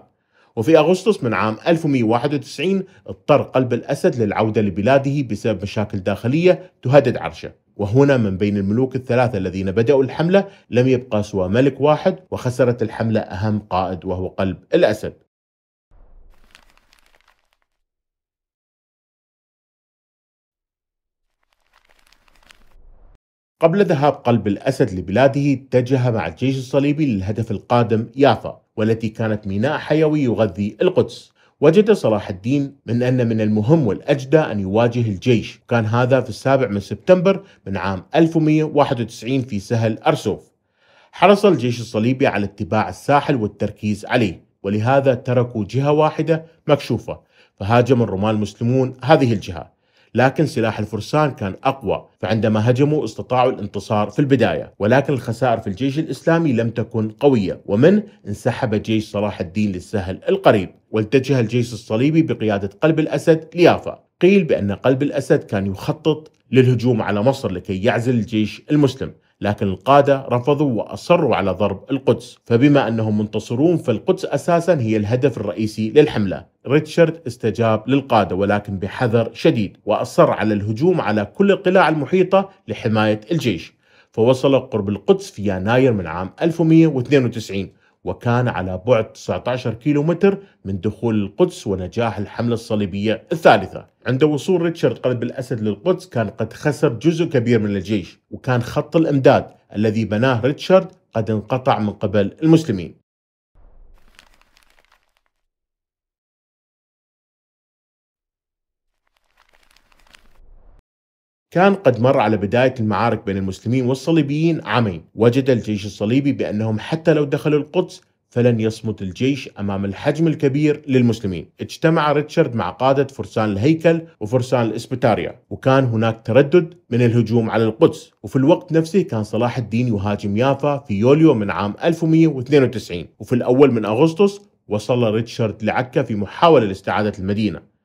وفي أغسطس من عام 1191 اضطر قلب الأسد للعودة لبلاده بسبب مشاكل داخلية تهدد عرشه وهنا من بين الملوك الثلاثة الذين بدأوا الحملة لم يبقى سوى ملك واحد وخسرت الحملة أهم قائد وهو قلب الأسد قبل ذهاب قلب الأسد لبلاده اتجه مع الجيش الصليبي للهدف القادم يافا والتي كانت ميناء حيوي يغذي القدس وجد صلاح الدين من أن من المهم والأجدى أن يواجه الجيش كان هذا في السابع من سبتمبر من عام 1191 في سهل أرسوف حرص الجيش الصليبي على اتباع الساحل والتركيز عليه ولهذا تركوا جهة واحدة مكشوفة فهاجم الرومان المسلمون هذه الجهة لكن سلاح الفرسان كان أقوى فعندما هجموا استطاعوا الانتصار في البداية ولكن الخسائر في الجيش الإسلامي لم تكن قوية ومن انسحب جيش صلاح الدين للسهل القريب والتجه الجيش الصليبي بقيادة قلب الأسد ليافا قيل بأن قلب الأسد كان يخطط للهجوم على مصر لكي يعزل الجيش المسلم لكن القادة رفضوا وأصروا على ضرب القدس فبما أنهم منتصرون فالقدس أساسا هي الهدف الرئيسي للحملة ريتشارد استجاب للقادة ولكن بحذر شديد وأصر على الهجوم على كل القلاع المحيطة لحماية الجيش فوصل قرب القدس في يناير من عام 1192 وكان على بعد 19 كيلومتر من دخول القدس ونجاح الحملة الصليبية الثالثة عند وصول ريتشارد قلب الأسد للقدس كان قد خسر جزء كبير من الجيش وكان خط الإمداد الذي بناه ريتشارد قد انقطع من قبل المسلمين كان قد مر على بداية المعارك بين المسلمين والصليبيين عامين وجد الجيش الصليبي بأنهم حتى لو دخلوا القدس فلن يصمت الجيش أمام الحجم الكبير للمسلمين اجتمع ريتشارد مع قادة فرسان الهيكل وفرسان الإسبتاريا وكان هناك تردد من الهجوم على القدس وفي الوقت نفسه كان صلاح الدين يهاجم يافا في يوليو من عام 1192 وفي الأول من أغسطس وصل ريتشارد لعكا في محاولة لاستعادة المدينة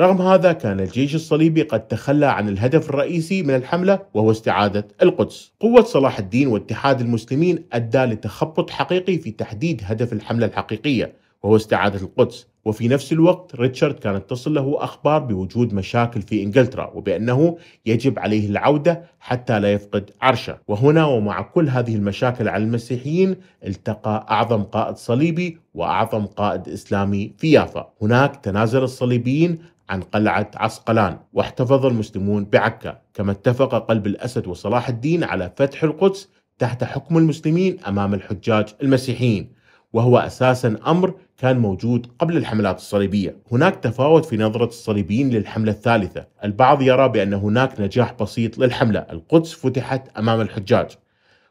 رغم هذا كان الجيش الصليبي قد تخلى عن الهدف الرئيسي من الحملة وهو استعادة القدس. قوة صلاح الدين واتحاد المسلمين أدى لتخبط حقيقي في تحديد هدف الحملة الحقيقية وهو استعادة القدس. وفي نفس الوقت ريتشارد كانت تصل له أخبار بوجود مشاكل في إنجلترا وبأنه يجب عليه العودة حتى لا يفقد عرشه وهنا ومع كل هذه المشاكل على المسيحيين التقى أعظم قائد صليبي وأعظم قائد إسلامي في يافا هناك تنازل الصليبيين عن قلعة عسقلان واحتفظ المسلمون بعكا كما اتفق قلب الأسد وصلاح الدين على فتح القدس تحت حكم المسلمين أمام الحجاج المسيحيين وهو أساسا أمر كان موجود قبل الحملات الصليبية هناك تفاوت في نظرة الصليبيين للحملة الثالثة البعض يرى بأن هناك نجاح بسيط للحملة القدس فتحت أمام الحجاج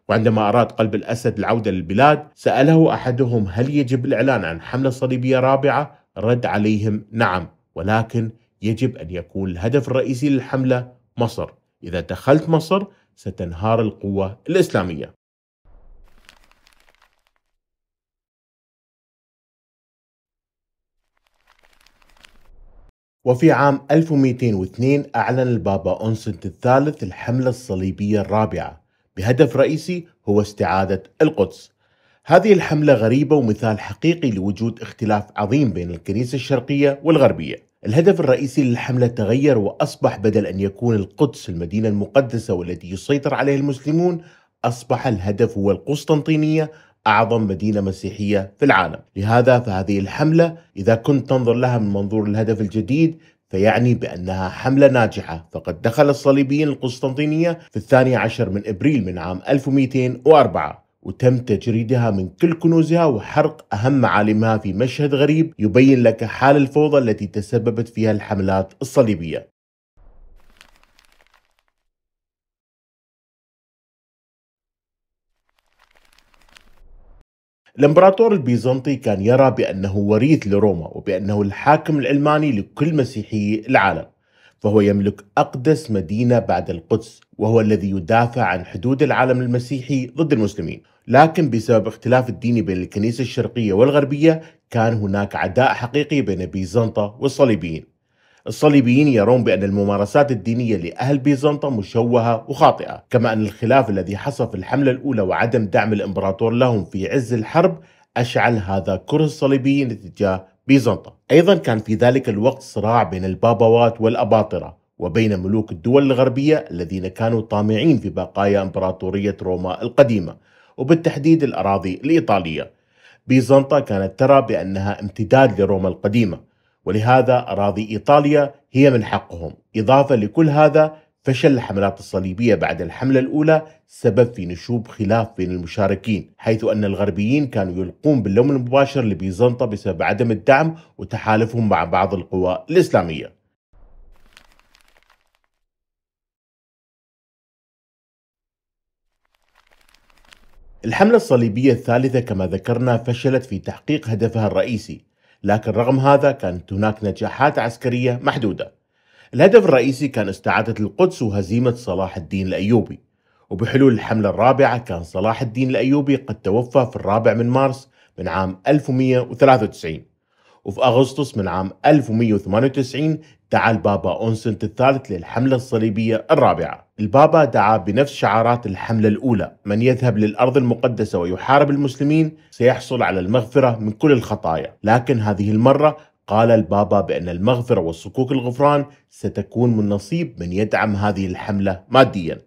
وعندما أراد قلب الأسد العودة للبلاد سأله أحدهم هل يجب الإعلان عن حملة صليبية رابعة رد عليهم نعم ولكن يجب أن يكون الهدف الرئيسي للحملة مصر إذا دخلت مصر ستنهار القوة الإسلامية وفي عام 1202 أعلن البابا أونسنت الثالث الحملة الصليبية الرابعة بهدف رئيسي هو استعادة القدس هذه الحملة غريبة ومثال حقيقي لوجود اختلاف عظيم بين الكنيسة الشرقية والغربية الهدف الرئيسي للحملة تغير وأصبح بدل أن يكون القدس المدينة المقدسة والتي يسيطر عليها المسلمون أصبح الهدف هو القسطنطينية أعظم مدينة مسيحية في العالم لهذا فهذه الحملة إذا كنت تنظر لها من منظور الهدف الجديد فيعني بأنها حملة ناجحة فقد دخل الصليبيين القسطنطينية في الثاني عشر من إبريل من عام 1204 وتم تجريدها من كل كنوزها وحرق أهم معالمها في مشهد غريب يبين لك حال الفوضى التي تسببت فيها الحملات الصليبية الامبراطور البيزنطي كان يرى بأنه وريث لروما وبأنه الحاكم العلماني لكل مسيحي العالم فهو يملك أقدس مدينة بعد القدس وهو الذي يدافع عن حدود العالم المسيحي ضد المسلمين لكن بسبب اختلاف الديني بين الكنيسة الشرقية والغربية كان هناك عداء حقيقي بين بيزنطة والصليبيين الصليبيين يرون بأن الممارسات الدينية لأهل بيزنطة مشوهة وخاطئة كما أن الخلاف الذي حصل في الحملة الأولى وعدم دعم الإمبراطور لهم في عز الحرب أشعل هذا كره الصليبيين تجاه بيزنطة أيضا كان في ذلك الوقت صراع بين الباباوات والأباطرة وبين ملوك الدول الغربية الذين كانوا طامعين في بقايا إمبراطورية روما القديمة وبالتحديد الأراضي الإيطالية بيزنطة كانت ترى بأنها امتداد لروما القديمة ولهذا أراضي إيطاليا هي من حقهم إضافة لكل هذا فشل الحملات الصليبية بعد الحملة الأولى سبب في نشوب خلاف بين المشاركين حيث أن الغربيين كانوا يلقون باللوم المباشر لبيزنطة بسبب عدم الدعم وتحالفهم مع بعض القوى الإسلامية الحملة الصليبية الثالثة كما ذكرنا فشلت في تحقيق هدفها الرئيسي لكن رغم هذا كانت هناك نجاحات عسكرية محدودة الهدف الرئيسي كان استعادة القدس وهزيمة صلاح الدين الأيوبي وبحلول الحملة الرابعة كان صلاح الدين الأيوبي قد توفى في الرابع من مارس من عام 1193 وفي أغسطس من عام 1198 دعا البابا أونسنت الثالث للحملة الصليبية الرابعة البابا دعا بنفس شعارات الحملة الأولى من يذهب للأرض المقدسة ويحارب المسلمين سيحصل على المغفرة من كل الخطايا لكن هذه المرة قال البابا بأن المغفرة والصكوك الغفران ستكون من نصيب من يدعم هذه الحملة ماديا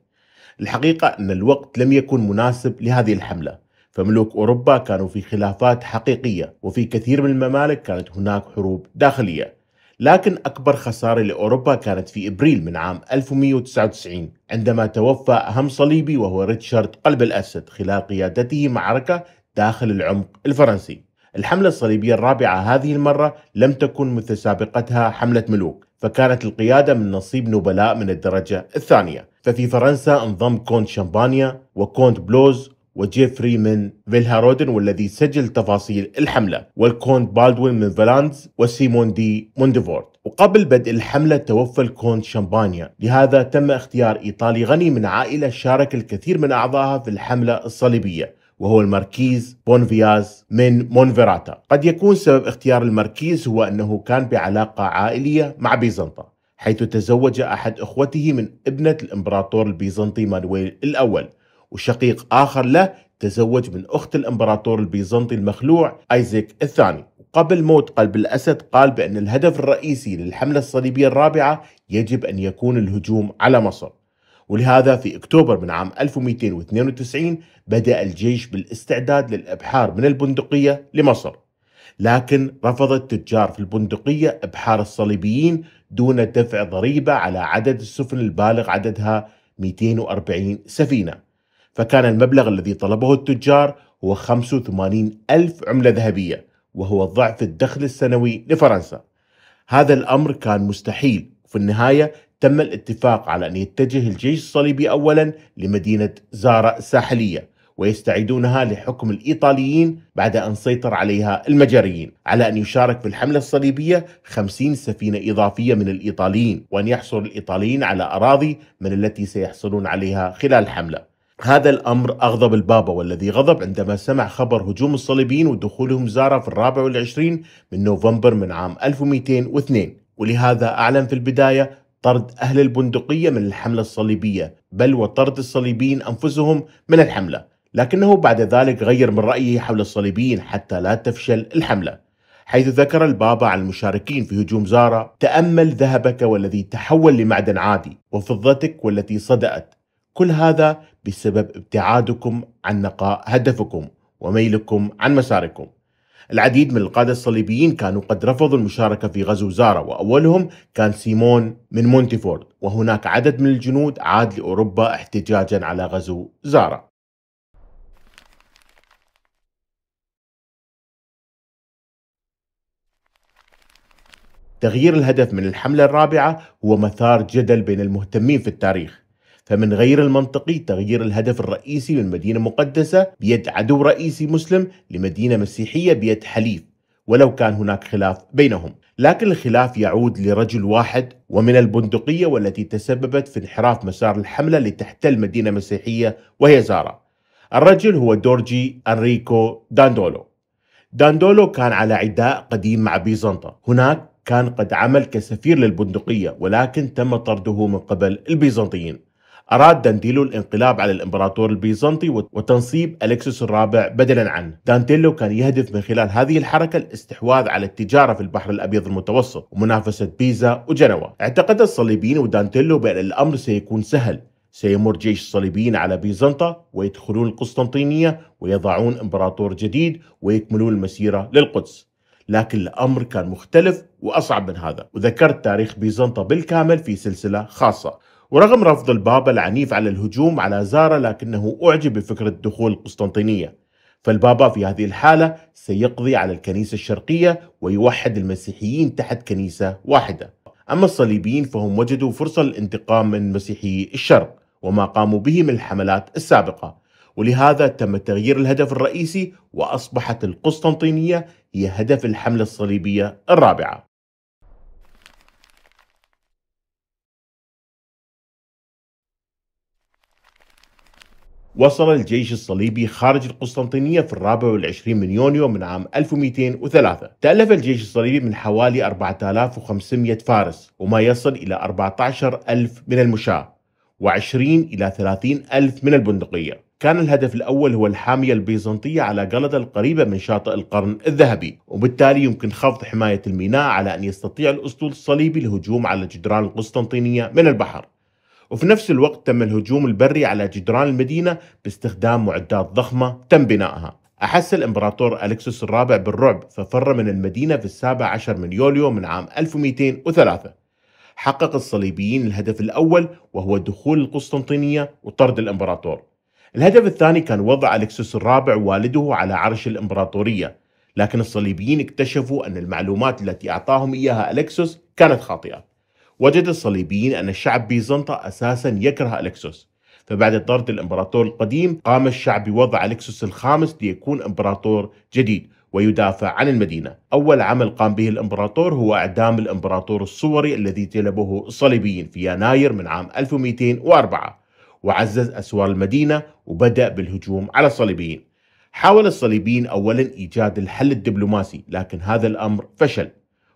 الحقيقة أن الوقت لم يكن مناسب لهذه الحملة فملوك أوروبا كانوا في خلافات حقيقية وفي كثير من الممالك كانت هناك حروب داخلية لكن أكبر خسارة لأوروبا كانت في إبريل من عام 1199 عندما توفى أهم صليبي وهو ريتشارد قلب الأسد خلال قيادته معركة داخل العمق الفرنسي الحملة الصليبية الرابعة هذه المرة لم تكن مثل سابقتها حملة ملوك فكانت القيادة من نصيب نبلاء من الدرجة الثانية ففي فرنسا انضم كونت شامبانيا وكونت بلوز وجيفري من فيلهارودن والذي سجل تفاصيل الحملة والكونت بالدوين من فالانز وسيمون دي مونديفورد وقبل بدء الحملة توفى الكونت شامبانيا لهذا تم اختيار إيطالي غني من عائلة شارك الكثير من أعضائها في الحملة الصليبية وهو المركيز بونفياز من مونفيراتا قد يكون سبب اختيار المركيز هو أنه كان بعلاقة عائلية مع بيزنطة حيث تزوج أحد أخوته من ابنة الإمبراطور البيزنطي مانويل الأول وشقيق آخر له تزوج من أخت الإمبراطور البيزنطي المخلوع أيزيك الثاني قبل موت قلب الأسد قال بأن الهدف الرئيسي للحملة الصليبية الرابعة يجب أن يكون الهجوم على مصر ولهذا في أكتوبر من عام 1292 بدأ الجيش بالاستعداد للإبحار من البندقية لمصر لكن رفض التجار في البندقية إبحار الصليبيين دون دفع ضريبة على عدد السفن البالغ عددها 240 سفينة فكان المبلغ الذي طلبه التجار هو 85 ألف عملة ذهبية وهو ضعف الدخل السنوي لفرنسا هذا الأمر كان مستحيل في النهاية تم الاتفاق على أن يتجه الجيش الصليبي أولا لمدينة زارة الساحلية ويستعيدونها لحكم الإيطاليين بعد أن سيطر عليها المجريين على أن يشارك في الحملة الصليبية 50 سفينة إضافية من الإيطاليين وأن يحصل الإيطاليين على أراضي من التي سيحصلون عليها خلال الحملة هذا الأمر أغضب البابا والذي غضب عندما سمع خبر هجوم الصليبيين ودخولهم زارة في الرابع والعشرين من نوفمبر من عام 1202 ولهذا أعلن في البداية طرد أهل البندقية من الحملة الصليبية بل وطرد الصليبيين أنفسهم من الحملة لكنه بعد ذلك غير من رأيه حول الصليبيين حتى لا تفشل الحملة حيث ذكر البابا عن المشاركين في هجوم زارا تأمل ذهبك والذي تحول لمعدن عادي وفضتك والتي صدأت كل هذا بسبب ابتعادكم عن نقاء هدفكم وميلكم عن مساركم العديد من القادة الصليبيين كانوا قد رفضوا المشاركة في غزو زارا وأولهم كان سيمون من مونتيفورد وهناك عدد من الجنود عاد لأوروبا احتجاجا على غزو زارا تغيير الهدف من الحملة الرابعة هو مثار جدل بين المهتمين في التاريخ فمن غير المنطقي تغيير الهدف الرئيسي من مدينة مقدسة بيد عدو رئيسي مسلم لمدينة مسيحية بيد حليف ولو كان هناك خلاف بينهم لكن الخلاف يعود لرجل واحد ومن البندقية والتي تسببت في انحراف مسار الحملة لتحتل مدينة مسيحية وهي زارة الرجل هو دورجي أنريكو داندولو داندولو كان على عداء قديم مع بيزنطة هناك كان قد عمل كسفير للبندقية ولكن تم طرده من قبل البيزنطيين أراد دانتيلو الانقلاب على الإمبراطور البيزنطي وتنصيب ألكسس الرابع بدلا عنه دانتيلو كان يهدف من خلال هذه الحركة الاستحواذ على التجارة في البحر الأبيض المتوسط ومنافسة بيزا وجنوة اعتقد الصليبيين ودانتيلو بأن الأمر سيكون سهل سيمر جيش الصليبيين على بيزنطة ويدخلون القسطنطينية ويضعون إمبراطور جديد ويكملون المسيرة للقدس لكن الأمر كان مختلف وأصعب من هذا وذكرت تاريخ بيزنطة بالكامل في سلسلة خاصة ورغم رفض البابا العنيف على الهجوم على زارا لكنه أعجب بفكرة دخول القسطنطينية فالبابا في هذه الحالة سيقضي على الكنيسة الشرقية ويوحد المسيحيين تحت كنيسة واحدة أما الصليبيين فهم وجدوا فرصة للانتقام من مسيحي الشرق وما قاموا به من الحملات السابقة ولهذا تم تغيير الهدف الرئيسي وأصبحت القسطنطينية هي هدف الحملة الصليبية الرابعة وصل الجيش الصليبي خارج القسطنطينية في الرابع والعشرين من يونيو من عام 1203 تألف الجيش الصليبي من حوالي 4500 فارس وما يصل إلى 14000 من المشاة و20 إلى 30 ألف من البندقية كان الهدف الأول هو الحامية البيزنطية على قلدة القريبة من شاطئ القرن الذهبي وبالتالي يمكن خفض حماية الميناء على أن يستطيع الأسطول الصليبي الهجوم على جدران القسطنطينية من البحر وفي نفس الوقت تم الهجوم البري على جدران المدينة باستخدام معدات ضخمة تم بنائها أحس الإمبراطور أليكسوس الرابع بالرعب ففر من المدينة في السابع عشر من يوليو من عام 1203 حقق الصليبيين الهدف الأول وهو دخول القسطنطينية وطرد الإمبراطور الهدف الثاني كان وضع أليكسوس الرابع والده على عرش الإمبراطورية لكن الصليبيين اكتشفوا أن المعلومات التي أعطاهم إياها أليكسوس كانت خاطئة وجد الصليبيين أن الشعب بيزنطة أساسا يكره ألكسوس فبعد طرد الإمبراطور القديم قام الشعب بوضع ألكسوس الخامس ليكون إمبراطور جديد ويدافع عن المدينة أول عمل قام به الإمبراطور هو إعدام الإمبراطور الصوري الذي جلبه الصليبيين في يناير من عام 1204 وعزز أسوار المدينة وبدأ بالهجوم على الصليبيين حاول الصليبيين أولا إيجاد الحل الدبلوماسي لكن هذا الأمر فشل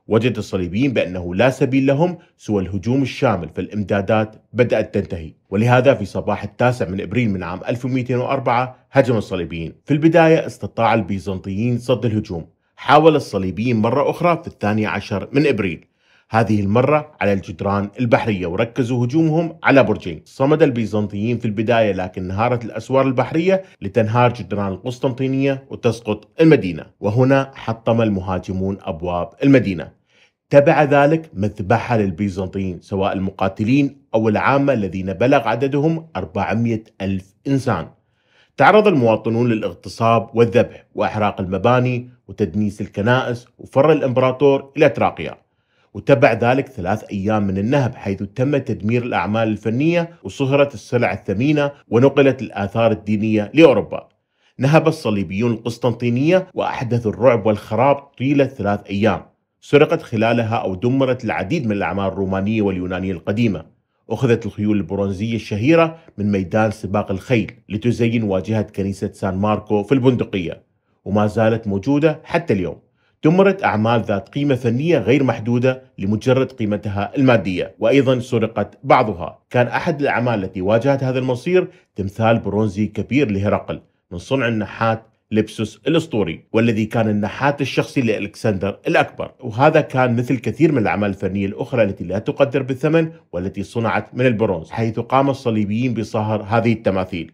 وجد الصليبيين بأنه لا سبيل لهم سوى الهجوم الشامل فالإمدادات بدأت تنتهي ولهذا في صباح التاسع من إبريل من عام 1204 هجم الصليبيين في البداية استطاع البيزنطيين صد الهجوم حاول الصليبيين مرة أخرى في الثاني عشر من إبريل هذه المرة على الجدران البحرية وركزوا هجومهم على برجين صمد البيزنطيين في البداية لكن انهارت الأسوار البحرية لتنهار جدران القسطنطينية وتسقط المدينة وهنا حطم المهاجمون أبواب المدينة تبع ذلك مذبحة للبيزنطيين سواء المقاتلين أو العامة الذين بلغ عددهم 400 ألف إنسان تعرض المواطنون للاغتصاب والذبح وإحراق المباني وتدنيس الكنائس وفر الإمبراطور إلى تراقيا وتبع ذلك ثلاث أيام من النهب حيث تم تدمير الأعمال الفنية وصهرت السلع الثمينة ونقلت الآثار الدينية لأوروبا نهب الصليبيون القسطنطينية وأحدثوا الرعب والخراب طيلة ثلاث أيام سرقت خلالها أو دمرت العديد من الأعمال الرومانية واليونانية القديمة أخذت الخيول البرونزية الشهيرة من ميدان سباق الخيل لتزين واجهة كنيسة سان ماركو في البندقية وما زالت موجودة حتى اليوم دمرت أعمال ذات قيمة فنية غير محدودة لمجرد قيمتها المادية وأيضا سرقت بعضها كان أحد الأعمال التي واجهت هذا المصير تمثال برونزي كبير لهرقل من صنع النحات لبسوس الاسطوري والذي كان النحات الشخصي لالكسندر الاكبر وهذا كان مثل كثير من الاعمال الفنيه الاخرى التي لا تقدر بالثمن والتي صنعت من البرونز حيث قام الصليبيين بصهر هذه التماثيل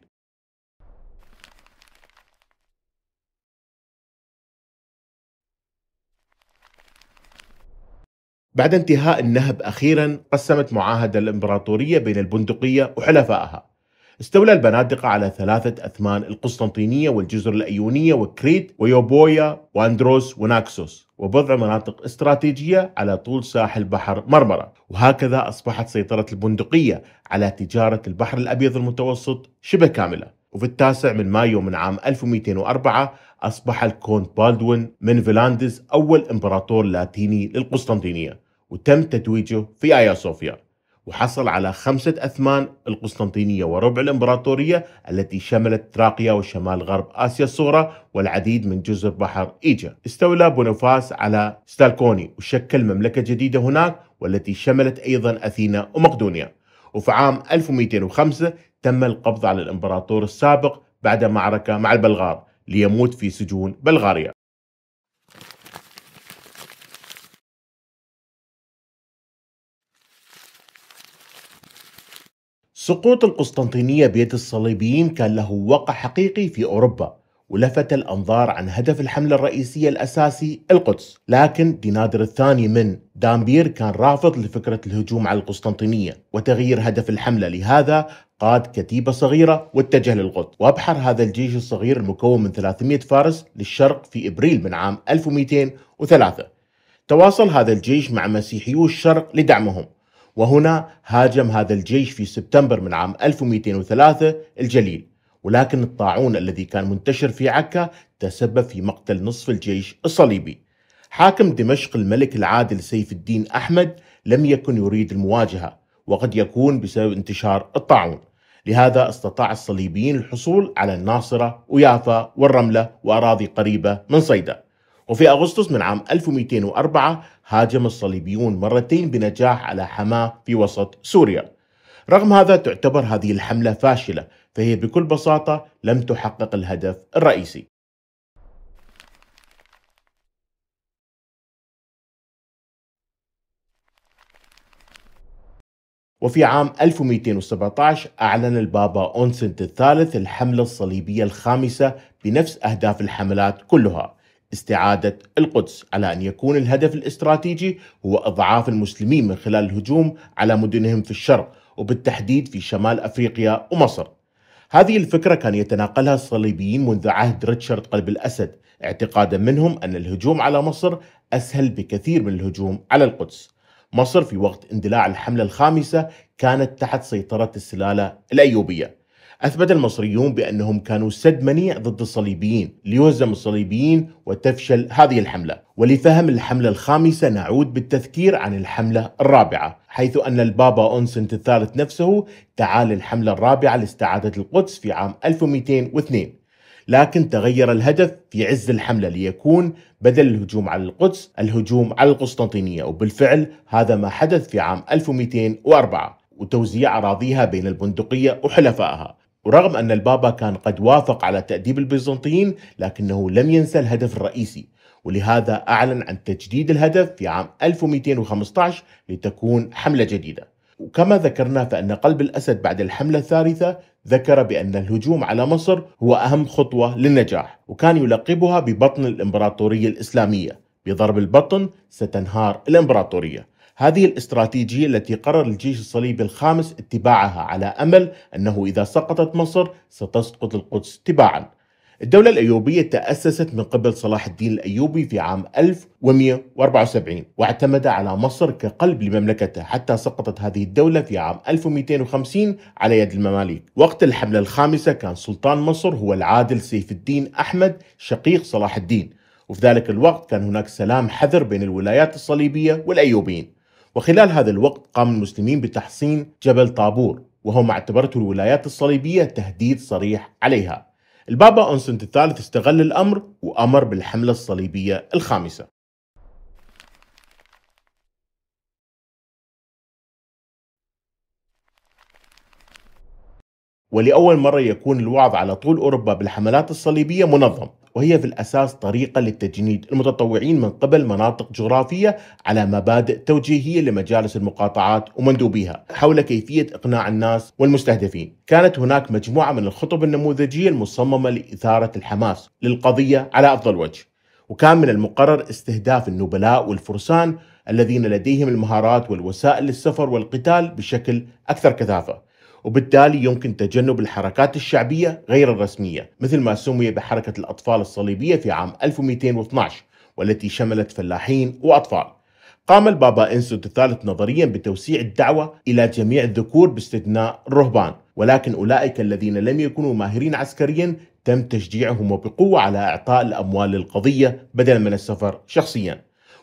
بعد انتهاء النهب اخيرا قسمت معاهده الامبراطوريه بين البندقيه وحلفائها استولى البنادقة على ثلاثة أثمان القسطنطينية والجزر الأيونية وكريت ويوبويا وأندروس وناكسوس وبضع مناطق استراتيجية على طول ساحل بحر مرمرة وهكذا أصبحت سيطرة البندقية على تجارة البحر الأبيض المتوسط شبه كاملة وفي التاسع من مايو من عام 1204 أصبح الكونت بالدوين من فيلاندز أول إمبراطور لاتيني للقسطنطينية وتم تتويجه في آيا صوفيا وحصل على خمسة أثمان القسطنطينية وربع الإمبراطورية التي شملت تراقيا وشمال غرب آسيا الصغرى والعديد من جزر بحر إيجا استولى بونوفاس على ستالكوني وشكل مملكة جديدة هناك والتي شملت أيضا أثينا ومقدونيا وفي عام 1205 تم القبض على الإمبراطور السابق بعد معركة مع البلغار ليموت في سجون بلغاريا سقوط القسطنطينية بيد الصليبيين كان له وقع حقيقي في أوروبا ولفت الأنظار عن هدف الحملة الرئيسية الأساسي القدس لكن دينادر الثاني من دامبير كان رافض لفكرة الهجوم على القسطنطينية وتغيير هدف الحملة لهذا قاد كتيبة صغيرة واتجه للقدس وأبحر هذا الجيش الصغير المكون من 300 فارس للشرق في إبريل من عام 1203 تواصل هذا الجيش مع مسيحيو الشرق لدعمهم وهنا هاجم هذا الجيش في سبتمبر من عام 1203 الجليل ولكن الطاعون الذي كان منتشر في عكا تسبب في مقتل نصف الجيش الصليبي حاكم دمشق الملك العادل سيف الدين أحمد لم يكن يريد المواجهة وقد يكون بسبب انتشار الطاعون لهذا استطاع الصليبيين الحصول على الناصرة ويافا والرملة وأراضي قريبة من صيدا وفي أغسطس من عام 1204 هاجم الصليبيون مرتين بنجاح على حماة في وسط سوريا رغم هذا تعتبر هذه الحملة فاشلة فهي بكل بساطة لم تحقق الهدف الرئيسي وفي عام 1217 أعلن البابا أونسنت الثالث الحملة الصليبية الخامسة بنفس أهداف الحملات كلها استعادة القدس على أن يكون الهدف الاستراتيجي هو إضعاف المسلمين من خلال الهجوم على مدنهم في الشرق وبالتحديد في شمال أفريقيا ومصر هذه الفكرة كان يتناقلها الصليبيين منذ عهد ريتشارد قلب الأسد اعتقادا منهم أن الهجوم على مصر أسهل بكثير من الهجوم على القدس مصر في وقت اندلاع الحملة الخامسة كانت تحت سيطرة السلالة الأيوبية أثبت المصريون بأنهم كانوا سد منيع ضد الصليبيين ليهزم الصليبيين وتفشل هذه الحملة ولفهم الحملة الخامسة نعود بالتذكير عن الحملة الرابعة حيث أن البابا أونسنت الثالث نفسه تعال للحملة الرابعة لاستعادة القدس في عام 1202 لكن تغير الهدف في عز الحملة ليكون بدل الهجوم على القدس الهجوم على القسطنطينية وبالفعل هذا ما حدث في عام 1204 وتوزيع أراضيها بين البندقية وحلفائها ورغم أن البابا كان قد وافق على تأديب البيزنطيين لكنه لم ينسى الهدف الرئيسي ولهذا أعلن عن تجديد الهدف في عام 1215 لتكون حملة جديدة وكما ذكرنا فأن قلب الأسد بعد الحملة الثالثة ذكر بأن الهجوم على مصر هو أهم خطوة للنجاح وكان يلقبها ببطن الإمبراطورية الإسلامية بضرب البطن ستنهار الإمبراطورية هذه الاستراتيجية التي قرر الجيش الصليبي الخامس اتباعها على أمل أنه إذا سقطت مصر ستسقط القدس تباعاً الدولة الأيوبية تأسست من قبل صلاح الدين الأيوبي في عام 1174 واعتمد على مصر كقلب لمملكته حتى سقطت هذه الدولة في عام 1250 على يد المماليك وقت الحملة الخامسة كان سلطان مصر هو العادل سيف الدين أحمد شقيق صلاح الدين وفي ذلك الوقت كان هناك سلام حذر بين الولايات الصليبية والأيوبيين وخلال هذا الوقت قام المسلمين بتحصين جبل طابور وهو ما اعتبرته الولايات الصليبية تهديد صريح عليها البابا أنسنت الثالث استغل الأمر وأمر بالحملة الصليبية الخامسة ولأول مرة يكون الوعظ على طول أوروبا بالحملات الصليبية منظم وهي في الأساس طريقة للتجنيد المتطوعين من قبل مناطق جغرافية على مبادئ توجيهية لمجالس المقاطعات ومندوبيها حول كيفية إقناع الناس والمستهدفين كانت هناك مجموعة من الخطب النموذجية المصممة لإثارة الحماس للقضية على أفضل وجه وكان من المقرر استهداف النبلاء والفرسان الذين لديهم المهارات والوسائل للسفر والقتال بشكل أكثر كثافة وبالتالي يمكن تجنب الحركات الشعبية غير الرسمية مثل ما سمي بحركة الأطفال الصليبية في عام 1212 والتي شملت فلاحين وأطفال قام البابا إنسو الثالث نظريا بتوسيع الدعوة إلى جميع الذكور باستثناء الرهبان ولكن أولئك الذين لم يكونوا ماهرين عسكريا تم تشجيعهم وبقوة على إعطاء الأموال للقضية بدلا من السفر شخصيا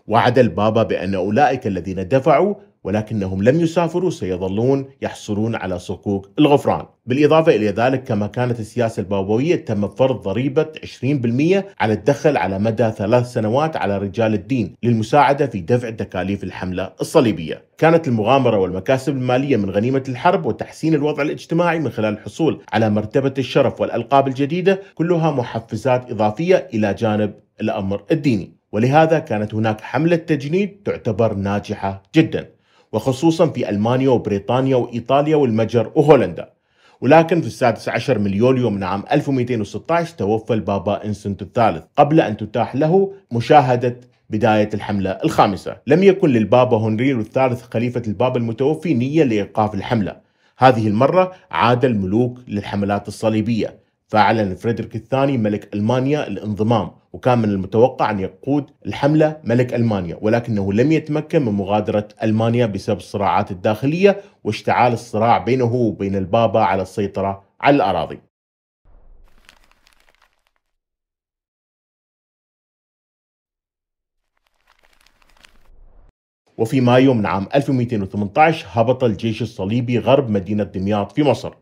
وعد البابا بأن أولئك الذين دفعوا ولكنهم لم يسافروا سيظلون يحصلون على صكوك الغفران بالإضافة إلى ذلك كما كانت السياسة البابوية تم فرض ضريبة 20% على الدخل على مدى ثلاث سنوات على رجال الدين للمساعدة في دفع تكاليف الحملة الصليبية كانت المغامرة والمكاسب المالية من غنيمة الحرب وتحسين الوضع الاجتماعي من خلال الحصول على مرتبة الشرف والألقاب الجديدة كلها محفزات إضافية إلى جانب الأمر الديني ولهذا كانت هناك حملة تجنيد تعتبر ناجحة جداً وخصوصا في ألمانيا وبريطانيا وإيطاليا والمجر وهولندا ولكن في السادس عشر من يوليو من عام 1216 توفى البابا إنسنت الثالث قبل أن تتاح له مشاهدة بداية الحملة الخامسة لم يكن للبابا هنريل الثالث خليفة البابا المتوفي نية لإيقاف الحملة هذه المرة عاد الملوك للحملات الصليبية فأعلن فريدريك الثاني ملك ألمانيا الانضمام وكان من المتوقع أن يقود الحملة ملك ألمانيا ولكنه لم يتمكن من مغادرة ألمانيا بسبب الصراعات الداخلية واشتعال الصراع بينه وبين البابا على السيطرة على الأراضي وفي مايو من عام 1218 هبط الجيش الصليبي غرب مدينة دمياط في مصر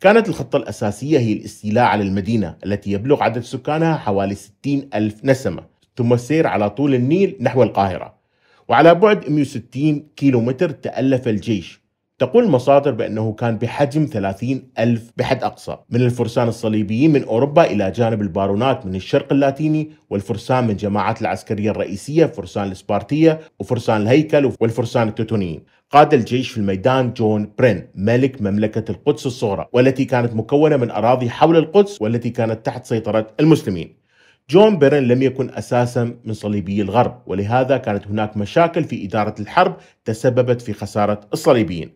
كانت الخطة الأساسية هي الاستيلاء على المدينة التي يبلغ عدد سكانها حوالي 60 ألف نسمة ثم السير على طول النيل نحو القاهرة وعلى بعد 160 كيلومتر تألف الجيش تقول المصادر بأنه كان بحجم 30 ألف بحد أقصى من الفرسان الصليبيين من أوروبا إلى جانب البارونات من الشرق اللاتيني والفرسان من جماعات العسكرية الرئيسية فرسان الإسبارتية وفرسان الهيكل والفرسان التوتونيين قاد الجيش في الميدان جون برين ملك مملكة القدس الصغرى والتي كانت مكونة من أراضي حول القدس والتي كانت تحت سيطرة المسلمين جون بيرن لم يكن اساسا من صليبي الغرب ولهذا كانت هناك مشاكل في اداره الحرب تسببت في خساره الصليبيين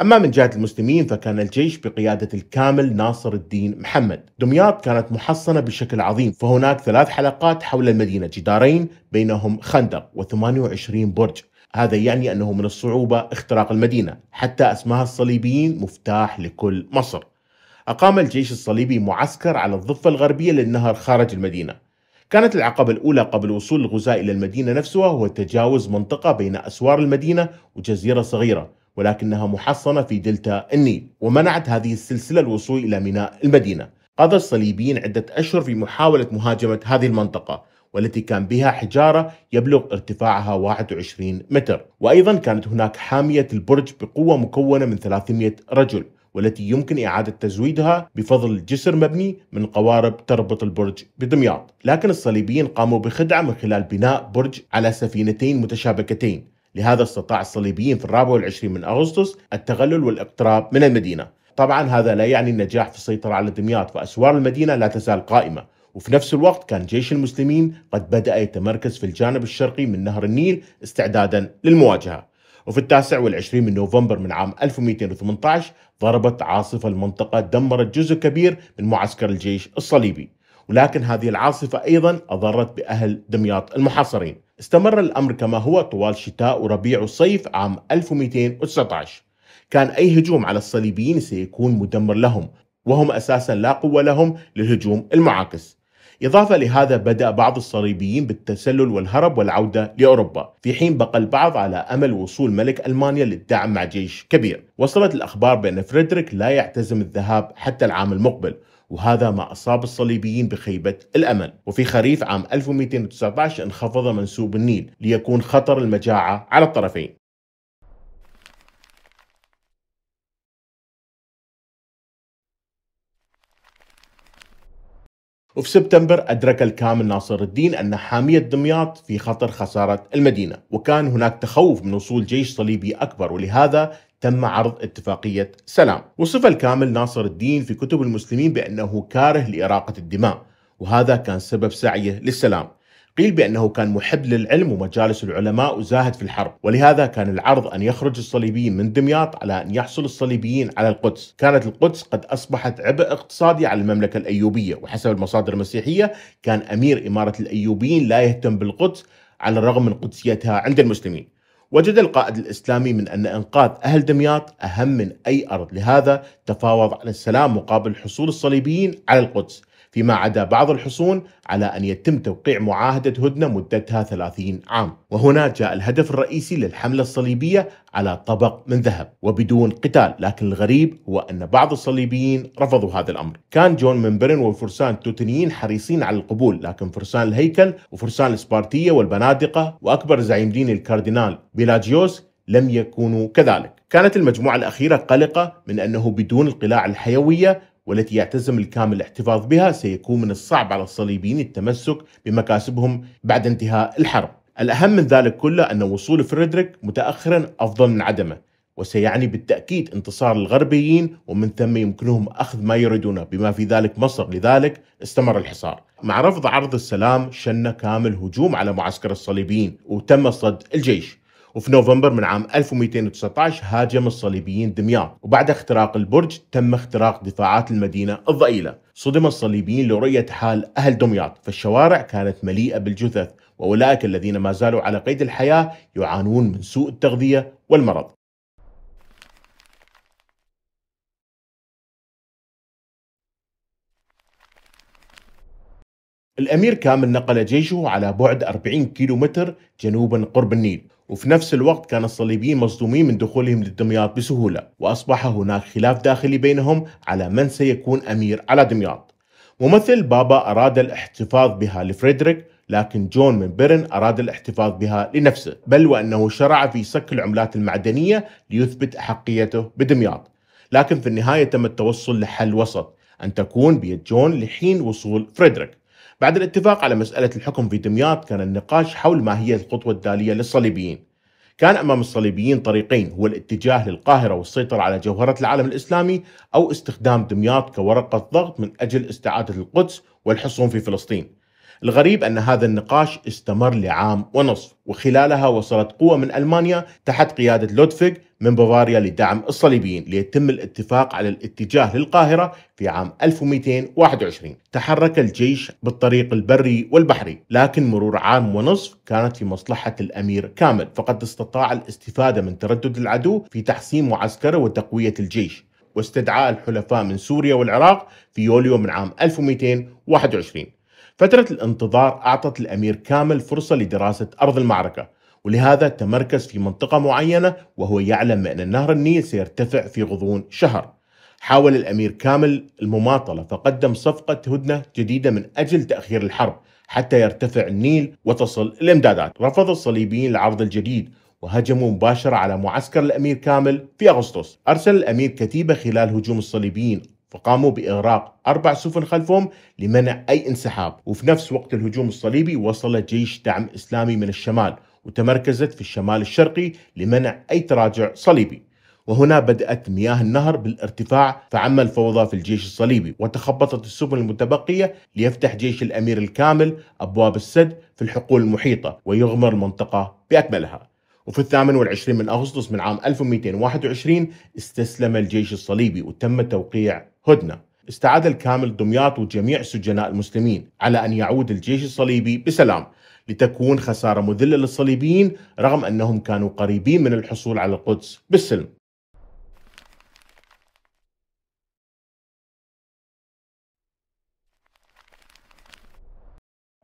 أما من جهة المسلمين فكان الجيش بقيادة الكامل ناصر الدين محمد دمياط كانت محصنة بشكل عظيم فهناك ثلاث حلقات حول المدينة جدارين بينهم خندق و28 برج هذا يعني أنه من الصعوبة اختراق المدينة حتى أسماها الصليبيين مفتاح لكل مصر أقام الجيش الصليبي معسكر على الضفة الغربية للنهر خارج المدينة كانت العقبة الأولى قبل وصول الغزاة إلى المدينة نفسها هو تجاوز منطقة بين أسوار المدينة وجزيرة صغيرة ولكنها محصنة في دلتا النيل ومنعت هذه السلسلة الوصول إلى ميناء المدينة قضى الصليبيين عدة أشهر في محاولة مهاجمة هذه المنطقة والتي كان بها حجارة يبلغ ارتفاعها 21 متر وأيضا كانت هناك حامية البرج بقوة مكونة من 300 رجل والتي يمكن إعادة تزويدها بفضل جسر مبني من قوارب تربط البرج بدمياط لكن الصليبيين قاموا بخدعة من خلال بناء برج على سفينتين متشابكتين لهذا استطاع الصليبيين في الرابع والعشرين من أغسطس التغلل والاقتراب من المدينة طبعا هذا لا يعني النجاح في السيطرة على دمياط فأسوار المدينة لا تزال قائمة وفي نفس الوقت كان جيش المسلمين قد بدأ يتمركز في الجانب الشرقي من نهر النيل استعدادا للمواجهة وفي التاسع والعشرين من نوفمبر من عام 1218 ضربت عاصفة المنطقة دمرت جزء كبير من معسكر الجيش الصليبي ولكن هذه العاصفة أيضا أضرت بأهل دمياط المحاصرين استمر الأمر كما هو طوال شتاء وربيع وصيف عام 1219 كان أي هجوم على الصليبيين سيكون مدمر لهم وهم أساسا لا قوة لهم للهجوم المعاكس إضافة لهذا بدأ بعض الصليبيين بالتسلل والهرب والعودة لأوروبا في حين بقى البعض على أمل وصول ملك ألمانيا للدعم مع جيش كبير وصلت الأخبار بأن فريدريك لا يعتزم الذهاب حتى العام المقبل وهذا ما أصاب الصليبيين بخيبة الأمل وفي خريف عام 1219 انخفض منسوب النيل ليكون خطر المجاعة على الطرفين وفي سبتمبر أدرك الكامل ناصر الدين أن حامية دمياط في خطر خسارة المدينة وكان هناك تخوف من وصول جيش صليبي أكبر ولهذا تم عرض اتفاقية سلام وصف الكامل ناصر الدين في كتب المسلمين بأنه كاره لإراقة الدماء وهذا كان سبب سعيه للسلام قيل بأنه كان محب للعلم ومجالس العلماء وزاهد في الحرب ولهذا كان العرض أن يخرج الصليبيين من دمياط على أن يحصل الصليبيين على القدس كانت القدس قد أصبحت عبء اقتصادي على المملكة الأيوبية وحسب المصادر المسيحية كان أمير إمارة الأيوبيين لا يهتم بالقدس على الرغم من قدسيتها عند المسلمين وجد القائد الإسلامي من أن إنقاذ أهل دمياط أهم من أي أرض لهذا تفاوض على السلام مقابل حصول الصليبيين على القدس فيما عدا بعض الحصون على أن يتم توقيع معاهدة هدنة مدتها 30 عام وهنا جاء الهدف الرئيسي للحملة الصليبية على طبق من ذهب وبدون قتال لكن الغريب هو أن بعض الصليبيين رفضوا هذا الأمر كان جون منبرن والفرسان التوتنيين حريصين على القبول لكن فرسان الهيكل وفرسان السبارتية والبنادقة وأكبر زعيم دين الكاردينال بيلاجيوس لم يكونوا كذلك كانت المجموعة الأخيرة قلقة من أنه بدون القلاع الحيوية والتي يعتزم الكامل الاحتفاظ بها سيكون من الصعب على الصليبيين التمسك بمكاسبهم بعد انتهاء الحرب الأهم من ذلك كله أن وصول فريدريك متأخرا أفضل من عدمه وسيعني بالتأكيد انتصار الغربيين ومن ثم يمكنهم أخذ ما يريدونه بما في ذلك مصر لذلك استمر الحصار مع رفض عرض السلام شن كامل هجوم على معسكر الصليبيين وتم صد الجيش وفي نوفمبر من عام 1219 هاجم الصليبيين دمياط وبعد اختراق البرج تم اختراق دفاعات المدينة الضئيلة صدم الصليبيين لرؤية حال أهل دمياط فالشوارع كانت مليئة بالجثث وأولئك الذين ما زالوا على قيد الحياة يعانون من سوء التغذية والمرض الأمير كامل نقل جيشه على بعد 40 كيلومتر جنوبا قرب النيل وفي نفس الوقت كان الصليبيين مصدومين من دخولهم للدمياط بسهولة وأصبح هناك خلاف داخلي بينهم على من سيكون أمير على دمياط ممثل بابا أراد الاحتفاظ بها لفريدريك لكن جون من بيرن أراد الاحتفاظ بها لنفسه بل وأنه شرع في سك العملات المعدنية ليثبت أحقيته بدمياط لكن في النهاية تم التوصل لحل وسط أن تكون بيد جون لحين وصول فريدريك بعد الاتفاق على مسألة الحكم في دمياط كان النقاش حول ما هي الخطوة الدالية للصليبيين كان أمام الصليبيين طريقين هو الاتجاه للقاهرة والسيطرة على جوهرة العالم الإسلامي أو استخدام دمياط كورقة ضغط من أجل استعادة القدس والحصون في فلسطين الغريب أن هذا النقاش استمر لعام ونصف وخلالها وصلت قوة من ألمانيا تحت قيادة لودفيغ من بافاريا لدعم الصليبيين ليتم الاتفاق على الاتجاه للقاهرة في عام 1221 تحرك الجيش بالطريق البري والبحري لكن مرور عام ونصف كانت في مصلحة الأمير كامل فقد استطاع الاستفادة من تردد العدو في تحسين معسكره وتقوية الجيش واستدعاء الحلفاء من سوريا والعراق في يوليو من عام 1221 فترة الانتظار أعطت الأمير كامل فرصة لدراسة أرض المعركة ولهذا تمركز في منطقة معينة وهو يعلم بأن نهر النيل سيرتفع في غضون شهر حاول الأمير كامل المماطلة فقدم صفقة هدنة جديدة من أجل تأخير الحرب حتى يرتفع النيل وتصل الإمدادات رفض الصليبيين العرض الجديد وهجموا مباشرة على معسكر الأمير كامل في أغسطس أرسل الأمير كتيبة خلال هجوم الصليبيين فقاموا بإغراق أربع سفن خلفهم لمنع أي انسحاب وفي نفس وقت الهجوم الصليبي وصل جيش دعم إسلامي من الشمال وتمركزت في الشمال الشرقي لمنع أي تراجع صليبي وهنا بدأت مياه النهر بالارتفاع فعم الفوضى في الجيش الصليبي وتخبطت السفن المتبقية ليفتح جيش الأمير الكامل أبواب السد في الحقول المحيطة ويغمر المنطقة بأكملها وفي الثامن والعشرين من أغسطس من عام 1221 استسلم الجيش الصليبي وتم توقيع هدنة استعاد الكامل دمياط وجميع سجناء المسلمين على أن يعود الجيش الصليبي بسلام لتكون خسارة مذلة للصليبيين رغم أنهم كانوا قريبين من الحصول على القدس بالسلم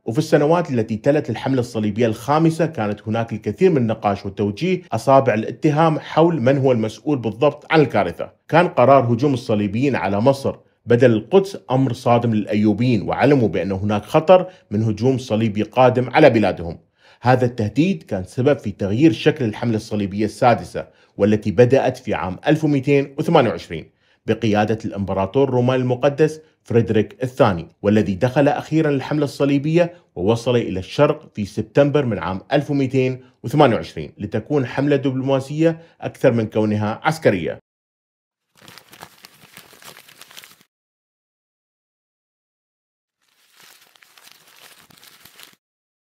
وفي السنوات التي تلت الحملة الصليبية الخامسة كانت هناك الكثير من النقاش والتوجيه أصابع الاتهام حول من هو المسؤول بالضبط عن الكارثة كان قرار هجوم الصليبيين على مصر بدل القدس أمر صادم للأيوبيين وعلموا بأن هناك خطر من هجوم صليبي قادم على بلادهم هذا التهديد كان سبب في تغيير شكل الحملة الصليبية السادسة والتي بدأت في عام 1228 بقيادة الإمبراطور الروماني المقدس فريدريك الثاني والذي دخل أخيرا الحملة الصليبية ووصل إلى الشرق في سبتمبر من عام 1228 لتكون حملة دبلوماسية أكثر من كونها عسكرية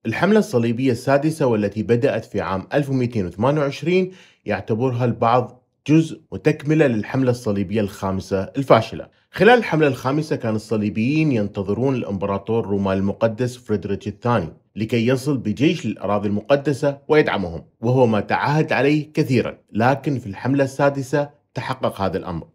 الحملة الصليبية السادسة والتي بدأت في عام 1228 يعتبرها البعض جزء وتكملة للحملة الصليبية الخامسة الفاشلة خلال الحملة الخامسة كان الصليبيين ينتظرون الإمبراطور روما المقدس فريدريك الثاني لكي يصل بجيش للأراضي المقدسة ويدعمهم وهو ما تعاهد عليه كثيرا لكن في الحملة السادسة تحقق هذا الأمر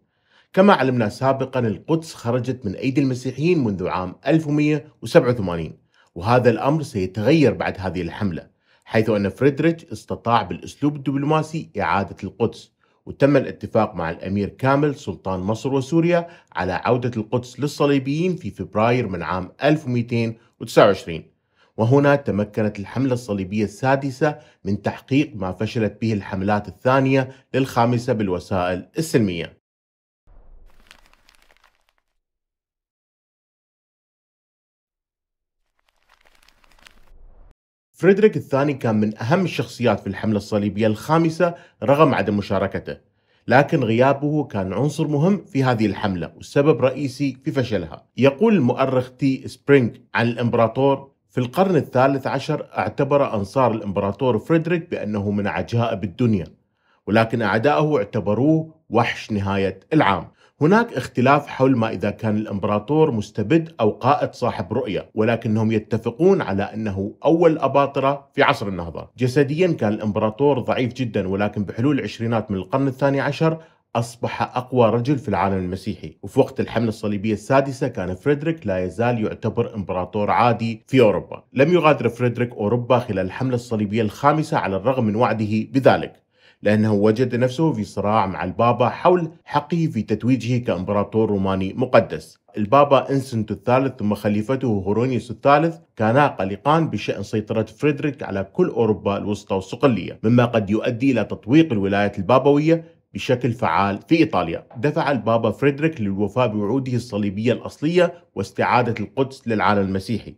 كما علمنا سابقا القدس خرجت من أيدي المسيحيين منذ عام 1187 وهذا الأمر سيتغير بعد هذه الحملة حيث أن فريدريك استطاع بالأسلوب الدبلوماسي إعادة القدس وتم الاتفاق مع الأمير كامل سلطان مصر وسوريا على عودة القدس للصليبيين في فبراير من عام 1229 وهنا تمكنت الحملة الصليبية السادسة من تحقيق ما فشلت به الحملات الثانية للخامسة بالوسائل السلمية فريدريك الثاني كان من أهم الشخصيات في الحملة الصليبية الخامسة رغم عدم مشاركته لكن غيابه كان عنصر مهم في هذه الحملة والسبب رئيسي في فشلها يقول المؤرخ تي سبرينغ عن الإمبراطور في القرن الثالث عشر اعتبر أنصار الإمبراطور فريدريك بأنه من عجائب الدنيا ولكن أعدائه اعتبروه وحش نهاية العام هناك اختلاف حول ما إذا كان الإمبراطور مستبد أو قائد صاحب رؤية ولكنهم يتفقون على أنه أول أباطرة في عصر النهضة جسديا كان الإمبراطور ضعيف جدا ولكن بحلول العشرينات من القرن الثاني عشر أصبح أقوى رجل في العالم المسيحي وفي وقت الحملة الصليبية السادسة كان فريدريك لا يزال يعتبر إمبراطور عادي في أوروبا لم يغادر فريدريك أوروبا خلال الحملة الصليبية الخامسة على الرغم من وعده بذلك لأنه وجد نفسه في صراع مع البابا حول حقه في تتويجه كإمبراطور روماني مقدس البابا انسنتو الثالث ثم خليفته هورونيوس الثالث كانا قلقان بشأن سيطرة فريدريك على كل أوروبا الوسطى والصقلية مما قد يؤدي إلى تطويق الولايات البابوية بشكل فعال في إيطاليا دفع البابا فريدريك للوفاء بوعوده الصليبية الأصلية واستعادة القدس للعالم المسيحي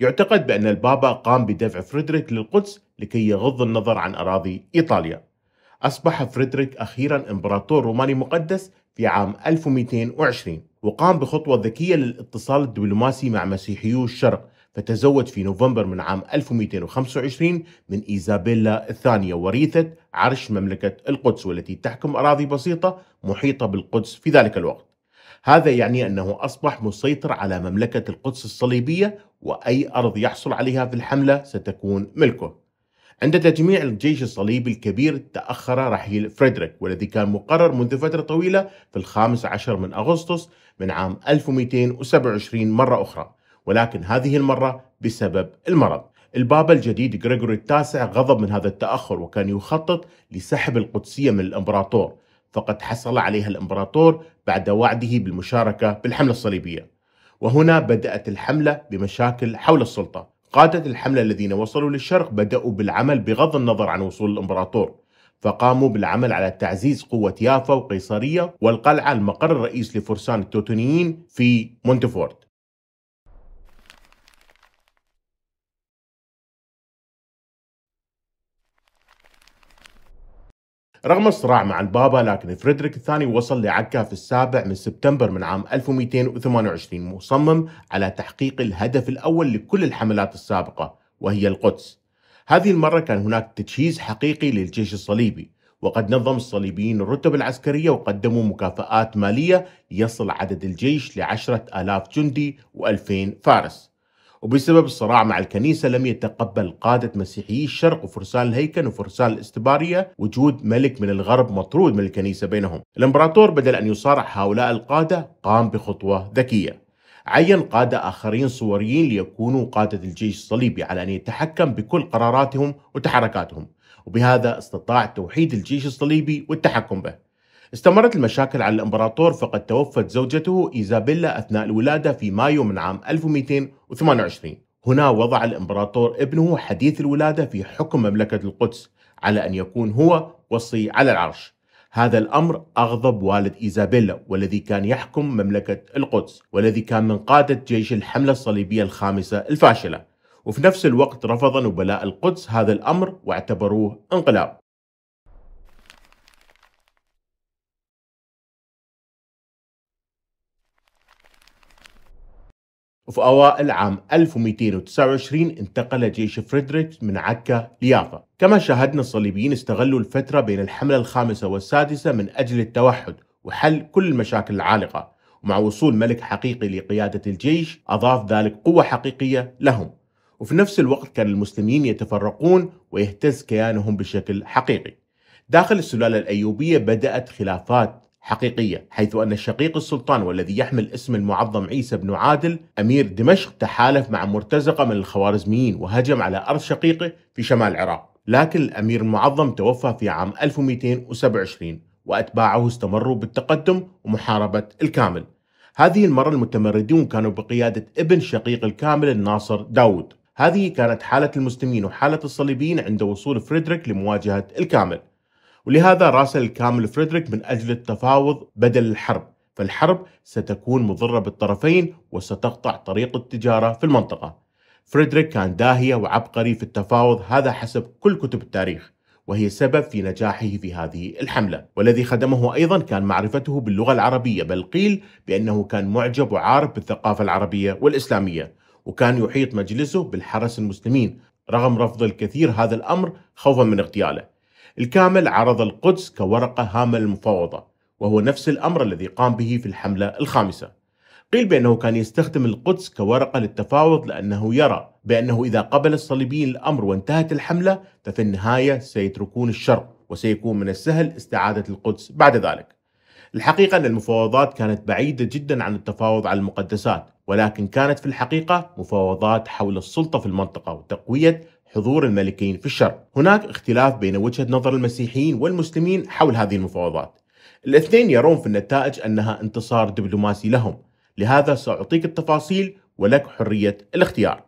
يعتقد بأن البابا قام بدفع فريدريك للقدس لكي يغض النظر عن أراضي إيطاليا أصبح فريدريك أخيرا إمبراطور روماني مقدس في عام 1220 وقام بخطوة ذكية للاتصال الدبلوماسي مع مسيحيو الشرق فتزوج في نوفمبر من عام 1225 من إيزابيلا الثانية وريثة عرش مملكة القدس والتي تحكم أراضي بسيطة محيطة بالقدس في ذلك الوقت هذا يعني أنه أصبح مسيطر على مملكة القدس الصليبية وأي أرض يحصل عليها في الحملة ستكون ملكه عند تجميع الجيش الصليبي الكبير تأخر رحيل فريدريك والذي كان مقرر منذ فترة طويلة في الخامس عشر من أغسطس من عام 1227 مرة أخرى ولكن هذه المرة بسبب المرض البابا الجديد غريغوري التاسع غضب من هذا التأخر وكان يخطط لسحب القدسية من الإمبراطور فقد حصل عليها الإمبراطور بعد وعده بالمشاركة بالحملة الصليبية وهنا بدأت الحملة بمشاكل حول السلطة قادة الحملة الذين وصلوا للشرق بدأوا بالعمل بغض النظر عن وصول الإمبراطور فقاموا بالعمل على تعزيز قوة يافا وقيصرية والقلعة المقر الرئيس لفرسان التوتونيين في مونتفورت رغم الصراع مع البابا لكن فريدريك الثاني وصل لعكا في السابع من سبتمبر من عام 1228 مصمم على تحقيق الهدف الأول لكل الحملات السابقة وهي القدس هذه المرة كان هناك تجهيز حقيقي للجيش الصليبي وقد نظم الصليبيين الرتب العسكرية وقدموا مكافآت مالية يصل عدد الجيش لعشرة آلاف جندي وألفين فارس وبسبب الصراع مع الكنيسة لم يتقبل قادة مسيحيي الشرق وفرسان الهيكل وفرسان الاستبارية وجود ملك من الغرب مطرود من الكنيسة بينهم الامبراطور بدل أن يصارع هؤلاء القادة قام بخطوة ذكية عين قادة آخرين صوريين ليكونوا قادة الجيش الصليبي على أن يتحكم بكل قراراتهم وتحركاتهم وبهذا استطاع توحيد الجيش الصليبي والتحكم به استمرت المشاكل على الامبراطور فقد توفت زوجته إيزابيلا أثناء الولادة في مايو من عام 1228 هنا وضع الامبراطور ابنه حديث الولادة في حكم مملكة القدس على أن يكون هو وصي على العرش هذا الأمر أغضب والد إيزابيلا والذي كان يحكم مملكة القدس والذي كان من قادة جيش الحملة الصليبية الخامسة الفاشلة وفي نفس الوقت رفض نبلاء القدس هذا الأمر واعتبروه انقلاب وفي أوائل عام 1229 انتقل جيش فريدريك من عكا ليافا كما شاهدنا الصليبيين استغلوا الفترة بين الحملة الخامسة والسادسة من أجل التوحد وحل كل المشاكل العالقة ومع وصول ملك حقيقي لقيادة الجيش أضاف ذلك قوة حقيقية لهم وفي نفس الوقت كان المسلمين يتفرقون ويهتز كيانهم بشكل حقيقي داخل السلالة الأيوبية بدأت خلافات حقيقية حيث أن الشقيق السلطان والذي يحمل اسم المعظم عيسى بن عادل أمير دمشق تحالف مع مرتزقة من الخوارزميين وهجم على أرض شقيقه في شمال العراق لكن الأمير المعظم توفى في عام 1227 وأتباعه استمروا بالتقدم ومحاربة الكامل هذه المرة المتمردون كانوا بقيادة ابن شقيق الكامل الناصر داود هذه كانت حالة المسلمين وحالة الصليبيين عند وصول فريدريك لمواجهة الكامل ولهذا راسل كامل فريدريك من أجل التفاوض بدل الحرب فالحرب ستكون مضرة بالطرفين وستقطع طريق التجارة في المنطقة فريدريك كان داهية وعبقري في التفاوض هذا حسب كل كتب التاريخ وهي سبب في نجاحه في هذه الحملة والذي خدمه أيضا كان معرفته باللغة العربية بل قيل بأنه كان معجب وعارف بالثقافة العربية والإسلامية وكان يحيط مجلسه بالحرس المسلمين رغم رفض الكثير هذا الأمر خوفا من اغتياله الكامل عرض القدس كورقة هامة للمفاوضة وهو نفس الأمر الذي قام به في الحملة الخامسة قيل بأنه كان يستخدم القدس كورقة للتفاوض لأنه يرى بأنه إذا قبل الصليبيين الأمر وانتهت الحملة ففي النهاية سيتركون الشرق وسيكون من السهل استعادة القدس بعد ذلك الحقيقة أن المفاوضات كانت بعيدة جدا عن التفاوض على المقدسات ولكن كانت في الحقيقة مفاوضات حول السلطة في المنطقة وتقوية حضور الملكين في الشرق هناك اختلاف بين وجهة نظر المسيحيين والمسلمين حول هذه المفاوضات الاثنين يرون في النتائج أنها انتصار دبلوماسي لهم لهذا سأعطيك التفاصيل ولك حرية الاختيار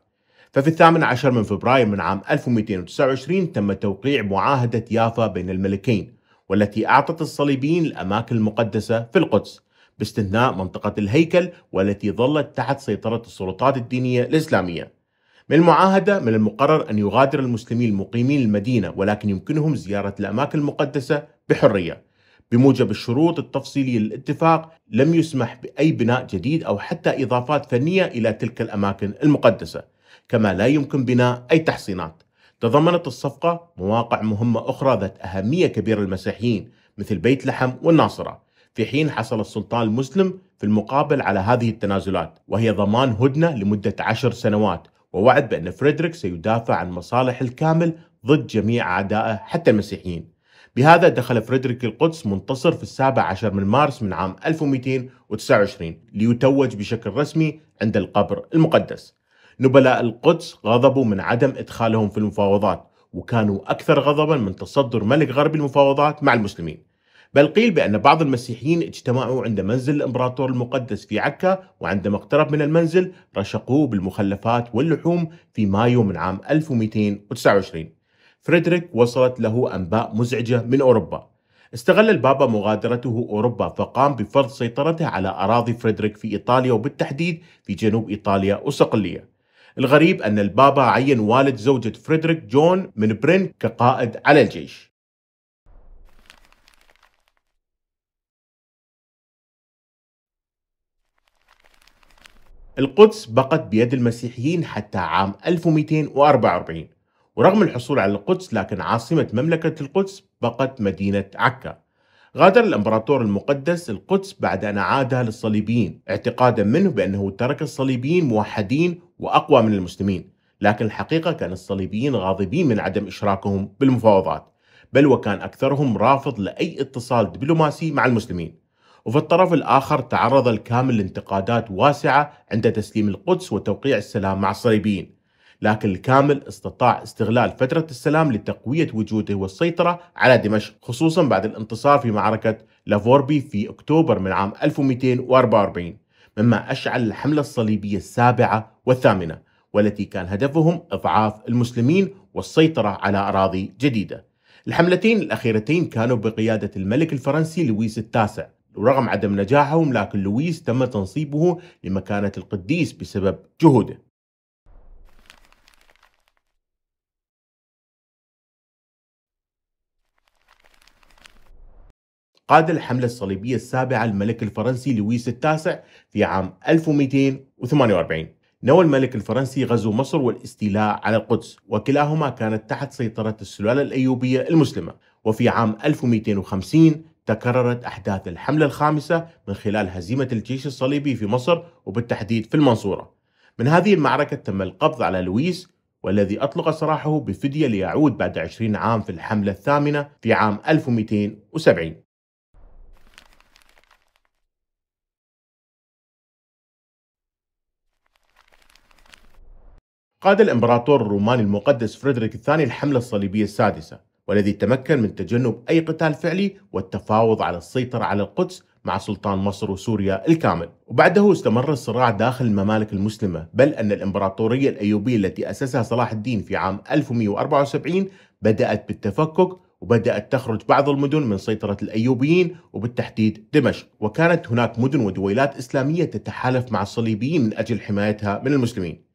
ففي الثامن عشر من فبراير من عام 1229 تم توقيع معاهدة يافا بين الملكين والتي أعطت الصليبيين الأماكن المقدسة في القدس باستثناء منطقة الهيكل والتي ظلت تحت سيطرة السلطات الدينية الإسلامية من المعاهدة من المقرر أن يغادر المسلمين المقيمين المدينة ولكن يمكنهم زيارة الأماكن المقدسة بحرية بموجب الشروط التفصيلية للاتفاق لم يسمح بأي بناء جديد أو حتى إضافات فنية إلى تلك الأماكن المقدسة كما لا يمكن بناء أي تحصينات تضمنت الصفقة مواقع مهمة أخرى ذات أهمية كبيرة للمسيحيين مثل بيت لحم والناصرة في حين حصل السلطان المسلم في المقابل على هذه التنازلات وهي ضمان هدنة لمدة عشر سنوات ووعد بأن فريدريك سيدافع عن مصالح الكامل ضد جميع أعدائه حتى المسيحيين بهذا دخل فريدريك القدس منتصر في السابع عشر من مارس من عام 1229 ليتوج بشكل رسمي عند القبر المقدس نبلاء القدس غضبوا من عدم إدخالهم في المفاوضات وكانوا أكثر غضبا من تصدر ملك غرب المفاوضات مع المسلمين بل قيل بأن بعض المسيحيين اجتمعوا عند منزل الإمبراطور المقدس في عكا وعندما اقترب من المنزل رشقوه بالمخلفات واللحوم في مايو من عام 1229 فريدريك وصلت له أنباء مزعجة من أوروبا استغل البابا مغادرته أوروبا فقام بفرض سيطرته على أراضي فريدريك في إيطاليا وبالتحديد في جنوب إيطاليا وصقلية الغريب أن البابا عين والد زوجة فريدريك جون من برين كقائد على الجيش القدس بقت بيد المسيحيين حتى عام 1244 ورغم الحصول على القدس لكن عاصمة مملكة القدس بقت مدينة عكا غادر الامبراطور المقدس القدس بعد ان عادها للصليبيين اعتقادا منه بانه ترك الصليبيين موحدين واقوى من المسلمين لكن الحقيقه كان الصليبيين غاضبين من عدم اشراكهم بالمفاوضات بل وكان اكثرهم رافض لاي اتصال دبلوماسي مع المسلمين وفي الطرف الآخر تعرض الكامل لانتقادات واسعة عند تسليم القدس وتوقيع السلام مع الصليبيين لكن الكامل استطاع استغلال فترة السلام لتقوية وجوده والسيطرة على دمشق خصوصا بعد الانتصار في معركة لافوربي في أكتوبر من عام 1244 مما أشعل الحملة الصليبية السابعة والثامنة والتي كان هدفهم إضعاف المسلمين والسيطرة على أراضي جديدة الحملتين الأخيرتين كانوا بقيادة الملك الفرنسي لويس التاسع ورغم عدم نجاحهم لكن لويس تم تنصيبه لمكانة القديس بسبب جهوده قاد الحملة الصليبية السابعة الملك الفرنسي لويس التاسع في عام 1248 نوى الملك الفرنسي غزو مصر والاستيلاء على القدس وكلاهما كانت تحت سيطرة السلالة الأيوبية المسلمة وفي عام 1250 تكررت أحداث الحملة الخامسة من خلال هزيمة الجيش الصليبي في مصر وبالتحديد في المنصورة من هذه المعركة تم القبض على لويس والذي أطلق سراحه بفدية ليعود بعد 20 عام في الحملة الثامنة في عام 1270 قاد الإمبراطور الروماني المقدس فريدريك الثاني الحملة الصليبية السادسة والذي تمكن من تجنب أي قتال فعلي والتفاوض على السيطرة على القدس مع سلطان مصر وسوريا الكامل وبعده استمر الصراع داخل الممالك المسلمة بل أن الإمبراطورية الأيوبية التي أسسها صلاح الدين في عام 1174 بدأت بالتفكك وبدأت تخرج بعض المدن من سيطرة الأيوبيين وبالتحديد دمشق وكانت هناك مدن ودويلات إسلامية تتحالف مع الصليبيين من أجل حمايتها من المسلمين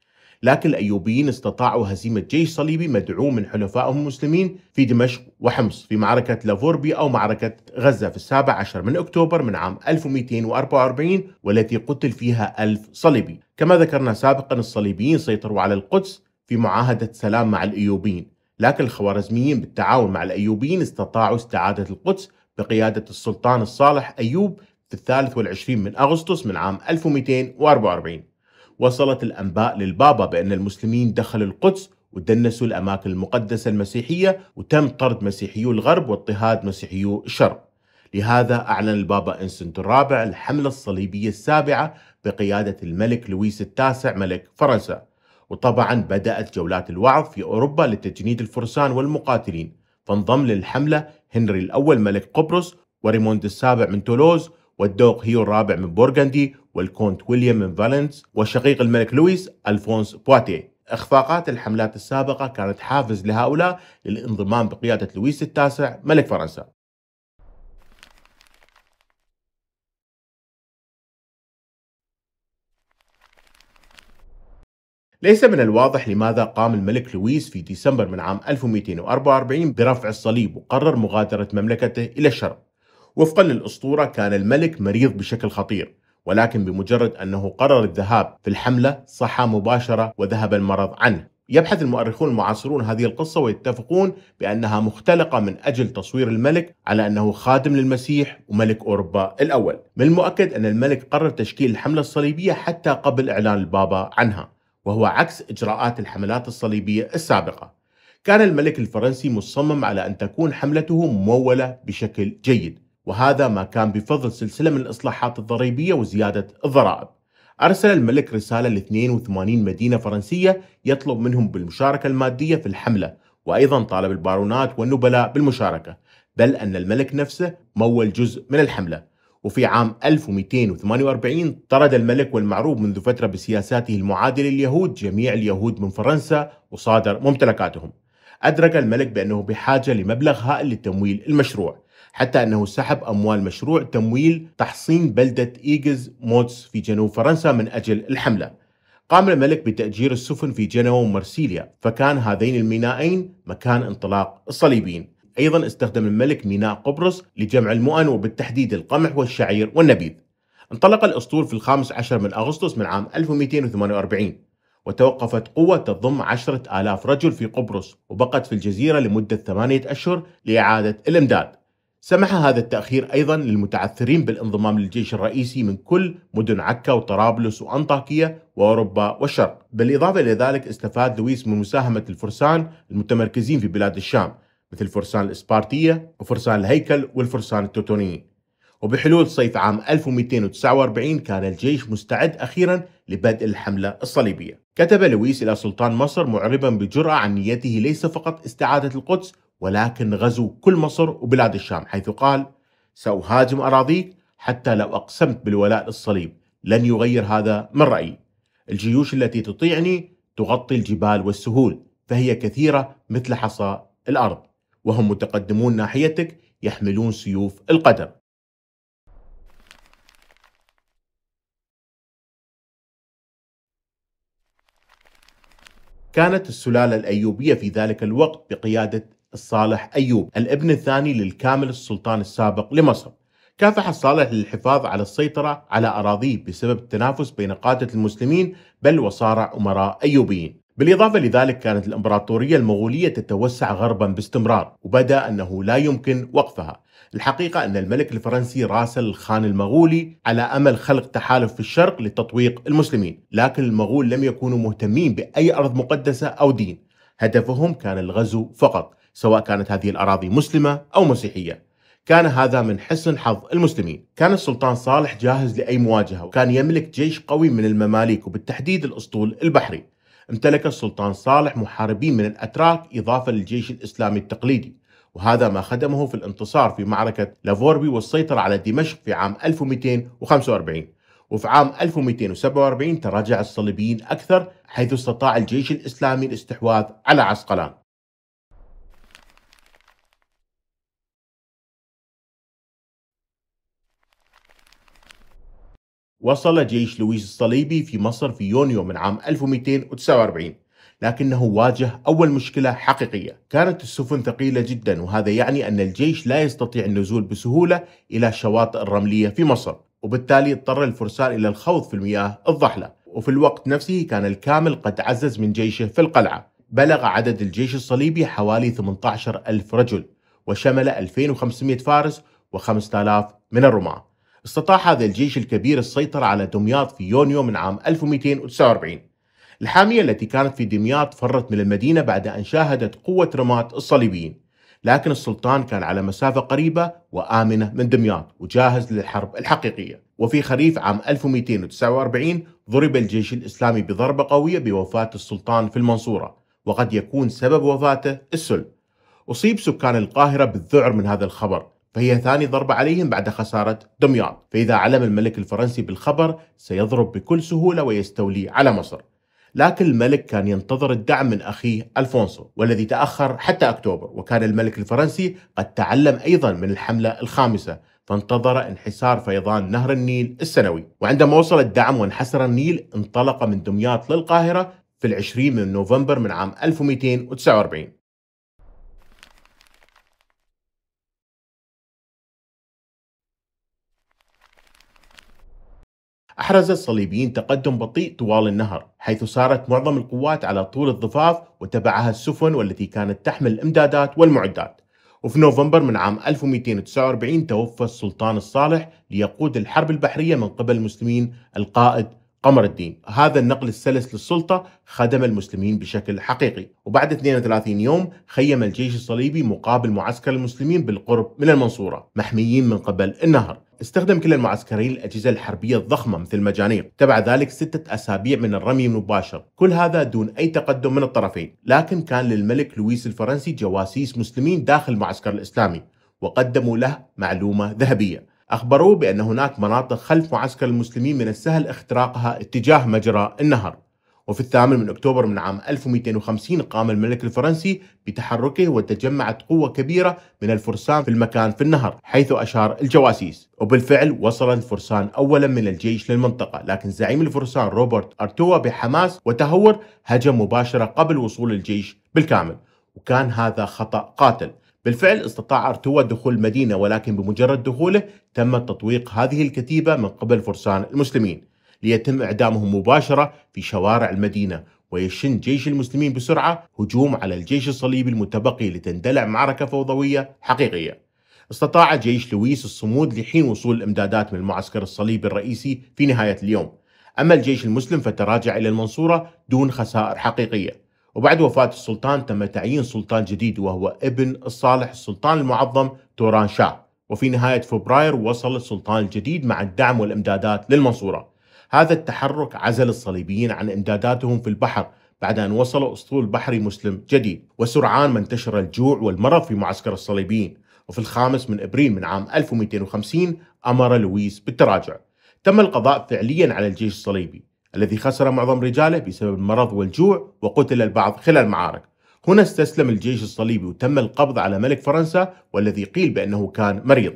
لكن الأيوبيين استطاعوا هزيمة جيش صليبي مدعوم من حلفائهم المسلمين في دمشق وحمص في معركة لافوربي أو معركة غزة في السابع عشر من أكتوبر من عام 1244 والتي قتل فيها ألف صليبي كما ذكرنا سابقا الصليبيين سيطروا على القدس في معاهدة سلام مع الأيوبيين لكن الخوارزميين بالتعاون مع الأيوبيين استطاعوا استعادة القدس بقيادة السلطان الصالح أيوب في الثالث والعشرين من أغسطس من عام 1244 وصلت الأنباء للبابا بأن المسلمين دخلوا القدس ودنسوا الأماكن المقدسة المسيحية وتم طرد مسيحيو الغرب واضطهاد مسيحيو الشرق لهذا أعلن البابا إنسنت الرابع الحملة الصليبية السابعة بقيادة الملك لويس التاسع ملك فرنسا وطبعا بدأت جولات الوعظ في أوروبا لتجنيد الفرسان والمقاتلين فانضم للحملة هنري الأول ملك قبرص وريموند السابع من تولوز والدوق هيو الرابع من بورغندي والكونت ويليام من فالنس وشقيق الملك لويس ألفونس بواتيه إخفاقات الحملات السابقة كانت حافز لهؤلاء للانضمام بقيادة لويس التاسع ملك فرنسا ليس من الواضح لماذا قام الملك لويس في ديسمبر من عام 1244 برفع الصليب وقرر مغادرة مملكته إلى الشرق وفقا للأسطورة كان الملك مريض بشكل خطير ولكن بمجرد أنه قرر الذهاب في الحملة صحى مباشرة وذهب المرض عنه يبحث المؤرخون المعاصرون هذه القصة ويتفقون بأنها مختلقة من أجل تصوير الملك على أنه خادم للمسيح وملك أوروبا الأول من المؤكد أن الملك قرر تشكيل الحملة الصليبية حتى قبل إعلان البابا عنها وهو عكس إجراءات الحملات الصليبية السابقة كان الملك الفرنسي مصمم على أن تكون حملته ممولة بشكل جيد وهذا ما كان بفضل سلسلة من الإصلاحات الضريبية وزيادة الضرائب أرسل الملك رسالة ل 82 مدينة فرنسية يطلب منهم بالمشاركة المادية في الحملة وأيضا طالب البارونات والنبلاء بالمشاركة بل أن الملك نفسه مول جزء من الحملة وفي عام 1248 طرد الملك والمعروف منذ فترة بسياساته المعادلة لليهود جميع اليهود من فرنسا وصادر ممتلكاتهم أدرك الملك بأنه بحاجة لمبلغ هائل لتمويل المشروع حتى أنه سحب أموال مشروع تمويل تحصين بلدة إيجز موتس في جنوب فرنسا من أجل الحملة قام الملك بتأجير السفن في جنوا ومرسيليا فكان هذين المينائين مكان انطلاق الصليبيين أيضا استخدم الملك ميناء قبرص لجمع المؤن وبالتحديد القمح والشعير والنبيذ انطلق الأسطول في الخامس عشر من أغسطس من عام 1248 وتوقفت قوة تضم عشرة آلاف رجل في قبرص وبقت في الجزيرة لمدة ثمانية أشهر لإعادة الإمداد سمح هذا التأخير أيضا للمتعثرين بالانضمام للجيش الرئيسي من كل مدن عكا وطرابلس وأنطاكية وأوروبا والشرق بالإضافة إلى ذلك استفاد لويس من مساهمة الفرسان المتمركزين في بلاد الشام مثل فرسان الإسبارتية وفرسان الهيكل والفرسان التوتونيين وبحلول صيف عام 1249 كان الجيش مستعد أخيرا لبدء الحملة الصليبية كتب لويس إلى سلطان مصر معربا بجرأة عن نيته ليس فقط استعادة القدس ولكن غزوا كل مصر وبلاد الشام حيث قال سأهاجم أراضيك حتى لو أقسمت بالولاء للصليب لن يغير هذا من رأيي الجيوش التي تطيعني تغطي الجبال والسهول فهي كثيرة مثل حصى الأرض وهم متقدمون ناحيتك يحملون سيوف القدر كانت السلالة الأيوبية في ذلك الوقت بقيادة الصالح أيوب الابن الثاني للكامل السلطان السابق لمصر كافح الصالح للحفاظ على السيطرة على أراضيه بسبب التنافس بين قادة المسلمين بل وصارع أمراء أيوبيين بالإضافة لذلك كانت الإمبراطورية المغولية تتوسع غربا باستمرار وبدا أنه لا يمكن وقفها الحقيقة أن الملك الفرنسي راسل الخان المغولي على أمل خلق تحالف في الشرق لتطويق المسلمين لكن المغول لم يكونوا مهتمين بأي أرض مقدسة أو دين هدفهم كان الغزو فقط سواء كانت هذه الأراضي مسلمة أو مسيحية كان هذا من حسن حظ المسلمين كان السلطان صالح جاهز لأي مواجهة وكان يملك جيش قوي من المماليك وبالتحديد الأسطول البحري امتلك السلطان صالح محاربين من الأتراك إضافة للجيش الإسلامي التقليدي وهذا ما خدمه في الانتصار في معركة لافوربي والسيطرة على دمشق في عام 1245 وفي عام 1247 تراجع الصليبيين أكثر حيث استطاع الجيش الإسلامي الاستحواذ على عسقلان وصل جيش لويس الصليبي في مصر في يونيو من عام 1249 لكنه واجه أول مشكلة حقيقية كانت السفن ثقيلة جدا وهذا يعني أن الجيش لا يستطيع النزول بسهولة إلى الشواطئ الرملية في مصر وبالتالي اضطر الفرسان إلى الخوض في المياه الضحلة وفي الوقت نفسه كان الكامل قد عزز من جيشه في القلعة بلغ عدد الجيش الصليبي حوالي 18 ألف رجل وشمل 2500 فارس و5000 من الرماة استطاع هذا الجيش الكبير السيطرة على دمياط في يونيو من عام 1249 الحامية التي كانت في دمياط فرت من المدينة بعد أن شاهدت قوة رماة الصليبيين لكن السلطان كان على مسافة قريبة وآمنة من دمياط وجاهز للحرب الحقيقية وفي خريف عام 1249 ضرب الجيش الإسلامي بضربة قوية بوفاة السلطان في المنصورة وقد يكون سبب وفاته السل أصيب سكان القاهرة بالذعر من هذا الخبر فهي ثاني ضربة عليهم بعد خسارة دمياط فإذا علم الملك الفرنسي بالخبر سيضرب بكل سهولة ويستولي على مصر لكن الملك كان ينتظر الدعم من أخيه ألفونسو والذي تأخر حتى أكتوبر وكان الملك الفرنسي قد تعلم أيضا من الحملة الخامسة فانتظر انحسار فيضان نهر النيل السنوي وعندما وصل الدعم وانحسر النيل انطلق من دمياط للقاهرة في العشرين من نوفمبر من عام 1249 أحرز الصليبيين تقدم بطيء طوال النهر حيث سارت معظم القوات على طول الضفاف وتبعها السفن والتي كانت تحمل الإمدادات والمعدات وفي نوفمبر من عام 1249 توفى السلطان الصالح ليقود الحرب البحرية من قبل المسلمين القائد قمر الدين هذا النقل السلس للسلطة خدم المسلمين بشكل حقيقي وبعد 32 يوم خيم الجيش الصليبي مقابل معسكر المسلمين بالقرب من المنصورة محميين من قبل النهر استخدم كلا المعسكرين الأجهزة الحربية الضخمة مثل المجانيق تبع ذلك ستة أسابيع من الرمي المباشر كل هذا دون أي تقدم من الطرفين لكن كان للملك لويس الفرنسي جواسيس مسلمين داخل المعسكر الإسلامي وقدموا له معلومة ذهبية أخبروه بأن هناك مناطق خلف معسكر المسلمين من السهل اختراقها اتجاه مجرى النهر وفي الثامن من أكتوبر من عام 1250 قام الملك الفرنسي بتحركه وتجمعت قوة كبيرة من الفرسان في المكان في النهر حيث أشار الجواسيس وبالفعل وصل الفرسان أولا من الجيش للمنطقة لكن زعيم الفرسان روبرت أرتوا بحماس وتهور هجم مباشرة قبل وصول الجيش بالكامل وكان هذا خطأ قاتل بالفعل استطاع أرتوا دخول المدينة ولكن بمجرد دخوله تم تطويق هذه الكتيبة من قبل فرسان المسلمين ليتم إعدامهم مباشرة في شوارع المدينة ويشن جيش المسلمين بسرعة هجوم على الجيش الصليبي المتبقي لتندلع معركة فوضوية حقيقية استطاع جيش لويس الصمود لحين وصول الإمدادات من المعسكر الصليبي الرئيسي في نهاية اليوم أما الجيش المسلم فتراجع إلى المنصورة دون خسائر حقيقية وبعد وفاة السلطان تم تعيين سلطان جديد وهو ابن الصالح السلطان المعظم توران شاه وفي نهاية فبراير وصل السلطان الجديد مع الدعم والإمدادات للمنصورة هذا التحرك عزل الصليبيين عن امداداتهم في البحر بعد أن وصل أسطول بحري مسلم جديد وسرعان ما انتشر الجوع والمرض في معسكر الصليبيين وفي الخامس من أبريل من عام 1250 أمر لويس بالتراجع تم القضاء فعليا على الجيش الصليبي الذي خسر معظم رجاله بسبب المرض والجوع وقتل البعض خلال المعارك هنا استسلم الجيش الصليبي وتم القبض على ملك فرنسا والذي قيل بأنه كان مريض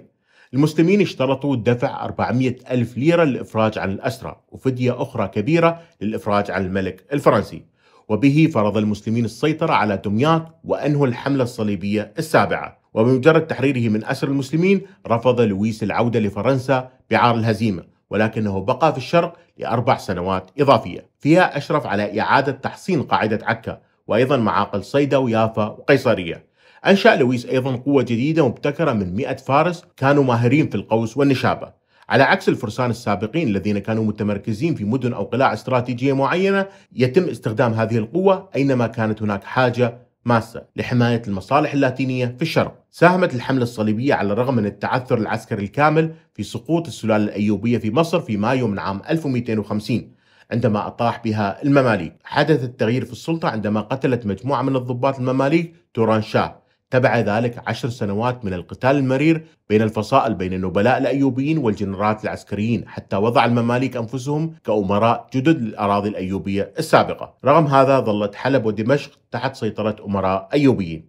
المسلمين اشترطوا دفع 400 ألف ليرة للإفراج عن الأسرى وفدية أخرى كبيرة للإفراج عن الملك الفرنسي وبه فرض المسلمين السيطرة على دمياط وأنهوا الحملة الصليبية السابعة وبمجرد تحريره من أسر المسلمين رفض لويس العودة لفرنسا بعار الهزيمة ولكنه بقى في الشرق لأربع سنوات إضافية فيها أشرف على إعادة تحصين قاعدة عكا وأيضا معاقل صيدا ويافا وقيصرية أنشأ لويس أيضا قوة جديدة مبتكرة من 100 فارس كانوا ماهرين في القوس والنشابة على عكس الفرسان السابقين الذين كانوا متمركزين في مدن أو قلاع استراتيجية معينة يتم استخدام هذه القوة أينما كانت هناك حاجة ماسة لحماية المصالح اللاتينية في الشرق ساهمت الحملة الصليبية على الرغم من التعثر العسكري الكامل في سقوط السلالة الأيوبية في مصر في مايو من عام 1250 عندما أطاح بها المماليك حدث التغيير في السلطة عندما قتلت مجموعة من الضباط المماليك توران شاه تبع ذلك عشر سنوات من القتال المرير بين الفصائل بين النبلاء الأيوبيين والجنرالات العسكريين حتى وضع المماليك أنفسهم كأمراء جدد للأراضي الأيوبية السابقة رغم هذا ظلت حلب ودمشق تحت سيطرة أمراء أيوبيين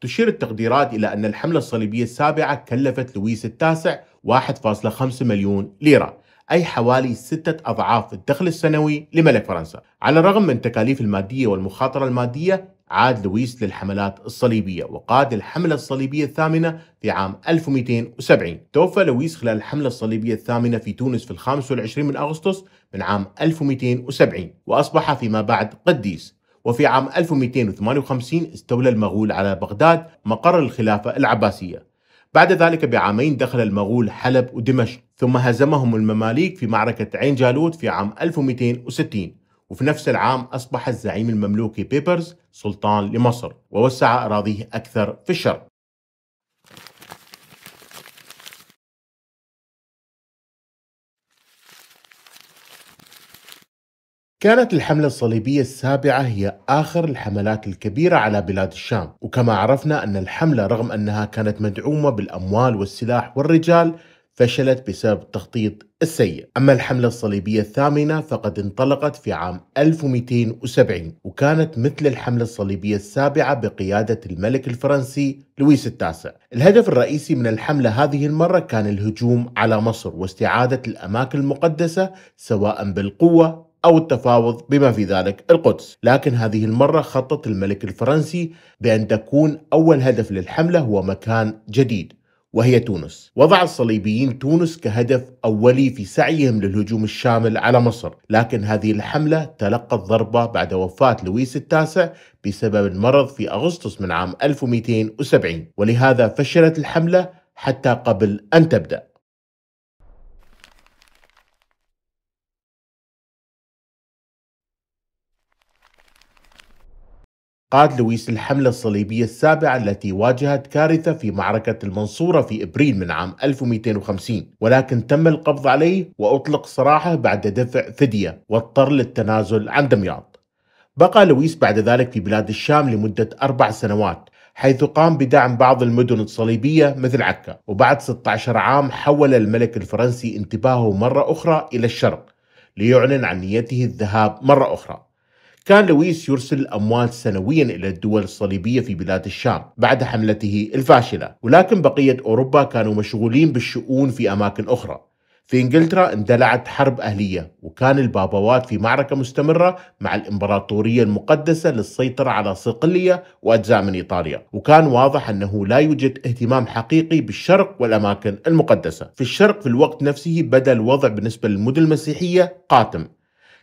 تشير التقديرات إلى أن الحملة الصليبية السابعة كلفت لويس التاسع 1.5 مليون ليرة أي حوالي ستة أضعاف الدخل السنوي لملك فرنسا على الرغم من التكاليف المادية والمخاطرة المادية عاد لويس للحملات الصليبية وقاد الحملة الصليبية الثامنة في عام 1270 توفى لويس خلال الحملة الصليبية الثامنة في تونس في 25 من أغسطس من عام 1270 وأصبح فيما بعد قديس وفي عام 1258 استولى المغول على بغداد مقر الخلافة العباسية بعد ذلك بعامين دخل المغول حلب ودمشق ثم هزمهم المماليك في معركة عين جالوت في عام 1260 وفي نفس العام أصبح الزعيم المملوكي بيبرز سلطان لمصر ووسع أراضيه أكثر في الشرق كانت الحملة الصليبية السابعة هي آخر الحملات الكبيرة على بلاد الشام وكما عرفنا أن الحملة رغم أنها كانت مدعومة بالأموال والسلاح والرجال فشلت بسبب التخطيط السيء أما الحملة الصليبية الثامنة فقد انطلقت في عام 1270 وكانت مثل الحملة الصليبية السابعة بقيادة الملك الفرنسي لويس التاسع الهدف الرئيسي من الحملة هذه المرة كان الهجوم على مصر واستعادة الأماكن المقدسة سواء بالقوة أو التفاوض بما في ذلك القدس لكن هذه المرة خطط الملك الفرنسي بأن تكون أول هدف للحملة هو مكان جديد وهي تونس وضع الصليبيين تونس كهدف أولي في سعيهم للهجوم الشامل على مصر لكن هذه الحملة تلقت ضربة بعد وفاة لويس التاسع بسبب المرض في أغسطس من عام 1270 ولهذا فشلت الحملة حتى قبل أن تبدأ قاد لويس الحملة الصليبية السابعة التي واجهت كارثة في معركة المنصورة في إبريل من عام 1250 ولكن تم القبض عليه وأطلق سراحه بعد دفع فدية واضطر للتنازل عن دمياط بقى لويس بعد ذلك في بلاد الشام لمدة أربع سنوات حيث قام بدعم بعض المدن الصليبية مثل عكا وبعد 16 عام حول الملك الفرنسي انتباهه مرة أخرى إلى الشرق ليعلن عن نيته الذهاب مرة أخرى كان لويس يرسل أموال سنويا إلى الدول الصليبية في بلاد الشام بعد حملته الفاشلة ولكن بقية أوروبا كانوا مشغولين بالشؤون في أماكن أخرى في إنجلترا اندلعت حرب أهلية وكان البابوات في معركة مستمرة مع الإمبراطورية المقدسة للسيطرة على صقلية وأجزاء من إيطاليا وكان واضح أنه لا يوجد اهتمام حقيقي بالشرق والأماكن المقدسة في الشرق في الوقت نفسه بدأ الوضع بالنسبة للمدن المسيحية قاتم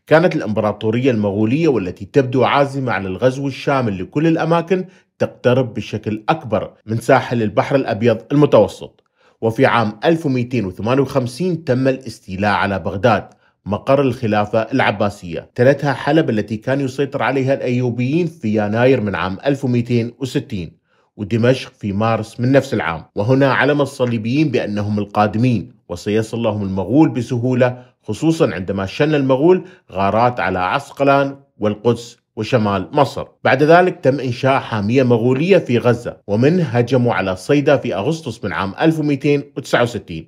كانت الإمبراطورية المغولية والتي تبدو عازمة على الغزو الشامل لكل الأماكن تقترب بشكل أكبر من ساحل البحر الأبيض المتوسط وفي عام 1258 تم الاستيلاء على بغداد مقر الخلافة العباسية تلتها حلب التي كان يسيطر عليها الأيوبيين في يناير من عام 1260 ودمشق في مارس من نفس العام وهنا علم الصليبيين بأنهم القادمين وسيصل لهم المغول بسهولة خصوصا عندما شن المغول غارات على عسقلان والقدس وشمال مصر بعد ذلك تم إنشاء حامية مغولية في غزة ومن هجموا على صيدا في أغسطس من عام 1269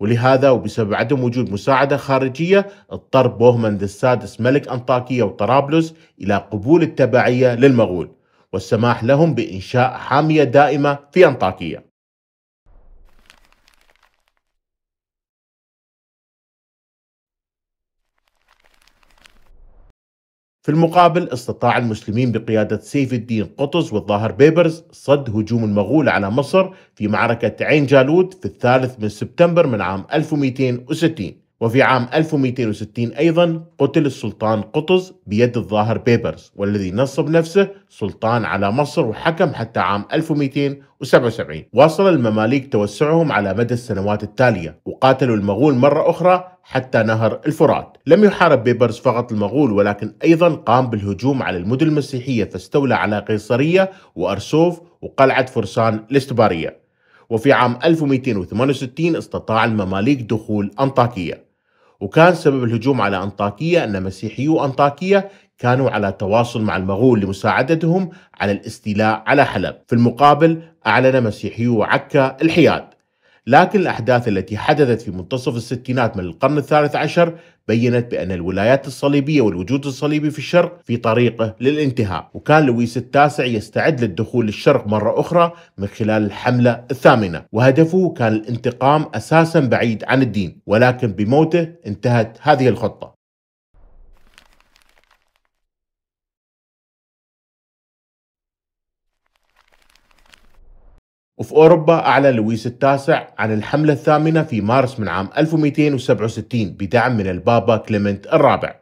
ولهذا وبسبب عدم وجود مساعدة خارجية اضطر بوهمند السادس ملك أنطاكية وطرابلس إلى قبول التبعية للمغول والسماح لهم بإنشاء حامية دائمة في أنطاكية في المقابل استطاع المسلمين بقيادة سيف الدين قطز والظاهر بيبرز صد هجوم المغول على مصر في معركة عين جالوت في الثالث من سبتمبر من عام 1260 وفي عام 1260 أيضا قتل السلطان قطز بيد الظاهر بيبرز والذي نصب نفسه سلطان على مصر وحكم حتى عام 1277 واصل المماليك توسعهم على مدى السنوات التالية وقاتلوا المغول مرة أخرى حتى نهر الفرات لم يحارب بيبرز فقط المغول ولكن أيضا قام بالهجوم على المدن المسيحية فاستولى على قيصرية وأرسوف وقلعة فرسان الاستبارية وفي عام 1268 استطاع المماليك دخول أنطاكية وكان سبب الهجوم على أنطاكية أن مسيحيو أنطاكية كانوا على تواصل مع المغول لمساعدتهم على الاستيلاء على حلب في المقابل أعلن مسيحيو عكا الحياد لكن الأحداث التي حدثت في منتصف الستينات من القرن الثالث عشر بينت بأن الولايات الصليبية والوجود الصليبي في الشرق في طريقه للانتهاء وكان لويس التاسع يستعد للدخول للشرق مرة أخرى من خلال الحملة الثامنة وهدفه كان الانتقام أساسا بعيد عن الدين ولكن بموته انتهت هذه الخطة وفي أوروبا أعلن لويس التاسع عن الحملة الثامنة في مارس من عام 1267 بدعم من البابا كليمنت الرابع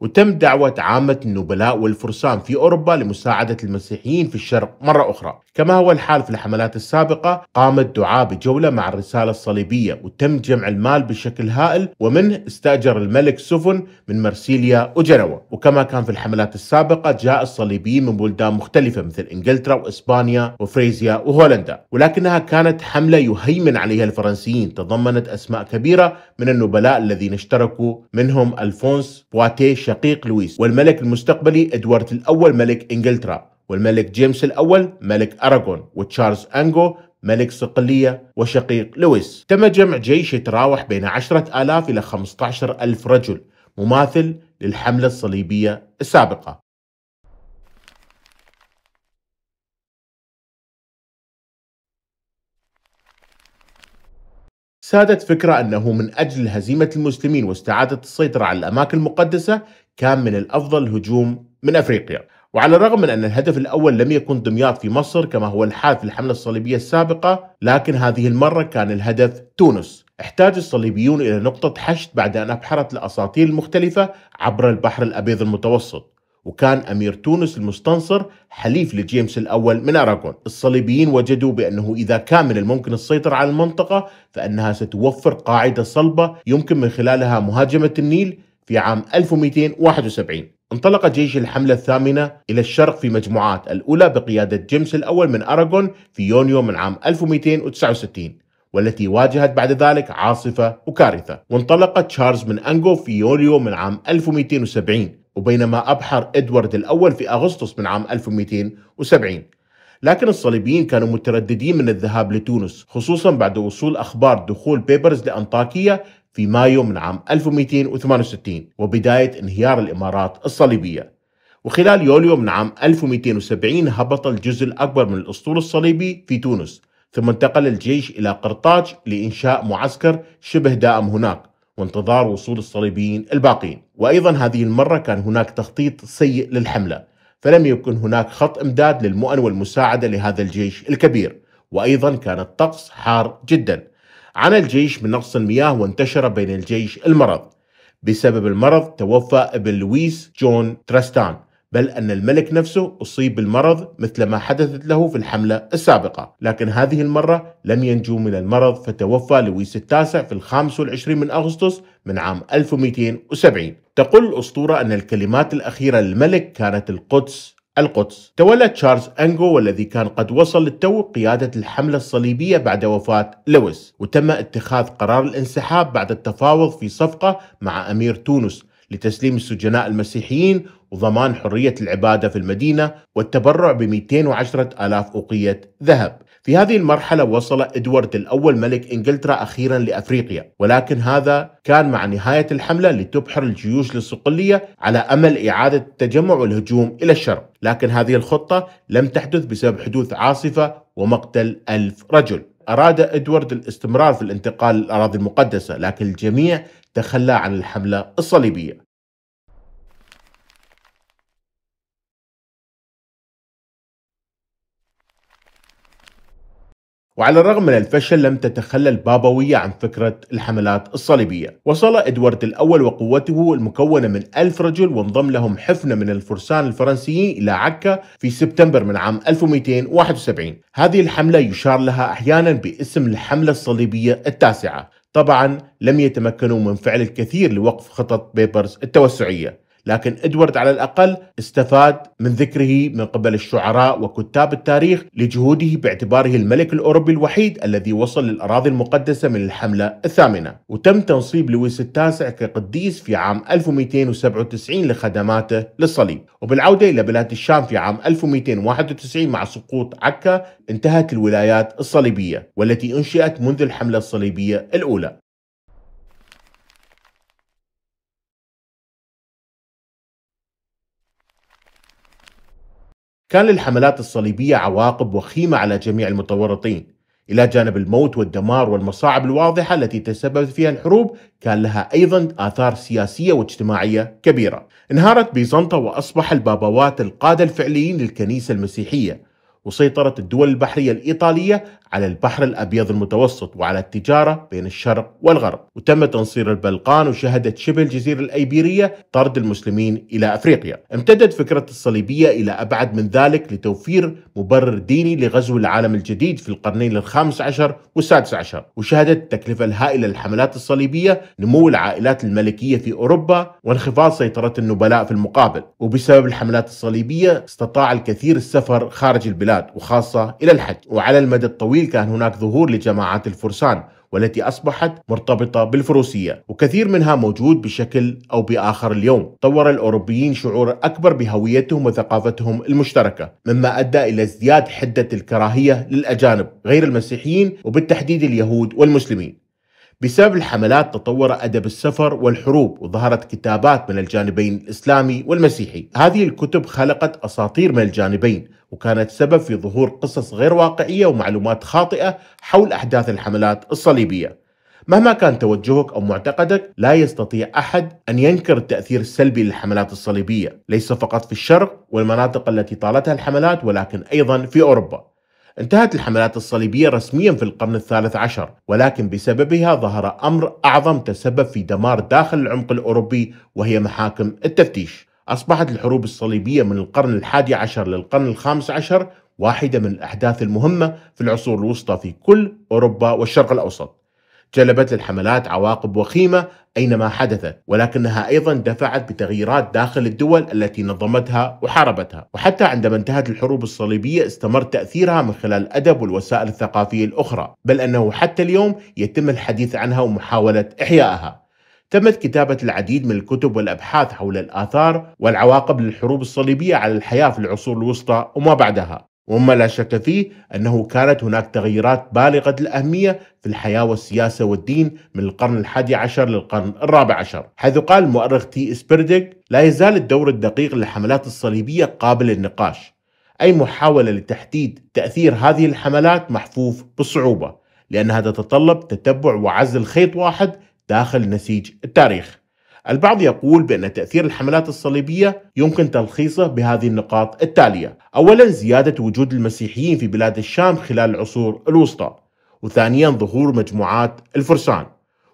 وتم دعوة عامة النبلاء والفرسان في أوروبا لمساعدة المسيحيين في الشرق مرة أخرى كما هو الحال في الحملات السابقة قام الدعاة بجولة مع الرسالة الصليبية وتم جمع المال بشكل هائل ومنه استأجر الملك سفن من مرسيليا وجنوة وكما كان في الحملات السابقة جاء الصليبيين من بلدان مختلفة مثل إنجلترا وإسبانيا وفريزيا وهولندا ولكنها كانت حملة يهيمن عليها الفرنسيين تضمنت أسماء كبيرة من النبلاء الذين اشتركوا منهم ألفونس بواتيه شقيق لويس والملك المستقبلي إدوارد الأول ملك إنجلترا والملك جيمس الأول ملك أراغون وتشارلز أنجو ملك صقلية وشقيق لويس تم جمع جيش يتراوح بين 10000 إلى 15000 رجل مماثل للحملة الصليبية السابقة سادت فكرة أنه من أجل هزيمة المسلمين واستعادة السيطرة على الأماكن المقدسة كان من الأفضل الهجوم من أفريقيا وعلى الرغم من أن الهدف الأول لم يكن دمياط في مصر كما هو الحال في الحملة الصليبية السابقة لكن هذه المرة كان الهدف تونس احتاج الصليبيون إلى نقطة حشد بعد أن أبحرت الأساطيل المختلفة عبر البحر الأبيض المتوسط وكان أمير تونس المستنصر حليف لجيمس الأول من أراغون الصليبيين وجدوا بأنه إذا كان من الممكن السيطرة على المنطقة فإنها ستوفر قاعدة صلبة يمكن من خلالها مهاجمة النيل في عام 1271 انطلق جيش الحملة الثامنة إلى الشرق في مجموعات الأولى بقيادة جيمس الأول من أراغون في يونيو من عام 1269 والتي واجهت بعد ذلك عاصفة وكارثة وانطلق تشارلز من أنغو في يوليو من عام 1270 وبينما أبحر إدوارد الأول في أغسطس من عام 1270 لكن الصليبيين كانوا مترددين من الذهاب لتونس خصوصا بعد وصول أخبار دخول بيبرز لأنطاكية في مايو من عام 1268 وبداية انهيار الإمارات الصليبية وخلال يوليو من عام 1270 هبط الجزء الأكبر من الأسطول الصليبي في تونس ثم انتقل الجيش إلى قرطاج لإنشاء معسكر شبه دائم هناك وانتظار وصول الصليبيين الباقين وأيضا هذه المرة كان هناك تخطيط سيء للحملة فلم يكن هناك خط إمداد للمؤن والمساعدة لهذا الجيش الكبير وأيضا كان الطقس حار جدا عانى الجيش من نقص المياه وانتشر بين الجيش المرض بسبب المرض توفى ابن لويس جون تراستان بل أن الملك نفسه أصيب بالمرض مثل ما حدثت له في الحملة السابقة لكن هذه المرة لم ينجو من المرض فتوفى لويس التاسع في الخامس والعشرين من أغسطس من عام 1270 تقول الأسطورة أن الكلمات الأخيرة للملك كانت القدس القدس تولى تشارلز أنجو والذي كان قد وصل للتو قيادة الحملة الصليبية بعد وفاة لويس وتم اتخاذ قرار الانسحاب بعد التفاوض في صفقة مع أمير تونس لتسليم السجناء المسيحيين وضمان حرية العبادة في المدينة والتبرع ب 210 ألاف أوقية ذهب في هذه المرحلة وصل إدوارد الأول ملك إنجلترا أخيرا لأفريقيا ولكن هذا كان مع نهاية الحملة لتبحر الجيوش للصقلية على أمل إعادة التجمع والهجوم إلى الشرق لكن هذه الخطة لم تحدث بسبب حدوث عاصفة ومقتل ألف رجل أراد إدوارد الاستمرار في الانتقال للأراضي المقدسة لكن الجميع تخلى عن الحملة الصليبية وعلى الرغم من الفشل لم تتخلى البابوية عن فكرة الحملات الصليبية وصل إدوارد الأول وقوته المكونة من ألف رجل وانضم لهم حفنة من الفرسان الفرنسيين إلى عكا في سبتمبر من عام 1271 هذه الحملة يشار لها أحيانا باسم الحملة الصليبية التاسعة طبعا لم يتمكنوا من فعل الكثير لوقف خطط بيبرز التوسعية لكن ادوارد على الاقل استفاد من ذكره من قبل الشعراء وكتاب التاريخ لجهوده باعتباره الملك الاوروبي الوحيد الذي وصل للاراضي المقدسه من الحمله الثامنه، وتم تنصيب لويس التاسع كقديس في عام 1297 لخدماته للصليب، وبالعوده الى بلاد الشام في عام 1291 مع سقوط عكا انتهت الولايات الصليبيه والتي انشئت منذ الحمله الصليبيه الاولى، كان للحملات الصليبية عواقب وخيمة على جميع المتورطين إلى جانب الموت والدمار والمصاعب الواضحة التي تسببت فيها الحروب كان لها أيضا آثار سياسية واجتماعية كبيرة انهارت بيزنطة وأصبح البابوات القادة الفعليين للكنيسة المسيحية وسيطرت الدول البحرية الإيطالية على البحر الأبيض المتوسط وعلى التجارة بين الشرق والغرب وتم تنصير البلقان وشهدت شبه الجزيرة الأيبيرية طرد المسلمين إلى أفريقيا امتدت فكرة الصليبية إلى أبعد من ذلك لتوفير مبرر ديني لغزو العالم الجديد في القرنين الخامس عشر والسادس عشر وشهدت التكلفة الهائلة للحملات الصليبية نمو العائلات الملكية في أوروبا وانخفاض سيطرة النبلاء في المقابل وبسبب الحملات الصليبية استطاع الكثير السفر خارج البلاد وخاصة إلى الحج وعلى المدى الطويل بالتالي كان هناك ظهور لجماعات الفرسان والتي أصبحت مرتبطة بالفروسية وكثير منها موجود بشكل أو بآخر اليوم طور الأوروبيين شعور أكبر بهويتهم وثقافتهم المشتركة مما أدى إلى ازدياد حدة الكراهية للأجانب غير المسيحيين وبالتحديد اليهود والمسلمين بسبب الحملات تطور أدب السفر والحروب وظهرت كتابات من الجانبين الإسلامي والمسيحي هذه الكتب خلقت أساطير من الجانبين وكانت سبب في ظهور قصص غير واقعية ومعلومات خاطئة حول أحداث الحملات الصليبية مهما كان توجهك أو معتقدك لا يستطيع أحد أن ينكر التأثير السلبي للحملات الصليبية ليس فقط في الشرق والمناطق التي طالتها الحملات ولكن أيضا في أوروبا انتهت الحملات الصليبية رسميا في القرن الثالث عشر ولكن بسببها ظهر أمر أعظم تسبب في دمار داخل العمق الأوروبي وهي محاكم التفتيش أصبحت الحروب الصليبية من القرن الحادي عشر للقرن الخامس عشر واحدة من الأحداث المهمة في العصور الوسطى في كل أوروبا والشرق الأوسط جلبت للحملات عواقب وخيمة أينما حدثت ولكنها أيضا دفعت بتغييرات داخل الدول التي نظمتها وحاربتها وحتى عندما انتهت الحروب الصليبية استمر تأثيرها من خلال الأدب والوسائل الثقافية الأخرى بل أنه حتى اليوم يتم الحديث عنها ومحاولة إحيائها تمت كتابة العديد من الكتب والأبحاث حول الآثار والعواقب للحروب الصليبية على الحياة في العصور الوسطى وما بعدها وما لا شك فيه أنه كانت هناك تغييرات بالغة الأهمية في الحياة والسياسة والدين من القرن الحادي عشر للقرن الرابع عشر حيث قال المؤرخ تي إسبردك لا يزال الدور الدقيق للحملات الصليبية قابل للنقاش أي محاولة لتحديد تأثير هذه الحملات محفوف بالصعوبة لأنها تتطلب تتبع وعزل خيط واحد داخل نسيج التاريخ البعض يقول بأن تأثير الحملات الصليبية يمكن تلخيصه بهذه النقاط التالية أولا زيادة وجود المسيحيين في بلاد الشام خلال العصور الوسطى وثانيا ظهور مجموعات الفرسان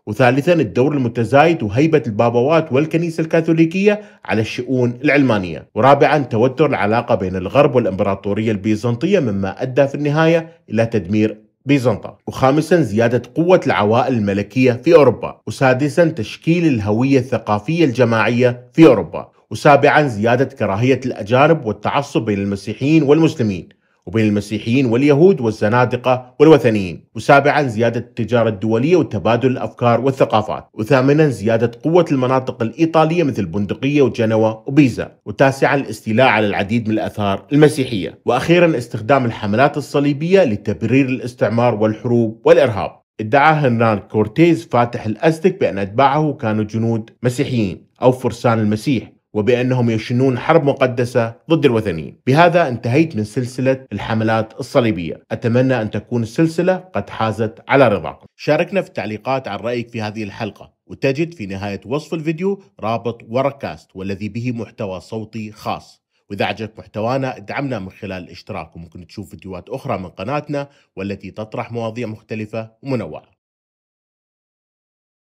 وثالثا الدور المتزايد وهيبة البابوات والكنيسة الكاثوليكية على الشؤون العلمانية ورابعا توتر العلاقة بين الغرب والإمبراطورية البيزنطية مما أدى في النهاية إلى تدمير بيزنطة وخامسا زيادة قوة العوائل الملكية في أوروبا وسادسا تشكيل الهوية الثقافية الجماعية في أوروبا وسابعا زيادة كراهية الأجانب والتعصب بين المسيحيين والمسلمين وبين المسيحيين واليهود والزنادقة والوثنيين وسابعا زيادة التجارة الدولية وتبادل الأفكار والثقافات وثامنا زيادة قوة المناطق الإيطالية مثل البندقية وجنوة وبيزا وتاسعا الاستيلاء على العديد من الأثار المسيحية وأخيرا استخدام الحملات الصليبية لتبرير الاستعمار والحروب والإرهاب ادعى هرنان كورتيز فاتح الأزتك بأن أتباعه كانوا جنود مسيحيين أو فرسان المسيح وبأنهم يشنون حرب مقدسة ضد الوثنيين بهذا انتهيت من سلسلة الحملات الصليبية أتمنى أن تكون السلسلة قد حازت على رضاكم شاركنا في التعليقات عن رأيك في هذه الحلقة وتجد في نهاية وصف الفيديو رابط وركاست والذي به محتوى صوتي خاص وإذا عجبك محتوانا ادعمنا من خلال الاشتراك وممكن تشوف فيديوهات أخرى من قناتنا والتي تطرح مواضيع مختلفة ومنوعة